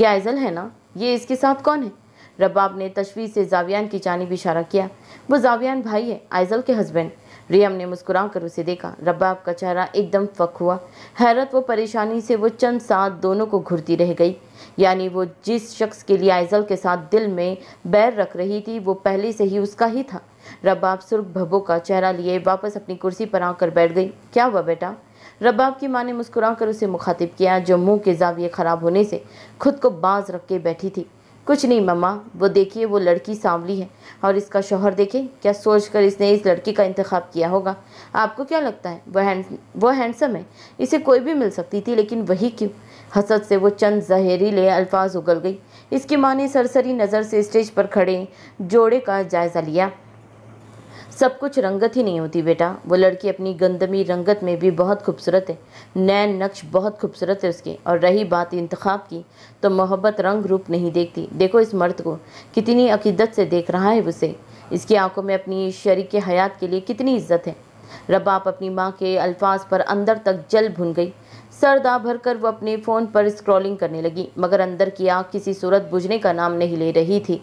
ये आइजल है ना ये इसके साथ कौन है रबाब ने तशवीश से जावियान की जानब इशारा किया वो जावियान भाई है आइजल के हस्बैंड रियम ने मुस्कुरा कर उसे देखा रबाब का चेहरा एकदम फक हुआ हैरत व परेशानी से वो चंद साथ दोनों को घुरती रह गई यानी वो जिस शख्स के लिए आइजल के साथ दिल में बैर रख रही थी वो पहले से ही उसका ही था रबाब सुर्ख भबो का चेहरा लिए वापस अपनी कुर्सी पर आकर बैठ गई क्या हुआ बेटा रबाब की माँ ने मुस्कुराकर उसे मुखातिब किया जो मुंह के जाविये ख़राब होने से खुद को बाज रख के बैठी थी कुछ नहीं मम्मा वो देखिए वो लड़की सांवली है और इसका शोहर देखे क्या सोच कर इसने इस लड़की का इंतखब किया होगा आपको क्या लगता है वह वो हैंडसम है इसे कोई भी मिल सकती थी लेकिन वही क्यों हसद से वो चंद जहरीले अल्फाज उगल गई इसकी माँ ने सरसरी नज़र से स्टेज पर खड़े जोड़े का जायज़ा लिया सब कुछ रंगत ही नहीं होती बेटा वो लड़की अपनी गंदमी रंगत में भी बहुत खूबसूरत है नैन नक्श बहुत खूबसूरत है उसके और रही बात इंतखब की तो मोहब्बत रंग रूप नहीं देखती देखो इस मर्द को कितनी अकीदत से देख रहा है उसे इसकी आंखों में अपनी शरीक हयात के लिए कितनी इज्जत है रब आप अपनी माँ के अल्फाज पर अंदर तक जल भुन गई सर दा भर कर वह अपने फ़ोन पर स्क्रॉलिंग करने लगी मगर अंदर की आँख किसी सूरत बुझने का नाम नहीं ले रही थी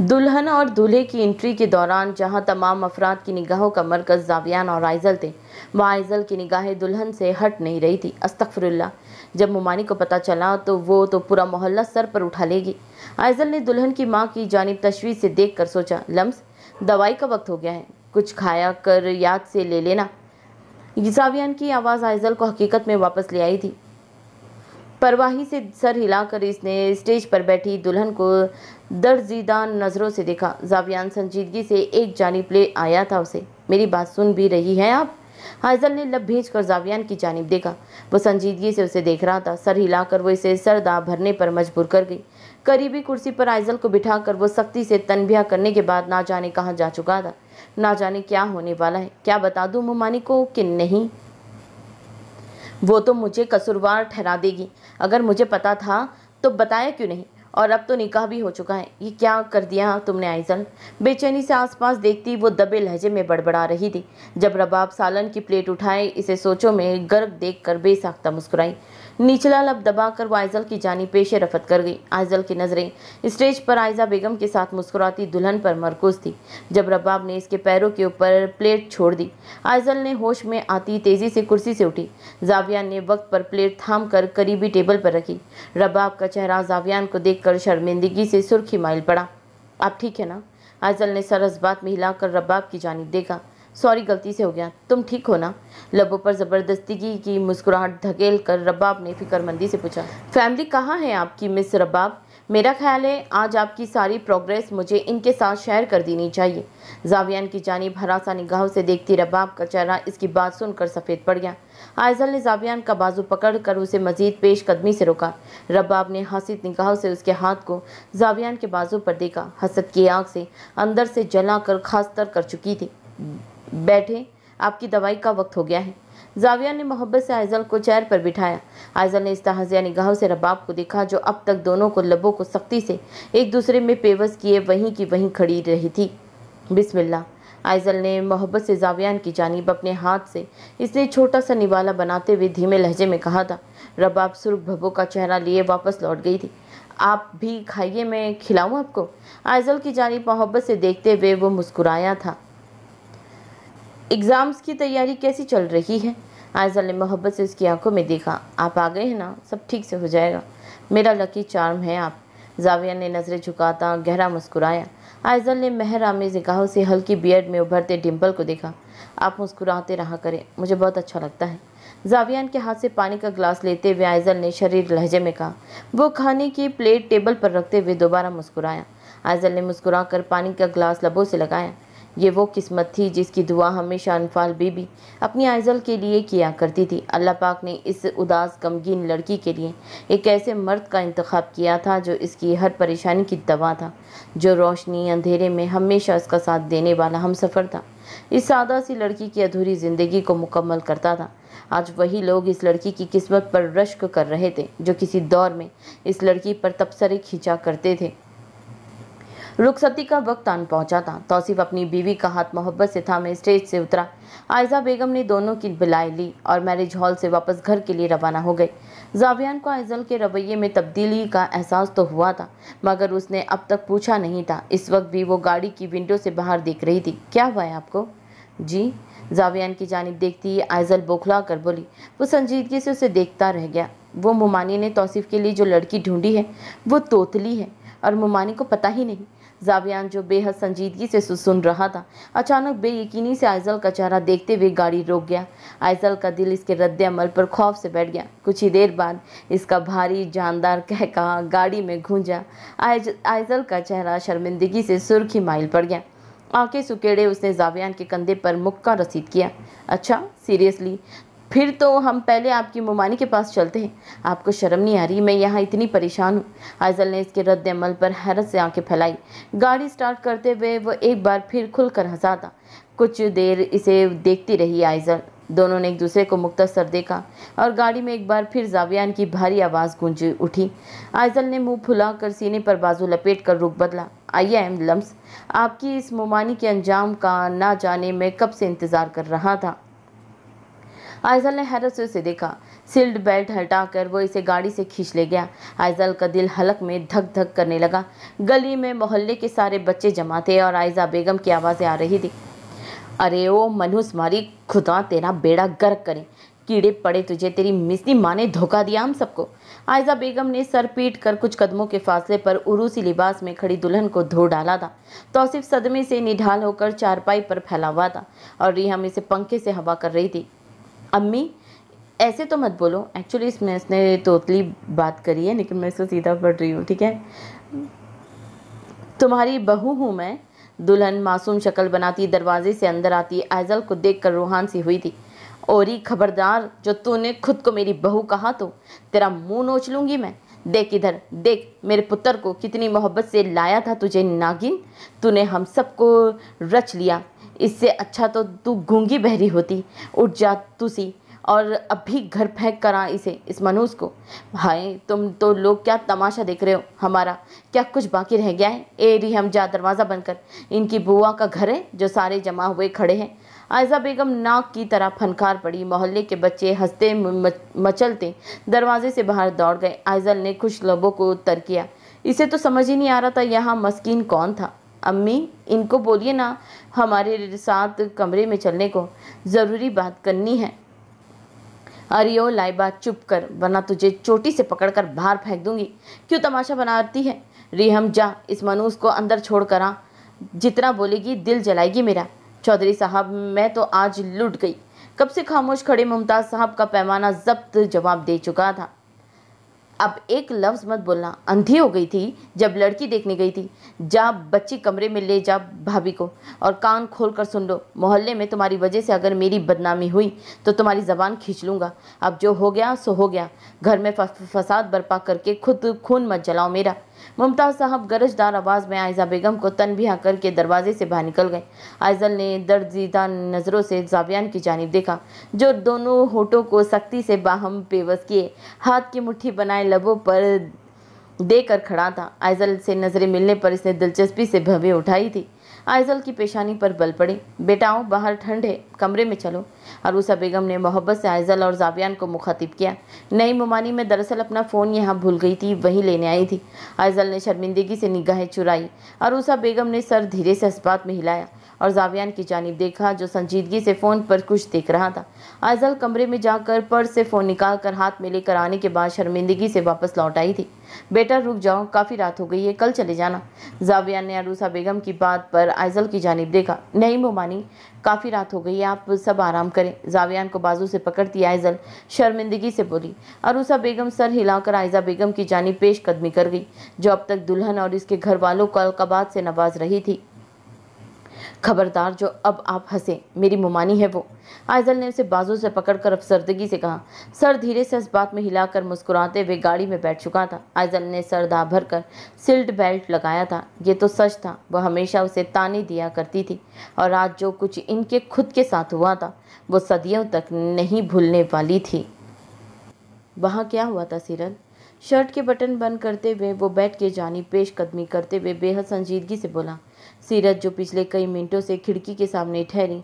दुल्हन और दूल्हे की एंट्री के दौरान जहां तमाम अफराद की निगाहों का मरकज जावियान और आइजल थे वहाँ आइजल की निगाहें दुल्हन से हट नहीं रही थी अस्तफरल्ला जब मुमानी को पता चला तो वो तो पूरा मोहल्ला सर पर उठा लेगी आइजल ने दुल्हन की माँ की जानब तशवीश से देख कर सोचा लम्स दवाई का वक्त हो गया है कुछ खाया कर याद से ले लेना जावियान की आवाज़ आइजल को हकीकत में वापस ले आई थी परवाही से सर हिलाकर इसने स्टेज पर बैठी दुल्हन को दर्जीदा नज़रों से देखा जावियान संजीदगी से एक जानब ले आया था उसे मेरी बात सुन भी रही है आप हाइजल ने लब भेज कर जावियान की जानब देखा वो संजीदगी से उसे देख रहा था सर हिलाकर वो इसे सरदा भरने पर मजबूर कर गई करीबी कुर्सी पर आइजल को बिठाकर वो सख्ती से तनबिया करने के बाद ना जाने कहाँ जा चुका था ना जाने क्या होने वाला है क्या बता दूँ ममानी को कि नहीं वो तो मुझे कसूरवार ठहरा देगी अगर मुझे पता था तो बताया क्यों नहीं और अब तो निकाह भी हो चुका है ये क्या कर दिया तुमने आइजल बेचैनी से आसपास देखती वो दबे लहजे में बड़बड़ा रही थी जब रबाब सालन की प्लेट उठाए इसे सोचों में गर्व देख कर बेसाख्ता मुस्कुराई निचला लब दबाकर वो आयजल की जानी पेश रफत कर गई आयजल की नज़रें स्टेज पर आयजा बेगम के साथ मुस्कुराती दुल्हन पर मरकूज थी जब रबाब ने इसके पैरों के ऊपर प्लेट छोड़ दी आयजल ने होश में आती तेज़ी से कुर्सी से उठी जावियान ने वक्त पर प्लेट थाम कर करीबी टेबल पर रखी रबाब का चेहरा जावियान को कर शर्मिंदगी से सुर्खी माइल पड़ा आप ठीक है ना आयजल ने सरस बात में हिलाकर रबाब की जानी देखा सॉरी गलती से हो गया तुम ठीक हो ना लबों पर ज़बरदस्ती की मुस्कुराहट धकेल कर रबाब ने फिक्रमंदी से पूछा फैमिली कहाँ है आपकी मिस रबाब मेरा ख्याल है आज आपकी सारी प्रोग्रेस मुझे इनके साथ शेयर कर देनी चाहिए जावियान की जानी भरासा निगाहों से देखती रबाब का चेहरा इसकी बात सुनकर सफ़ेद पड़ गया आयजल ने जावियान का बाजू पकड़ कर उसे मजीद पेश कदमी से रोका रबाब ने हसीद निगाहों से उसके हाथ को जावियान के बाजू पर देखा हसद की आँख से अंदर से जला कर खास तर कर चुकी थी बैठे आपकी दवाई का वक्त हो गया है जाविया ने मोहब्बत से आयजल को चेयर पर बिठाया आयजल ने इस तहजिया निगाह से रबाब को देखा जो अब तक दोनों को लबों को सख्ती से एक दूसरे में पेवस किए वहीं की वहीं खड़ी रही थी बिस्मिल्ला आयजल ने मोहब्बत से जावियान की जानब अपने हाथ से इसलिए छोटा सा निवाला बनाते हुए धीमे लहजे में कहा था रबाब सुरख भबो का चेहरा लिए वापस लौट गई थी आप भी खाइए मैं खिलाऊँ आपको आयजल की जानब मोहब्बत से देखते हुए वो मुस्कुराया था एग्ज़ाम्स की तैयारी कैसी चल रही है आयजा ने मोहब्बत से उसकी आंखों में देखा आप आ गए हैं ना सब ठीक से हो जाएगा मेरा लकी चार्म है आप जाविया ने नज़रें झुकाता गहरा मुस्कुराया आयजल ने महर आमेज निगाहों से हल्की बियर्ड में उभरते डिम्पल को देखा आप मुस्कुराते रहा करें मुझे बहुत अच्छा लगता है जावियान के हाथ से पानी का ग्लास लेते हुए आयजल ने शरीर लहजे में कहा वो खाने की प्लेट टेबल पर रखते हुए दोबारा मुस्कुराया आयजल ने मुस्कुरा कर पानी का ग्लास लबों से लगाया ये वो किस्मत थी जिसकी दुआ हमेशा अनफाल बीबी अपनी आइजल के लिए किया करती थी अल्लाह पाक ने इस उदास गमगीन लड़की के लिए एक ऐसे मर्द का इंतखब किया था जो इसकी हर परेशानी की दवा था जो रोशनी अंधेरे में हमेशा इसका साथ देने वाला हम सफ़र था इस सादा सी लड़की की अधूरी ज़िंदगी को मुकम्मल करता था आज वही लोग इस लड़की की किस्मत पर रश्क कर रहे थे जो किसी दौर में इस लड़की पर तबसरे खींचा करते थे रुखसती का वक्त आन पहुंचा था तोसीफ अपनी बीवी का हाथ मोहब्बत से थामे स्टेज से उतरा आयजा बेगम ने दोनों की बिलाई ली और मैरिज हॉल से वापस घर के लिए रवाना हो गए जावियान को आयजल के रवैये में तब्दीली का एहसास तो हुआ था मगर उसने अब तक पूछा नहीं था इस वक्त भी वो गाड़ी की विंडो से बाहर देख रही थी क्या हुआ है आपको जी जावियान की जानब देखती ही आयजल बौखला कर बोली वो संजीदगी से उसे देखता रह गया वो मुमानी ने तोसीफ़ के लिए जो लड़की ढूंढी है वो तोतली है और मुमानी को पता ही नहीं जावियान जो बेहद संजीदगी से सुसुन रहा था अचानक बेयकीनी से आयजल का चेहरा देखते हुए गाड़ी रोक गया आयजल का दिल इसके रद्द अमल पर खौफ से बैठ गया कुछ ही देर बाद इसका भारी जानदार कह कहा गाड़ी में घूंजा आइज, आइजल का चेहरा शर्मिंदगी से सुर्खी माइल पड़ गया आंखें सुकेड़े उसने जावियान के कंधे पर मुक्का रसीद किया अच्छा सीरियसली फिर तो हम पहले आपकी मुमानी के पास चलते हैं आपको शर्म नहीं आ रही मैं यहाँ इतनी परेशान हूँ आयजल ने इसके रद्द अमल पर हैरत से आंखें फैलाई गाड़ी स्टार्ट करते हुए वह एक बार फिर खुलकर हंसा था कुछ देर इसे देखती रही आयजल दोनों ने एक दूसरे को मुख्तसर देखा और गाड़ी में एक बार फिर जावियान की भारी आवाज़ गूंज उठी आयजल ने मुंह फुलाकर सीने पर बाजू लपेट कर रुख बदला आई एम लम्स आपकी इस मुमानी के अंजाम का ना जाने में कब से इंतज़ार कर रहा था आयजल ने हैरत से उसे देखा सील्ड बेल्ट हटाकर वो इसे गाड़ी से खींच ले गया आयजल का दिल हलक में धक धक करने लगा गली में मोहल्ले के सारे बच्चे जमा थे और आयजा बेगम की आवाज़ें आ रही थी अरे ओ मनुस मारी खुदा तेरा बेड़ा गर्क करे कीड़े पड़े तुझे तेरी मिसनी माँ ने धोखा दिया हम सबको आयजा बेगम ने सर पीट कर कुछ कदमों के फासले पर उरूसी लिबास में खड़ी दुल्हन को धो डाला था तोसिफ सदमे से निढाल होकर चारपाई पर फैला हुआ था और रिहम इसे पंखे से हवा कर रही थी अम्मी ऐसे तो मत बोलो एक्चुअली इसमें इसने तोतली बात करी है लेकिन मैं इसको सीधा पढ़ रही हूँ ठीक है तुम्हारी बहू हूँ मैं दुल्हन मासूम शक्ल बनाती दरवाजे से अंदर आती ऐजल को देख कर रूहान सी हुई थी और खबरदार जो तूने खुद को मेरी बहू कहा तो तेरा मुंह नोच लूंगी मैं देख इधर देख मेरे पुत्र को कितनी मोहब्बत से लाया था तुझे नागिन तूने हम सबको रच लिया इससे अच्छा तो तू गूंगी बहरी होती उठ जा तू सी और अभी घर फेंक कर आ इसे इस मनुष को भाई तुम तो लोग क्या तमाशा देख रहे हो हमारा क्या कुछ बाकी रह गया है ए रही हम जा दरवाज़ा बनकर इनकी बुआ का घर है जो सारे जमा हुए खड़े हैं आयजा बेगम नाक की तरह फनकार पड़ी मोहल्ले के बच्चे हंसते मचलते दरवाजे से बाहर दौड़ गए आयजल ने कुछ लोगों को उत्तर किया इसे तो समझ ही नहीं आ रहा था यहाँ मस्किन कौन था अम्मी इनको बोलिए ना हमारे साथ कमरे में चलने को ज़रूरी बात करनी है अरे ओ लाइबा चुप कर वरना तुझे चोटी से पकड़कर बाहर फेंक दूंगी क्यों तमाशा बनाती है रीहम जा इस मनुष को अंदर छोड़ कर आ जितना बोलेगी दिल जलाएगी मेरा चौधरी साहब मैं तो आज लुट गई कब से खामोश खड़े मुमताज़ साहब का पैमाना जब्त जवाब दे चुका था अब एक लफ्ज़ मत बोलना अंधी हो गई थी जब लड़की देखने गई थी जा बच्ची कमरे में ले जा भाभी को और कान खोल कर सुन लो मोहल्ले में तुम्हारी वजह से अगर मेरी बदनामी हुई तो तुम्हारी ज़बान खींच लूँगा अब जो हो गया सो हो गया घर में फसाद बर्पा करके खुद खून मत जलाओ मेरा मुमताज साहब गरजदार आवाज़ में आयजा बेगम को तनबिहा करके दरवाजे से बाहर निकल गए आयजल ने दर्दीदा नज़रों से जावियान की जानब देखा जो दोनों होठों को सख्ती से बाहम पेवस किए हाथ की मुट्ठी बनाए लबों पर देकर खड़ा था आयजल से नज़रें मिलने पर इसने दिलचस्पी से भवें उठाई थी आयजल की पेशानी पर बल पड़े बेटाओं बाहर ठंड है कमरे में चलो अरूसा बेगम ने मोहब्बत से आयजल और जावियान को मुखातिब किया नई ममानी में दरअसल अपना फ़ोन यहाँ भूल गई थी वहीं लेने आई थी आयजल ने शर्मिंदगी से निगाहें चुराई अरूसा बेगम ने सर धीरे से इस्बात में हिलाया और जावियान की जानब देखा जो संजीदगी से फ़ोन पर कुछ देख रहा था आयजल कमरे में जाकर पर्स से फ़ोन निकाल कर हाथ में लेकर आने के बाद शर्मिंदगी से वापस लौट आई थी बेटा रुक जाओ काफ़ी रात हो गई है कल चले जाना जावियान ने अरूसा बेगम की बात पर आयजल की जानब देखा नहीं मोमानी काफ़ी रात हो गई है आप सब आराम करें जावियान को बाजू से पकड़ती आयजल शर्मिंदगी से बोली अरूसा बेगम सर हिलाकर आयजा बेगम की जानब पेश कदमी कर गई जो अब तक दुल्हन और इसके घर वालों को अलकबाद से नवाज रही थी खबरदार जो अब आप हंसे मेरी मुमानी है वो आयजल ने उसे बाजू से पकड़कर अफसरदगी से कहा सर धीरे से इस बात में हिलाकर मुस्कुराते हुए गाड़ी में बैठ चुका था आयजल ने सर दा भर कर सिल्ट बेल्ट लगाया था ये तो सच था वह हमेशा उसे ताने दिया करती थी और आज जो कुछ इनके खुद के साथ हुआ था वो सदियों तक नहीं भूलने वाली थी वहाँ क्या हुआ था सीरन शर्ट के बटन बंद करते हुए वो बैठ के जानी पेश कदमी करते हुए बेहद संजीदगी से बोला सीरत जो पिछले कई मिनटों से खिड़की के सामने ठहरी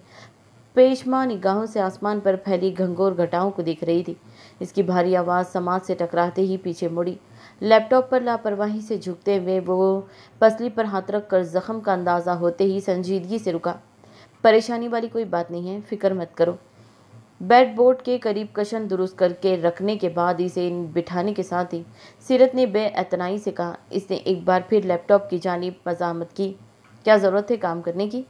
पेशमा निगाहों से आसमान पर फैली घंघोर घटाओं को देख रही थी इसकी भारी आवाज़ समाज से टकराते ही पीछे मुड़ी लैपटॉप पर लापरवाही से झुकते हुए वो पसली पर हाथ रख कर जख्म का अंदाज़ा होते ही संजीदगी से रुका परेशानी वाली कोई बात नहीं है फिक्र मत करो बेड बोर्ड के करीब कशन दुरुस्त करके रखने के बाद इसे बिठाने के साथ ही सीरत ने बेअतनाई से कहा इसने एक बार फिर लैपटॉप की जानब मजामत की क्या ज़रूरत है काम करने की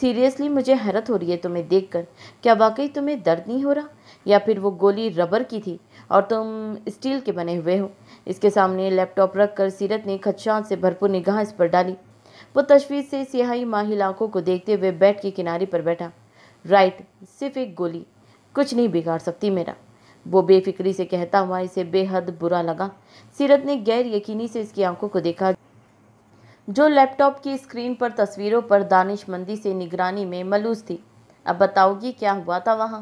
सीरियसली मुझे हैरत हो रही है तुम्हें देखकर क्या वाकई तुम्हें दर्द नहीं हो रहा या फिर वो गोली रबर की थी और तुम स्टील के बने हुए हो इसके सामने लैपटॉप रख कर सीरत ने खदशात से भरपूर निगाह इस पर डाली वो तशवीश से सियाही माहिल लाखों को देखते हुए बैट के किनारे पर बैठा राइट सिर्फ एक गोली कुछ नहीं बिगाड़ सकती मेरा वो बेफिक्री से कहता हुआ इसे बेहद बुरा लगा सीरत ने गैर यकीनी से इसकी आंखों को देखा जो लैपटॉप की स्क्रीन पर तस्वीरों पर दानिशमंदी से निगरानी में मलूस थी अब बताओगी क्या हुआ था वहाँ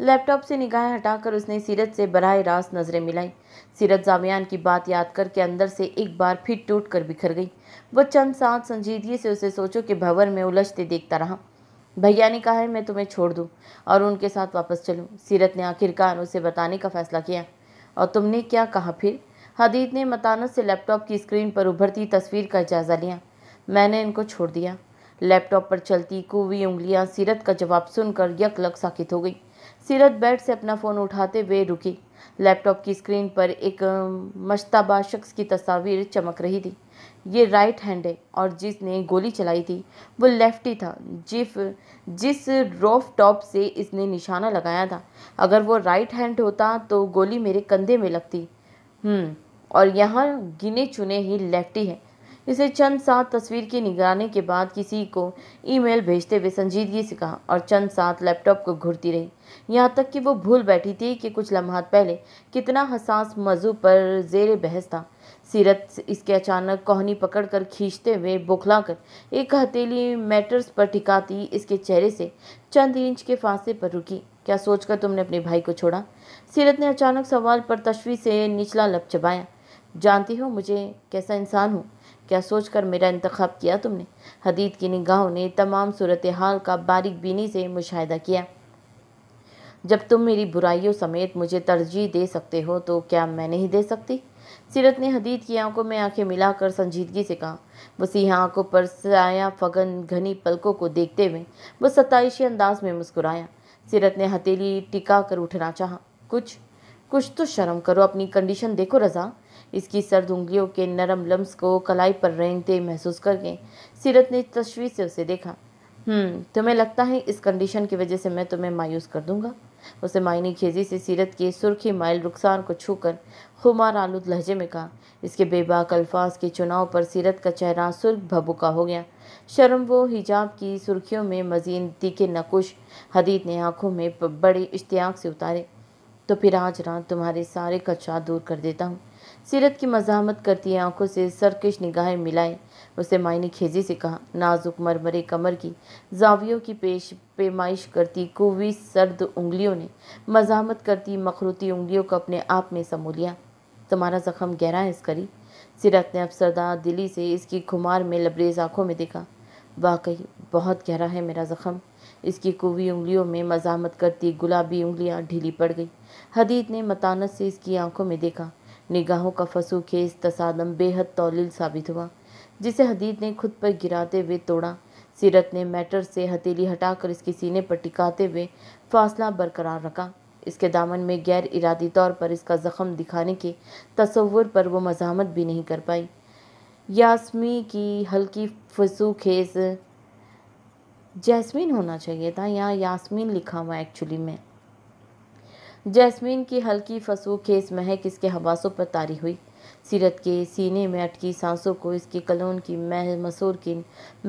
लैपटॉप से निगाहें हटाकर उसने सीरत से बरह रास्त नज़रें मिलाई सीरत जामियान की बात याद करके अंदर से एक बार फिर टूट कर बिखर गई वह चंद सात संजीदगी से उसे सोचो के भंवर में उलझते देखता रहा भैया ने कहा है मैं तुम्हें छोड़ दूँ और उनके साथ वापस चलूँ सीरत ने आखिरकार उसे बताने का फैसला किया और तुमने क्या कहा फिर हदीद ने मतानत से लैपटॉप की स्क्रीन पर उभरती तस्वीर का जायज़ा लिया मैंने इनको छोड़ दिया लैपटॉप पर चलती कुवी उंगलियां सीरत का जवाब सुनकर यक लक साकित हो गई सीरत बेड से अपना फ़ोन उठाते हुए रुकी लैपटॉप की स्क्रीन पर एक मशताबा शख्स की तस्वीर चमक रही थी ये राइट हैंड है और जिसने गोली चलाई थी वो लेफ्टी था जिफ जिस रोफ टॉप से इसने निशाना लगाया था अगर वो राइट हैंड होता तो गोली मेरे कंधे में लगती हम्म और यहाँ गिने चुने ही लेफ्टी है इसे चंद सात तस्वीर की निगरानी के बाद किसी को ईमेल भेजते हुए संजीदगी से कहा और चंद सात लैपटॉप को घूरती रही यहाँ तक कि वो भूल बैठी थी कि कुछ लम्हात पहले कितना हसास मज़ू पर जेर बहस था सीरत इसके अचानक कोहनी पकड़कर खींचते हुए कर एक हथेली मैटर्स पर टिकाती इसके चेहरे से चंद इंच के फांसे पर रुकी क्या सोचकर तुमने अपने भाई को छोड़ा सीरत ने अचानक सवाल पर तशवी से निचला लप चबाया जानती हो मुझे कैसा इंसान हूँ क्या सोच कर मेरा इंतखब किया तुमने हदीद की निगाहों ने तमाम सूरत हाल का बारिक बीनी से मुशाह किया जब तुम मेरी बुराइयों समेत मुझे तरजीह दे सकते हो तो क्या मैं नहीं दे सकती सीरत ने हदीद की आंखों में आंखें मिलाकर संजीदगी से कहा वसीह आंखों पर साया फगन घनी पलकों को देखते हुए वो सताइशी अंदाज में मुस्कुराया सीरत ने हथेली टिका कर उठना चाहा कुछ कुछ तो शर्म करो अपनी कंडीशन देखो रज़ा इसकी सर्द उंगलियों के नरम लम्स को कलाई पर रेंगते महसूस करके सीरत ने तशवीश से उसे देखा हम्म, तुम्हें लगता है इस कंडीशन की वजह से मैं तुम्हें मायूस कर दूंगा उसे मायने खेजी से सीरत के सुर्खी माइल रुखसार को छू कर खुमार आलूद लहजे में कहा इसके बेबाक अल्फाज के चुनाव पर सीरत का चेहरा सुर्ख भबुका हो गया शर्म वो हिजाब की सुर्खियों में मज़ीन तीखे नकुश हदीद ने आंखों में बड़े इश्तियाक से उतारे तो फिर आज रात तुम्हारे सारे कचरा दूर कर देता हूँ सीरत की मजामत करती है आंखों से सरकश निगाहें मिलाए उसे मायने खेजी से कहा नाजुक मरमरे कमर की जावियों की पेश पेमाइश करती कुवी सर्द उंगलियों ने मजामत करती मखरूती उंगलियों को अपने आप में समू लिया तुम्हारा ज़ख्म गहरा है इस करी सीरत ने अफसरदा दिली से इसकी खुमार में लबरेज आंखों में देखा वाकई बहुत गहरा है मेरा ज़ख्म इसकी कुवी उंगलियों में मजामत करती गुलाबी उंगलियां ढीली पड़ गई हदीद ने मतानत से इसकी आंखों में देखा निगाहों का फसू खेस तसादम बेहद तौलील साबित हुआ जिसे हदीद ने खुद पर गिराते हुए तोड़ा सीरत ने मैटर से हथेली हटाकर इसके सीने पर टिकाते हुए फासला बरकरार रखा इसके दामन में गैर इरादी तौर पर इसका ज़ख़्म दिखाने के तस्वुर पर वो मजामत भी नहीं कर पाई यासमी की हल्की फसू खेस जैसमिन होना चाहिए था यहाँ यासमीन लिखा हुआ एक्चुअली में जैस्मीन की हल्की फसू खेस महक इसके हवासों पर तारी हुई सीरत के सीने में अटकी सांसों को इसके कलोन की मह मसूर की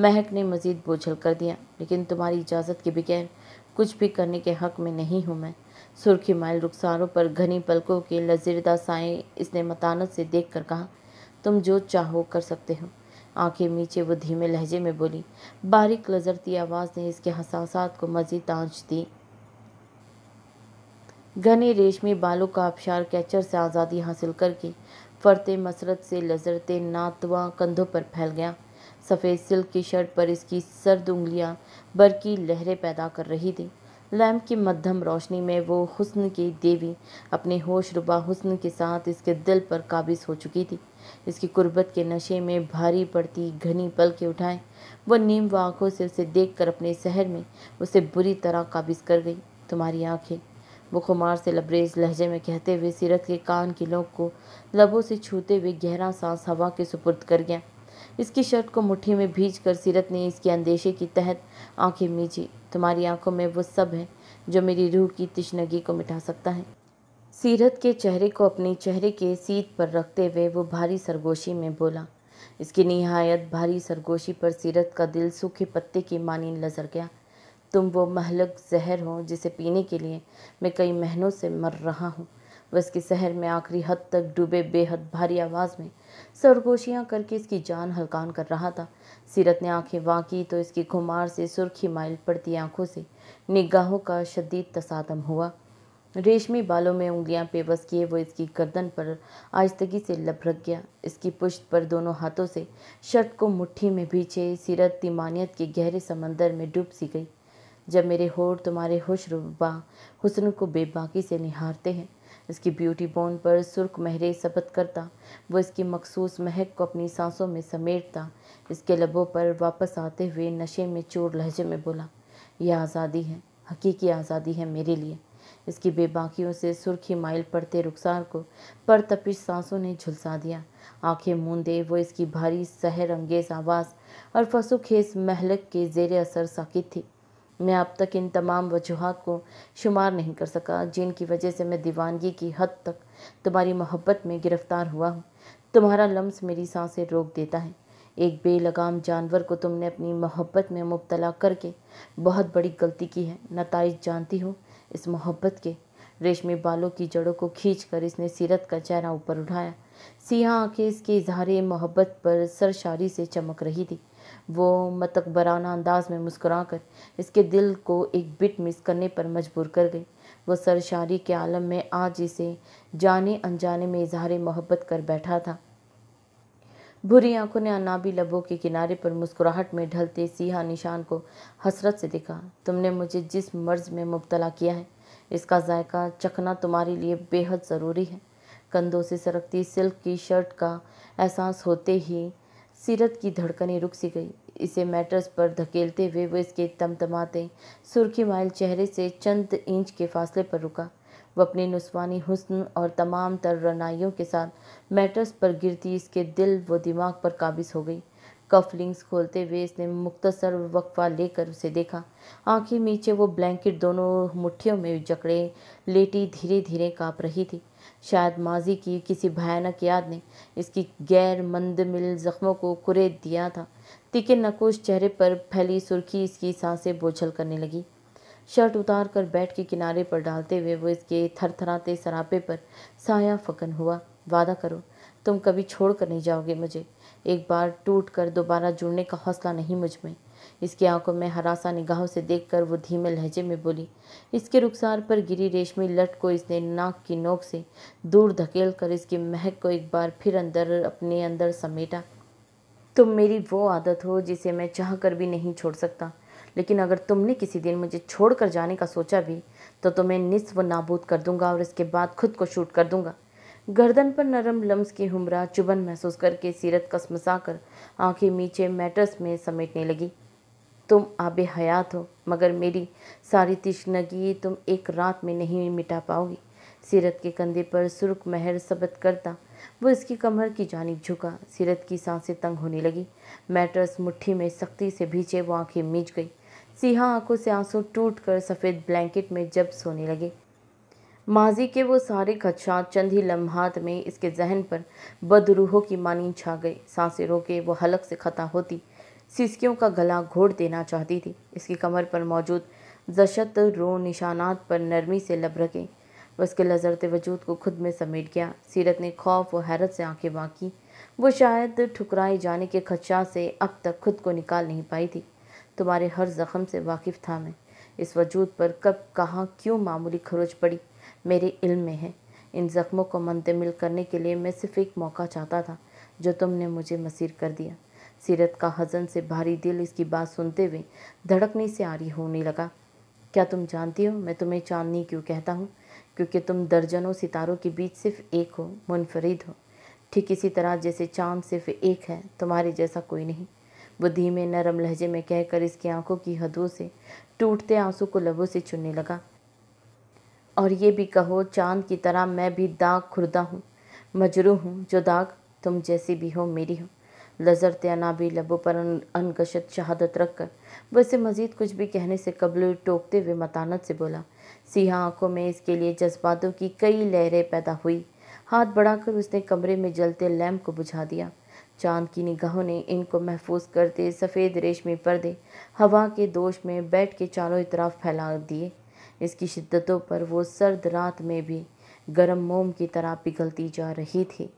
महक ने मज़ीद बोझल कर दिया लेकिन तुम्हारी इजाज़त के बगैर कुछ भी करने के हक में नहीं हूँ मैं सुर्खी माइल रुखसारों पर घनी पलकों के लजीरदा साए इसने मतानत से देख कर कहा तुम जो चाहो कर सकते हो आंखें नीचे वो धीमे लहजे में बोली बारीक लजरती आवाज़ ने इसके हसासात को मज़ीद आँच दी घने रेशमी बालों का आबशार कैचर से आज़ादी हासिल करके फरते मसरत से लजरते नातवा कंधों पर फैल गया सफ़ेद सिल्क की शर्ट पर इसकी सर्द उंगलियाँ बरकी लहरें पैदा कर रही थी लैम्प की मध्यम रोशनी में वो हुस्न की देवी अपने होश रुबा हुस्न के साथ इसके दिल पर काबिज हो चुकी थी इसकी कुर्बत के नशे में भारी पड़ती घनी पल के उठाए वो नीम व आँखों से उसे देख अपने शहर में उसे बुरी तरह काबिज कर गई तुम्हारी आँखें वो खुमार से लबरेज लहजे में कहते हुए सीरत के कान की नोक को लबों से छूते हुए गहरा सांस हवा के सुपुर्द कर गया इसकी शर्ट को मुट्ठी में भीज कर सीरत ने इसके अंदेशे की तहत आंखें मीची तुम्हारी आंखों में वो सब है जो मेरी रूह की तिशनगी को मिटा सकता है सीरत के चेहरे को अपने चेहरे के सीत पर रखते हुए वो भारी सरगोशी में बोला इसकी नहायत भारी सरगोशी पर सीरत का दिल सूखे पत्ते की मानी नजर गया तुम वो महलक जहर हो जिसे पीने के लिए मैं कई महीनों से मर रहा हूँ बस के शहर में आखिरी हद तक डूबे बेहद भारी आवाज़ में सरगोशियाँ करके इसकी जान हलकान कर रहा था सीरत ने आंखें वाकी तो इसकी घुमार से सुर्खी माइल पड़ती आंखों से निगाहों का शदीद तसादम हुआ रेशमी बालों में उंगलियां पेवस किए वो इसकी गर्दन पर आजतगी से लभरक गया इसकी पुश्त पर दोनों हाथों से शर्ट को मुट्ठी में भींचे सीरत तिमानियत के गहरे समंदर में डूब सी गई जब मेरे होठ तुम्हारे होश रुबा हुसन को बेबाकी से निहारते हैं इसकी ब्यूटी बोन पर सुर्ख महरे सबत करता वो इसकी मखसूस महक को अपनी सांसों में समेटता इसके लबों पर वापस आते हुए नशे में चोर लहजे में बोला यह आज़ादी है हकीकी आज़ादी है मेरे लिए इसकी बेबाकियों से सुर्खी माइल पड़ते रुखसार को पर तपिश सांसों ने झुलसा दिया आंखें मूंदे वो इसकी भारी सहर अंगेज आवाज़ और फसुखेस महलक के जेर असर साकित थी मैं अब तक इन तमाम वजूहत को शुमार नहीं कर सका जिनकी वजह से मैं दीवानगी की हद तक तुम्हारी मोहब्बत में गिरफ़्तार हुआ हूँ तुम्हारा लम्स मेरी सांसें रोक देता है एक बेलगाम जानवर को तुमने अपनी मोहब्बत में मुबतला करके बहुत बड़ी गलती की है नतज जानती हूँ इस मोहब्बत के रेशमी बालों की जड़ों को खींच कर इसने सीरत का चेहरा ऊपर उठाया सियाह आँखें इसके इजहारे मोहब्बत पर सरशारी से चमक रही थी वो मतकबराना अंदाज में मुस्कुरा कर इसके दिल को एक बिट मिस करने पर मजबूर कर गई वो सरशारी के आलम में आज इसे जाने अनजाने में इजहार मोहब्बत कर बैठा था भूरी आंखों ने अनाबी लबों के किनारे पर मुस्कुराहट में ढलते सीहा निशान को हसरत से देखा तुमने मुझे जिस मर्ज में मुबतला किया है इसका जायका चखना तुम्हारे लिए बेहद ज़रूरी है कंधों से सरकती सिल्क की शर्ट का एहसास होते ही सीरत की धड़कनें रुक सी गई इसे मैट्रस पर धकेलते हुए वह इसके तमतमाते सुर्खी माइल चेहरे से चंद इंच के फासले पर रुका वह अपने नुस्वानी हुस्न और तमाम तर रनाइयों के साथ मैट्रस पर गिरती इसके दिल व दिमाग पर काबिज हो गई कफलिंग्स खोलते हुए इसने मुख्तसर वक्फा लेकर उसे देखा आंखें नीचे वो ब्लैंकेट दोनों मुट्ठियों में जकड़े लेटी धीरे धीरे काँप रही थी शायद माजी की किसी भयानक याद ने इसकी गैर मिल जख्मों को कुरेद दिया था तीखे नकोश चेहरे पर फैली सुर्खी इसकी सांसें बोझल करने लगी शर्ट उतार कर बैठ के किनारे पर डालते हुए वो इसके थरथराते सरापे पर साया फकन हुआ वादा करो तुम कभी छोड़ कर नहीं जाओगे मुझे एक बार टूट कर दोबारा जुड़ने का हौसला नहीं मुझ में इसकी आंखों में हरासा निगाहों से देखकर वो धीमे लहजे में बोली इसके रुखसार पर गिरी रेशमी लट को इसने नाक की नोक से दूर धकेल कर इसकी महक को एक बार फिर अंदर अपने अंदर समेटा तुम मेरी वो आदत हो जिसे मैं चाह कर भी नहीं छोड़ सकता लेकिन अगर तुमने किसी दिन मुझे छोड़ कर जाने का सोचा भी तो तुम्हें निस्व नाबूद कर दूंगा और इसके बाद खुद को शूट कर दूंगा गर्दन पर नरम लम्स की हमरा चुबन महसूस करके सीरत कसमसा कर आँखें नीचे मैटर्स में समेटने लगी तुम आब हयात हो मगर मेरी सारी तिशनगी तुम एक रात में नहीं मिटा पाओगी सीरत के कंधे पर सुरख महर सबत करता वो इसकी कमर की जानब झुका सीरत की सांसें तंग होने लगी मैटर्स मुट्ठी में सख्ती से भीचे वो आंखें मिच गई सीहा आंखों से आंसू टूट कर सफ़ेद ब्लैंकेट में जब सोने लगे माजी के वो सारे खदशात चंद ही लम्हात में इसके जहन पर बदरूहों की मानी छा गई सांसें रोके वो हलक से खता होती सिसकियों का गला घोट देना चाहती थी इसकी कमर पर मौजूद जशत रो निशानात पर नरमी से लब रखे उसके लजरत वजूद को खुद में समेट गया सीरत ने खौफ और हैरत से आंखें बाकी वो शायद ठुकराए जाने के खदशा से अब तक खुद को निकाल नहीं पाई थी तुम्हारे हर ज़ख्म से वाकिफ़ था मैं इस वजूद पर कब कहाँ क्यों मामूली खरोच पड़ी मेरे इल्म में है इन ज़ख्मों को मंतमिल करने के लिए मैं सिर्फ एक मौका चाहता था जो तुमने मुझे मसीर कर दिया सीरत का हजन से भारी दिल इसकी बात सुनते हुए धड़कने से आरी होने लगा क्या तुम जानती हो मैं तुम्हें चांदनी क्यों कहता हूँ क्योंकि तुम दर्जनों सितारों के बीच सिर्फ एक हो मुनफरिद हो ठीक इसी तरह जैसे चांद सिर्फ एक है तुम्हारे जैसा कोई नहीं वो धीमे नरम लहजे में कहकर इसकी आंखों की हदों से टूटते आंसू को लबों से चुनने लगा और ये भी कहो चांद की तरह मैं भी दाग खुरदा हूँ मजरू हूँ जो दाग तुम जैसी भी हो मेरी हो लजरत भी लबों पर अनकशत शहादत रख कर वैसे मज़ीद कुछ भी कहने से कबल टोकते हुए मतानत से बोला सिया आंखों में इसके लिए जज्बातों की कई लहरें पैदा हुई हाथ बढ़ाकर उसने कमरे में जलते लैम्प को बुझा दिया चांद की निगाहों ने इनको महफूज करते सफ़ेद रेशमी पर्दे हवा के दोष में बैठ के चारों इतराफ फैला दिए इसकी शिद्दतों पर वो सर्द रात में भी गर्म मोम की तरह पिघलती जा रही थी